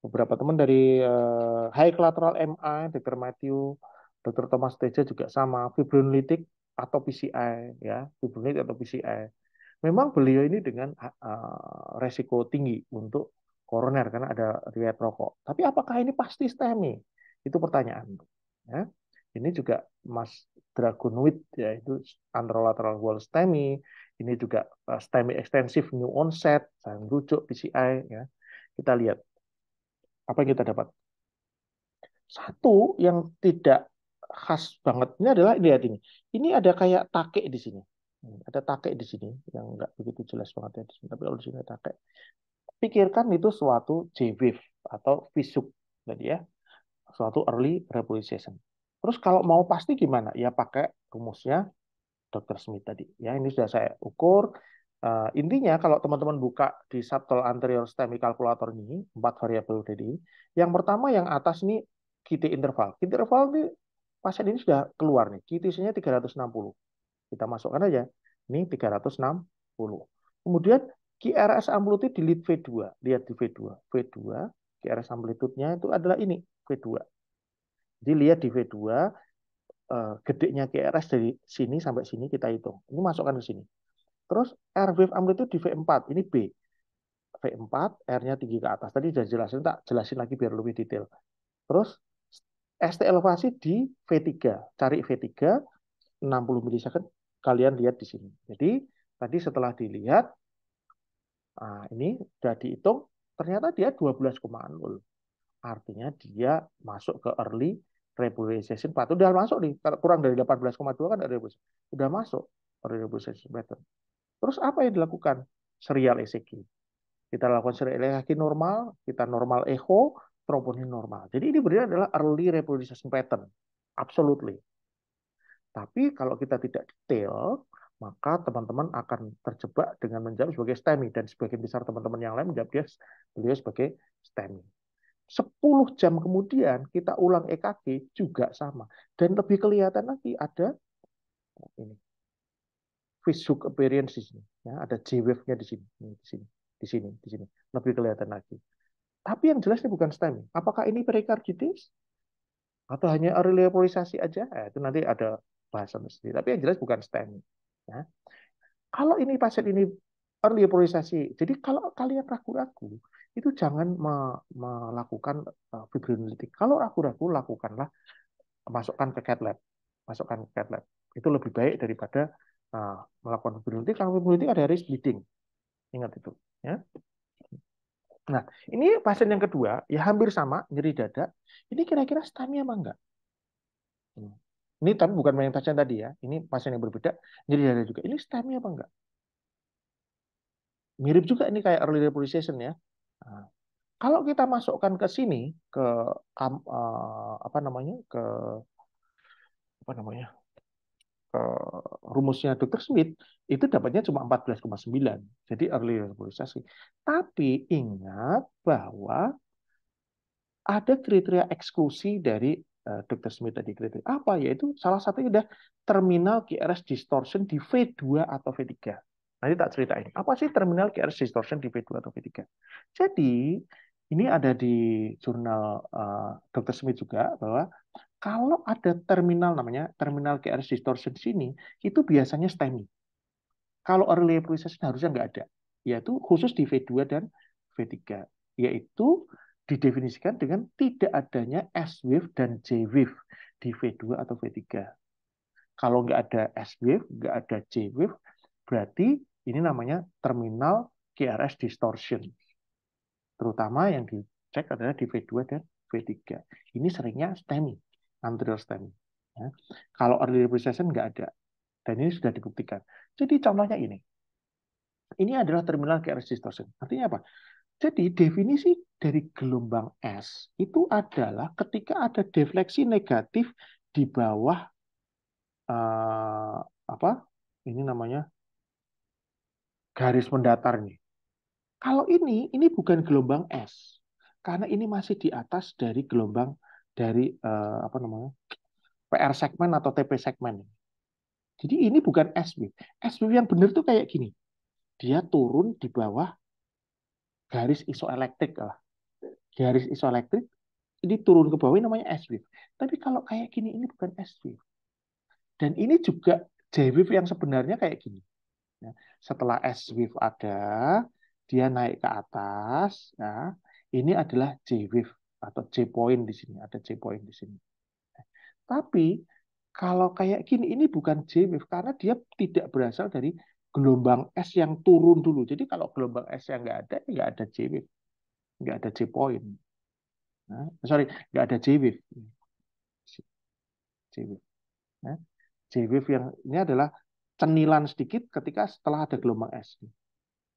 beberapa teman dari uh, high collateral MI, Dr. Matthew, Dr. Thomas Teja juga sama, fibrinolitik atau PCI ya, fibrinolitik atau PCI. Memang beliau ini dengan uh, resiko tinggi untuk koroner karena ada riwayat rokok. Tapi apakah ini pasti STEMI? Itu pertanyaan. Ya. Ini juga Mas Dragonwit, yaitu itu anterolateral wall STEMI. Ini juga uh, STEMI ekstensif new onset, saya rujuk PCI ya. Kita lihat apa yang kita dapat? Satu yang tidak khas banget ini adalah lihat ini. Ini ada kayak take di sini. Hmm, ada take di sini yang nggak begitu jelas banget ya di sini. Tapi kalau di sini ada take. Pikirkan itu suatu J-wave atau visuk tadi ya. Suatu early repolarization Terus kalau mau pasti gimana? Ya pakai rumusnya Dr. Smith tadi. Ya ini sudah saya ukur Uh, intinya kalau teman-teman buka di subtle anterior STEMI kalkulator ini, empat variabel tadi, yang pertama yang atas ini QT interval. QT interval ini pasien ini sudah keluar nih, QT-nya 360. Kita masukkan aja, ini 360. Kemudian QRS amplitude di lead V2, lihat di V2. V2, QRS amplitude-nya itu adalah ini, V2. Jadi lihat di V2, eh, gedenya QRS dari sini sampai sini kita hitung. Ini masukkan ke sini. Terus R wave amplitude di V4, ini B. V4, R-nya tinggi ke atas. Tadi sudah jelasin, tak jelasin lagi biar lebih detail. Terus ST elevasi di V3. Cari V3, 60 ms. Kalian lihat di sini. Jadi tadi setelah dilihat, nah ini sudah dihitung, ternyata dia 12,0. Artinya dia masuk ke early repolarization pattern. Udah masuk nih, kurang dari 18,2 kan ada Udah masuk early repolarization pattern. Terus apa yang dilakukan? Serial ECG. Kita lakukan serial ECG normal, kita normal echo, troponin normal. Jadi ini berarti adalah early repolarization pattern. Absolutely. Tapi kalau kita tidak detail, maka teman-teman akan terjebak dengan menjawab sebagai STEMI. Dan sebagian besar teman-teman yang lain menjawab dia, beliau sebagai STEMI. 10 jam kemudian kita ulang EKG juga sama. Dan lebih kelihatan lagi ada oh, ini hook appearance di sini. Ya, ada J-wave-nya di sini, di sini, di sini, di sini. Lebih kelihatan lagi. Tapi yang jelas ini bukan stem. Apakah ini perikarditis? Atau hanya early aja? Eh, itu nanti ada bahasan sendiri. Tapi yang jelas bukan stem. Ya. Kalau ini pasien ini early Jadi kalau kalian ragu-ragu, itu jangan me melakukan eh, fibrinolitik. Kalau ragu-ragu, lakukanlah masukkan ke cat lab. Masukkan ke cat lab. Itu lebih baik daripada Nah, melakukan politik, kalau politik ada risk bleeding. Ingat itu. Ya. Nah, ini pasien yang kedua, ya hampir sama, nyeri dada. Ini kira-kira stamina apa enggak? Hmm. Ini tapi bukan yang pasien tadi ya. Ini pasien yang berbeda, nyeri dada juga. Ini stamina apa enggak? Mirip juga ini kayak early repolization ya. Nah, kalau kita masukkan ke sini ke eh, apa namanya ke apa namanya Eh, rumusnya Dr. Smith itu dapatnya cuma 14,9. Jadi early reboisasi. Tapi ingat bahwa ada kriteria eksklusi dari uh, eh, Dr. Smith tadi kriteria apa yaitu salah satunya adalah terminal QRS distortion di V2 atau V3. Nanti tak cerita ini Apa sih terminal QRS distortion di V2 atau V3? Jadi ini ada di jurnal uh, eh, Dr. Smith juga bahwa kalau ada terminal namanya terminal krs distortion sini, itu biasanya stemming. Kalau early polarization harusnya nggak ada, yaitu khusus di V2 dan V3, yaitu didefinisikan dengan tidak adanya S wave dan J wave di V2 atau V3. Kalau nggak ada S wave, nggak ada J wave, berarti ini namanya terminal krs distortion. Terutama yang dicek adalah di V2 dan V3. Ini seringnya stemming anterior stem. Ya. Kalau early depreciation nggak ada. Dan ini sudah dibuktikan. Jadi contohnya ini. Ini adalah terminal KRS distortion. Artinya apa? Jadi definisi dari gelombang S itu adalah ketika ada defleksi negatif di bawah uh, apa ini namanya garis mendatar nih. Kalau ini ini bukan gelombang S karena ini masih di atas dari gelombang dari uh, apa namanya PR segmen atau TP segmen. Jadi ini bukan sw sw yang benar tuh kayak gini. Dia turun di bawah garis isoelektrik lah. Garis isoelektrik ini turun ke bawah ini namanya sw Tapi kalau kayak gini ini bukan sw Dan ini juga JWIF yang sebenarnya kayak gini. Ya, setelah sw ada, dia naik ke atas. Nah, ini adalah JWIF atau C point di sini, ada C point di sini. Tapi kalau kayak gini ini bukan J wave karena dia tidak berasal dari gelombang s yang turun dulu. Jadi kalau gelombang s yang nggak ada, nggak ada J wave, nggak ada c point. Nah, sorry, nggak ada J wave. J wave. Nah, J wave yang ini adalah cenilan sedikit ketika setelah ada gelombang S.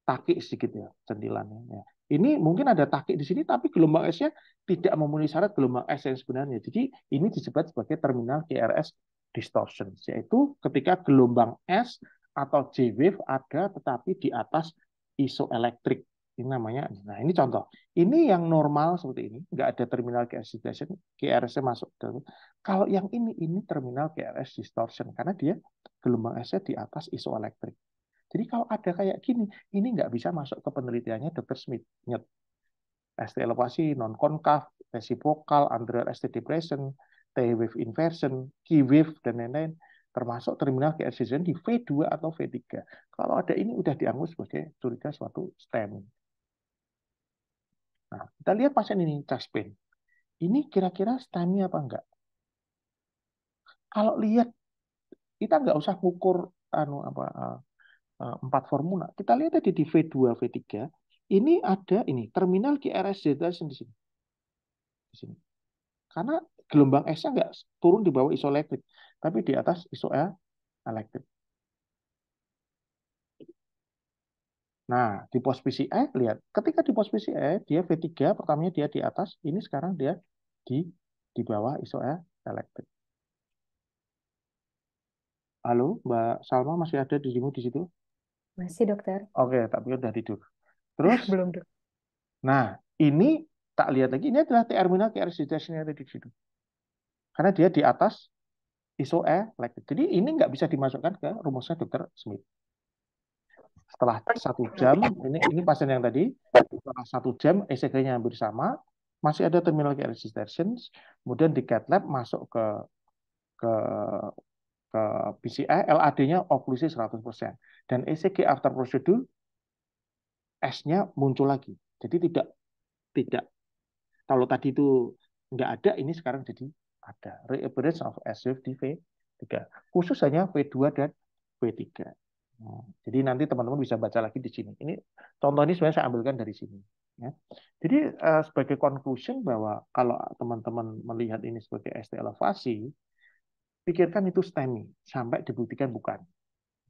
Taki sedikit ya cendilannya. Ya ini mungkin ada takik di sini, tapi gelombang esnya tidak memenuhi syarat gelombang es yang sebenarnya. Jadi ini disebut sebagai terminal GRS distortion, yaitu ketika gelombang S atau J-wave ada tetapi di atas isoelektrik. Ini namanya, nah ini contoh. Ini yang normal seperti ini, nggak ada terminal GRS distortion, GRS-nya masuk. Kalau yang ini, ini terminal GRS distortion, karena dia gelombang esnya di atas isoelektrik. Jadi kalau ada kayak gini, ini nggak bisa masuk ke penelitiannya Dr. Smith. Nyet. ST elevasi, non-concave, resipokal, anterior ST depression, T-wave inversion, Q-wave, dan lain-lain, termasuk terminal GR di V2 atau V3. Kalau ada ini udah dianggap sebagai curiga suatu stem. Nah, kita lihat pasien ini, chest pain. Ini kira-kira stemnya apa enggak? Kalau lihat, kita nggak usah ngukur anu apa eh, Eh, empat formula. Kita lihat tadi di V2, V3, ini ada ini terminal GRSZ di sini. Di sini. Karena gelombang S-nya nggak turun di bawah isoelektrik, tapi di atas isoelektrik. Nah, di pos E, lihat. Ketika di pos E, dia V3, pertamanya dia di atas, ini sekarang dia di di bawah isoelektrik. Halo, Mbak Salma masih ada di di situ? Masih dokter. Oke, tapi udah tidur. Terus? Belum dok. Nah, ini tak lihat lagi. Ini adalah terminal TR yang ada di situ. Karena dia di atas iso E. Like. Jadi ini nggak bisa dimasukkan ke rumusnya dokter Smith. Setelah satu jam, ini ini pasien yang tadi, setelah satu jam ECG-nya hampir sama, masih ada terminal care resistance, kemudian di cat lab masuk ke ke ke PCI, e, LAD-nya oklusi 100%. Dan ECG after procedure, S-nya muncul lagi. Jadi tidak tidak kalau tadi itu nggak ada, ini sekarang jadi ada. Reappearance of S-wave di V3. Khusus hanya V2 dan V3. Nah, jadi nanti teman-teman bisa baca lagi di sini. Ini contoh ini sebenarnya saya ambilkan dari sini. Ya. Jadi uh, sebagai conclusion bahwa kalau teman-teman melihat ini sebagai ST elevasi, pikirkan itu STEMI sampai dibuktikan bukan.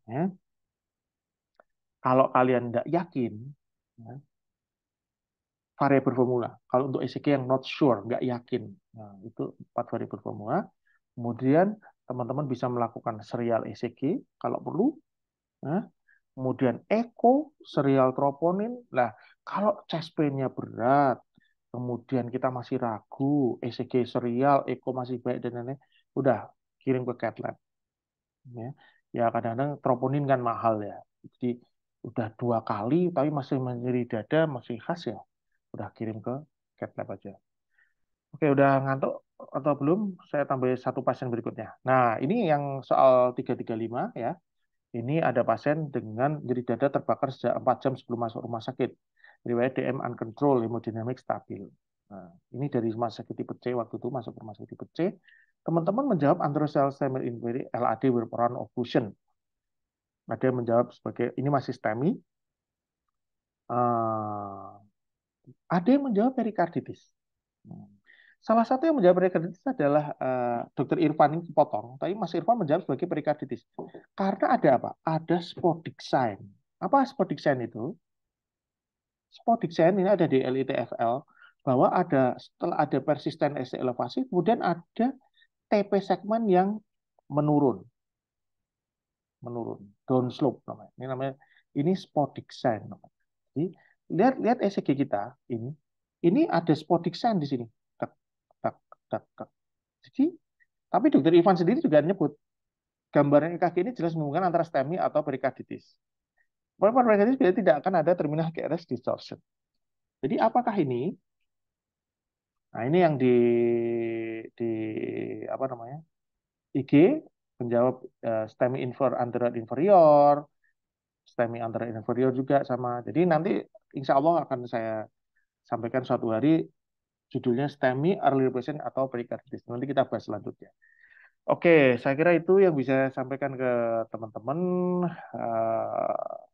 Ya. Kalau kalian tidak yakin, ya, variabel formula. Kalau untuk SK yang not sure, nggak yakin, nah, itu empat variabel formula. Kemudian teman-teman bisa melakukan serial ECG kalau perlu. Nah, kemudian echo, serial troponin. Nah, kalau chest pain-nya berat, kemudian kita masih ragu, ECG serial, echo masih baik dan lain-lain, udah kirim ke cat lab. Ya, ya kadang-kadang troponin kan mahal ya. Jadi udah dua kali tapi masih menyeri dada, masih khas ya. Udah kirim ke cat lab aja. Oke, udah ngantuk atau belum? Saya tambah satu pasien berikutnya. Nah, ini yang soal 335 ya. Ini ada pasien dengan nyeri dada terbakar sejak 4 jam sebelum masuk rumah sakit. Riwayat DM uncontrolled, hemodinamik stabil. Nah, ini dari rumah sakit tipe C waktu itu masuk rumah sakit tipe C Teman-teman menjawab sel semil inquiry LAD berperan occlusion. Ada nah, yang menjawab sebagai ini masih STEMI. Uh, ada yang menjawab perikarditis. Hmm. Salah satu yang menjawab perikarditis adalah uh, eh, Dr. Irfan ini potong, tapi Mas Irfan menjawab sebagai perikarditis. Karena ada apa? Ada spodic sign. Apa spodic sign itu? Spodic sign ini ada di LITFL bahwa ada setelah ada persisten SC e elevasi, kemudian ada TP segmen yang menurun. Menurun, down slope namanya. Ini namanya ini spot sign Jadi lihat lihat ECG kita ini. Ini ada spot sign di sini. Tek, tek, tek, tek. Jadi tapi dokter Ivan sendiri juga nyebut gambaran EKG ini jelas menghubungkan antara STEMI atau perikarditis. Walaupun perikarditis biasanya tidak akan ada terminal KRS distortion. Jadi apakah ini? Nah ini yang di di apa namanya IG menjawab uh, STEMI infer undergrad inferior, STEMI undergrad inferior juga sama. Jadi nanti insya Allah akan saya sampaikan suatu hari judulnya STEMI early present atau precarditis. Nanti kita bahas selanjutnya. Oke, saya kira itu yang bisa saya sampaikan ke teman-teman. Eh,